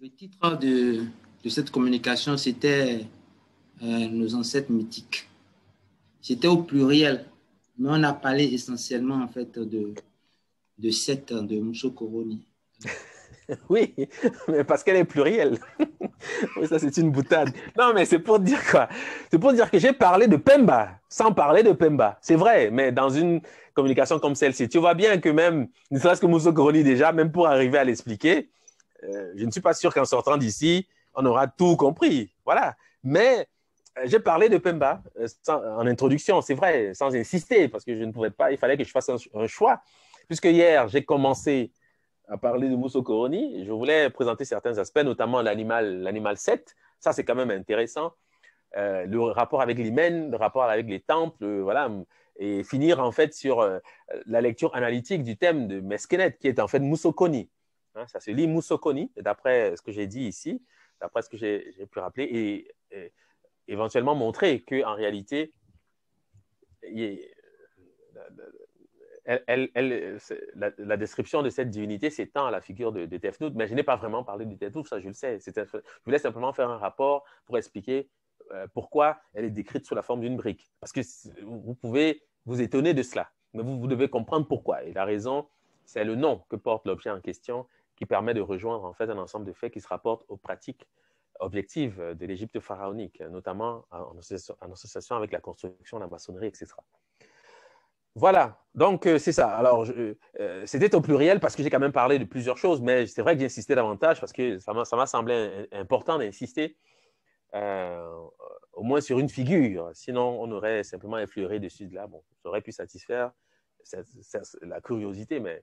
le titre de cette communication, c'était Nos ancêtres mythiques. C'était au pluriel, mais on a parlé essentiellement en fait de, de 7 hein, de Moucho Koroni. <laughs> oui, mais parce qu'elle est plurielle. <laughs> oui, ça c'est une boutade. Non, mais c'est pour dire quoi C'est pour dire que j'ai parlé de Pemba sans parler de Pemba. C'est vrai, mais dans une communication comme celle-ci, tu vois bien que même, ne serait-ce que Mousso Koroni déjà, même pour arriver à l'expliquer, euh, je ne suis pas sûr qu'en sortant d'ici, on aura tout compris. Voilà. Mais euh, j'ai parlé de Pemba euh, en introduction, c'est vrai, sans insister, parce que je ne pouvais pas, il fallait que je fasse un, choix. Puisque hier, j'ai commencé à parler de Mousso je voulais présenter certains aspects, notamment l'animal, l'animal 7. Ça, c'est quand même intéressant. Euh, le rapport avec l'hymen, le rapport avec les temples, voilà. Et finir, en fait, sur la lecture analytique du thème de Meskenet, qui est en fait Moussokoni. Hein, ça se lit Moussokoni, d'après ce que j'ai dit ici, d'après ce que j'ai pu rappeler. et éventuellement montrer qu'en réalité, la, description de cette divinité s'étend à la figure de, de mais je n'ai pas vraiment parlé de Tefnout, ça je le sais. Je voulais simplement faire un rapport pour expliquer euh, pourquoi elle est décrite sous la forme d'une brique. Parce que vous pouvez vous étonner de cela, mais vous, vous devez comprendre pourquoi. Et la raison, c'est le nom que porte l'objet en question qui permet de rejoindre en fait un ensemble de faits qui se rapportent aux pratiques objectifs euh, de l'Égypte pharaonique, euh, notamment en association, avec la construction, la maçonnerie, etc. Voilà, donc euh, c'est ça. Alors, c'était au pluriel parce que j'ai quand même parlé de plusieurs choses, mais c'est vrai que j'ai insisté davantage parce que ça m'a semblé important d'insister au moins sur une figure. Sinon, on aurait simplement effleuré dessus de là. Bon, ça aurait pu satisfaire la curiosité, mais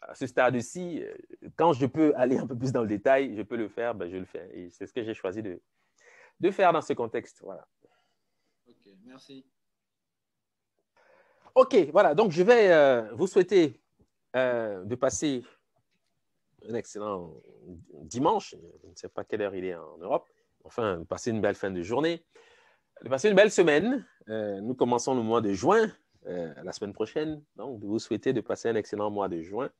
à ce stade-ci, euh, quand je peux aller un peu plus dans le détail, je peux le faire, ben je le fais. Et c'est ce que j'ai choisi de, de faire dans ce contexte. Voilà. OK, merci. OK, voilà. Donc, je vais euh, vous souhaiter euh, de passer un excellent dimanche. Je ne sais pas quelle heure il est en Europe. Enfin, passer une belle fin de journée. De passer une belle semaine. nous commençons le mois de juin, la semaine prochaine. Donc, de vous souhaiter de passer un excellent mois de juin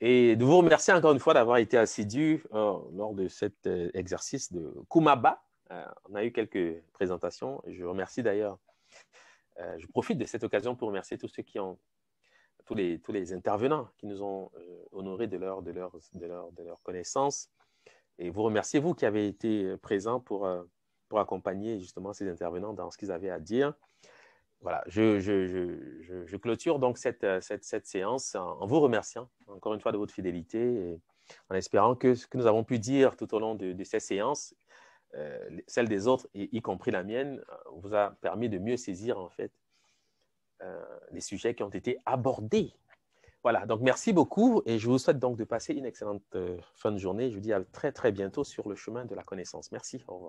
et de vous remercier encore une fois d'avoir été assidu euh, lors de cet euh, exercice de Kumaba. Euh, on a eu quelques présentations. Je remercie d'ailleurs. je profite de cette occasion pour remercier tous ceux qui ont, tous les, tous les intervenants qui nous ont honorés de leur, de, leur, de, leur, de leur connaissance. Et vous remerciez vous qui avez été présents pour, pour accompagner justement ces intervenants dans ce qu'ils avaient à dire voilà, je, je, clôture donc cette, euh, cette, séance en vous remerciant encore une fois de votre fidélité et en espérant que ce que nous avons pu dire tout au long de, cette ces séances, euh, celle des autres, y compris la mienne, euh, vous a permis de mieux saisir en fait les sujets qui ont été abordés. Voilà, donc merci beaucoup et je vous souhaite donc de passer une excellente fin de journée. Je vous dis à très très bientôt sur le chemin de la connaissance. Merci, au revoir.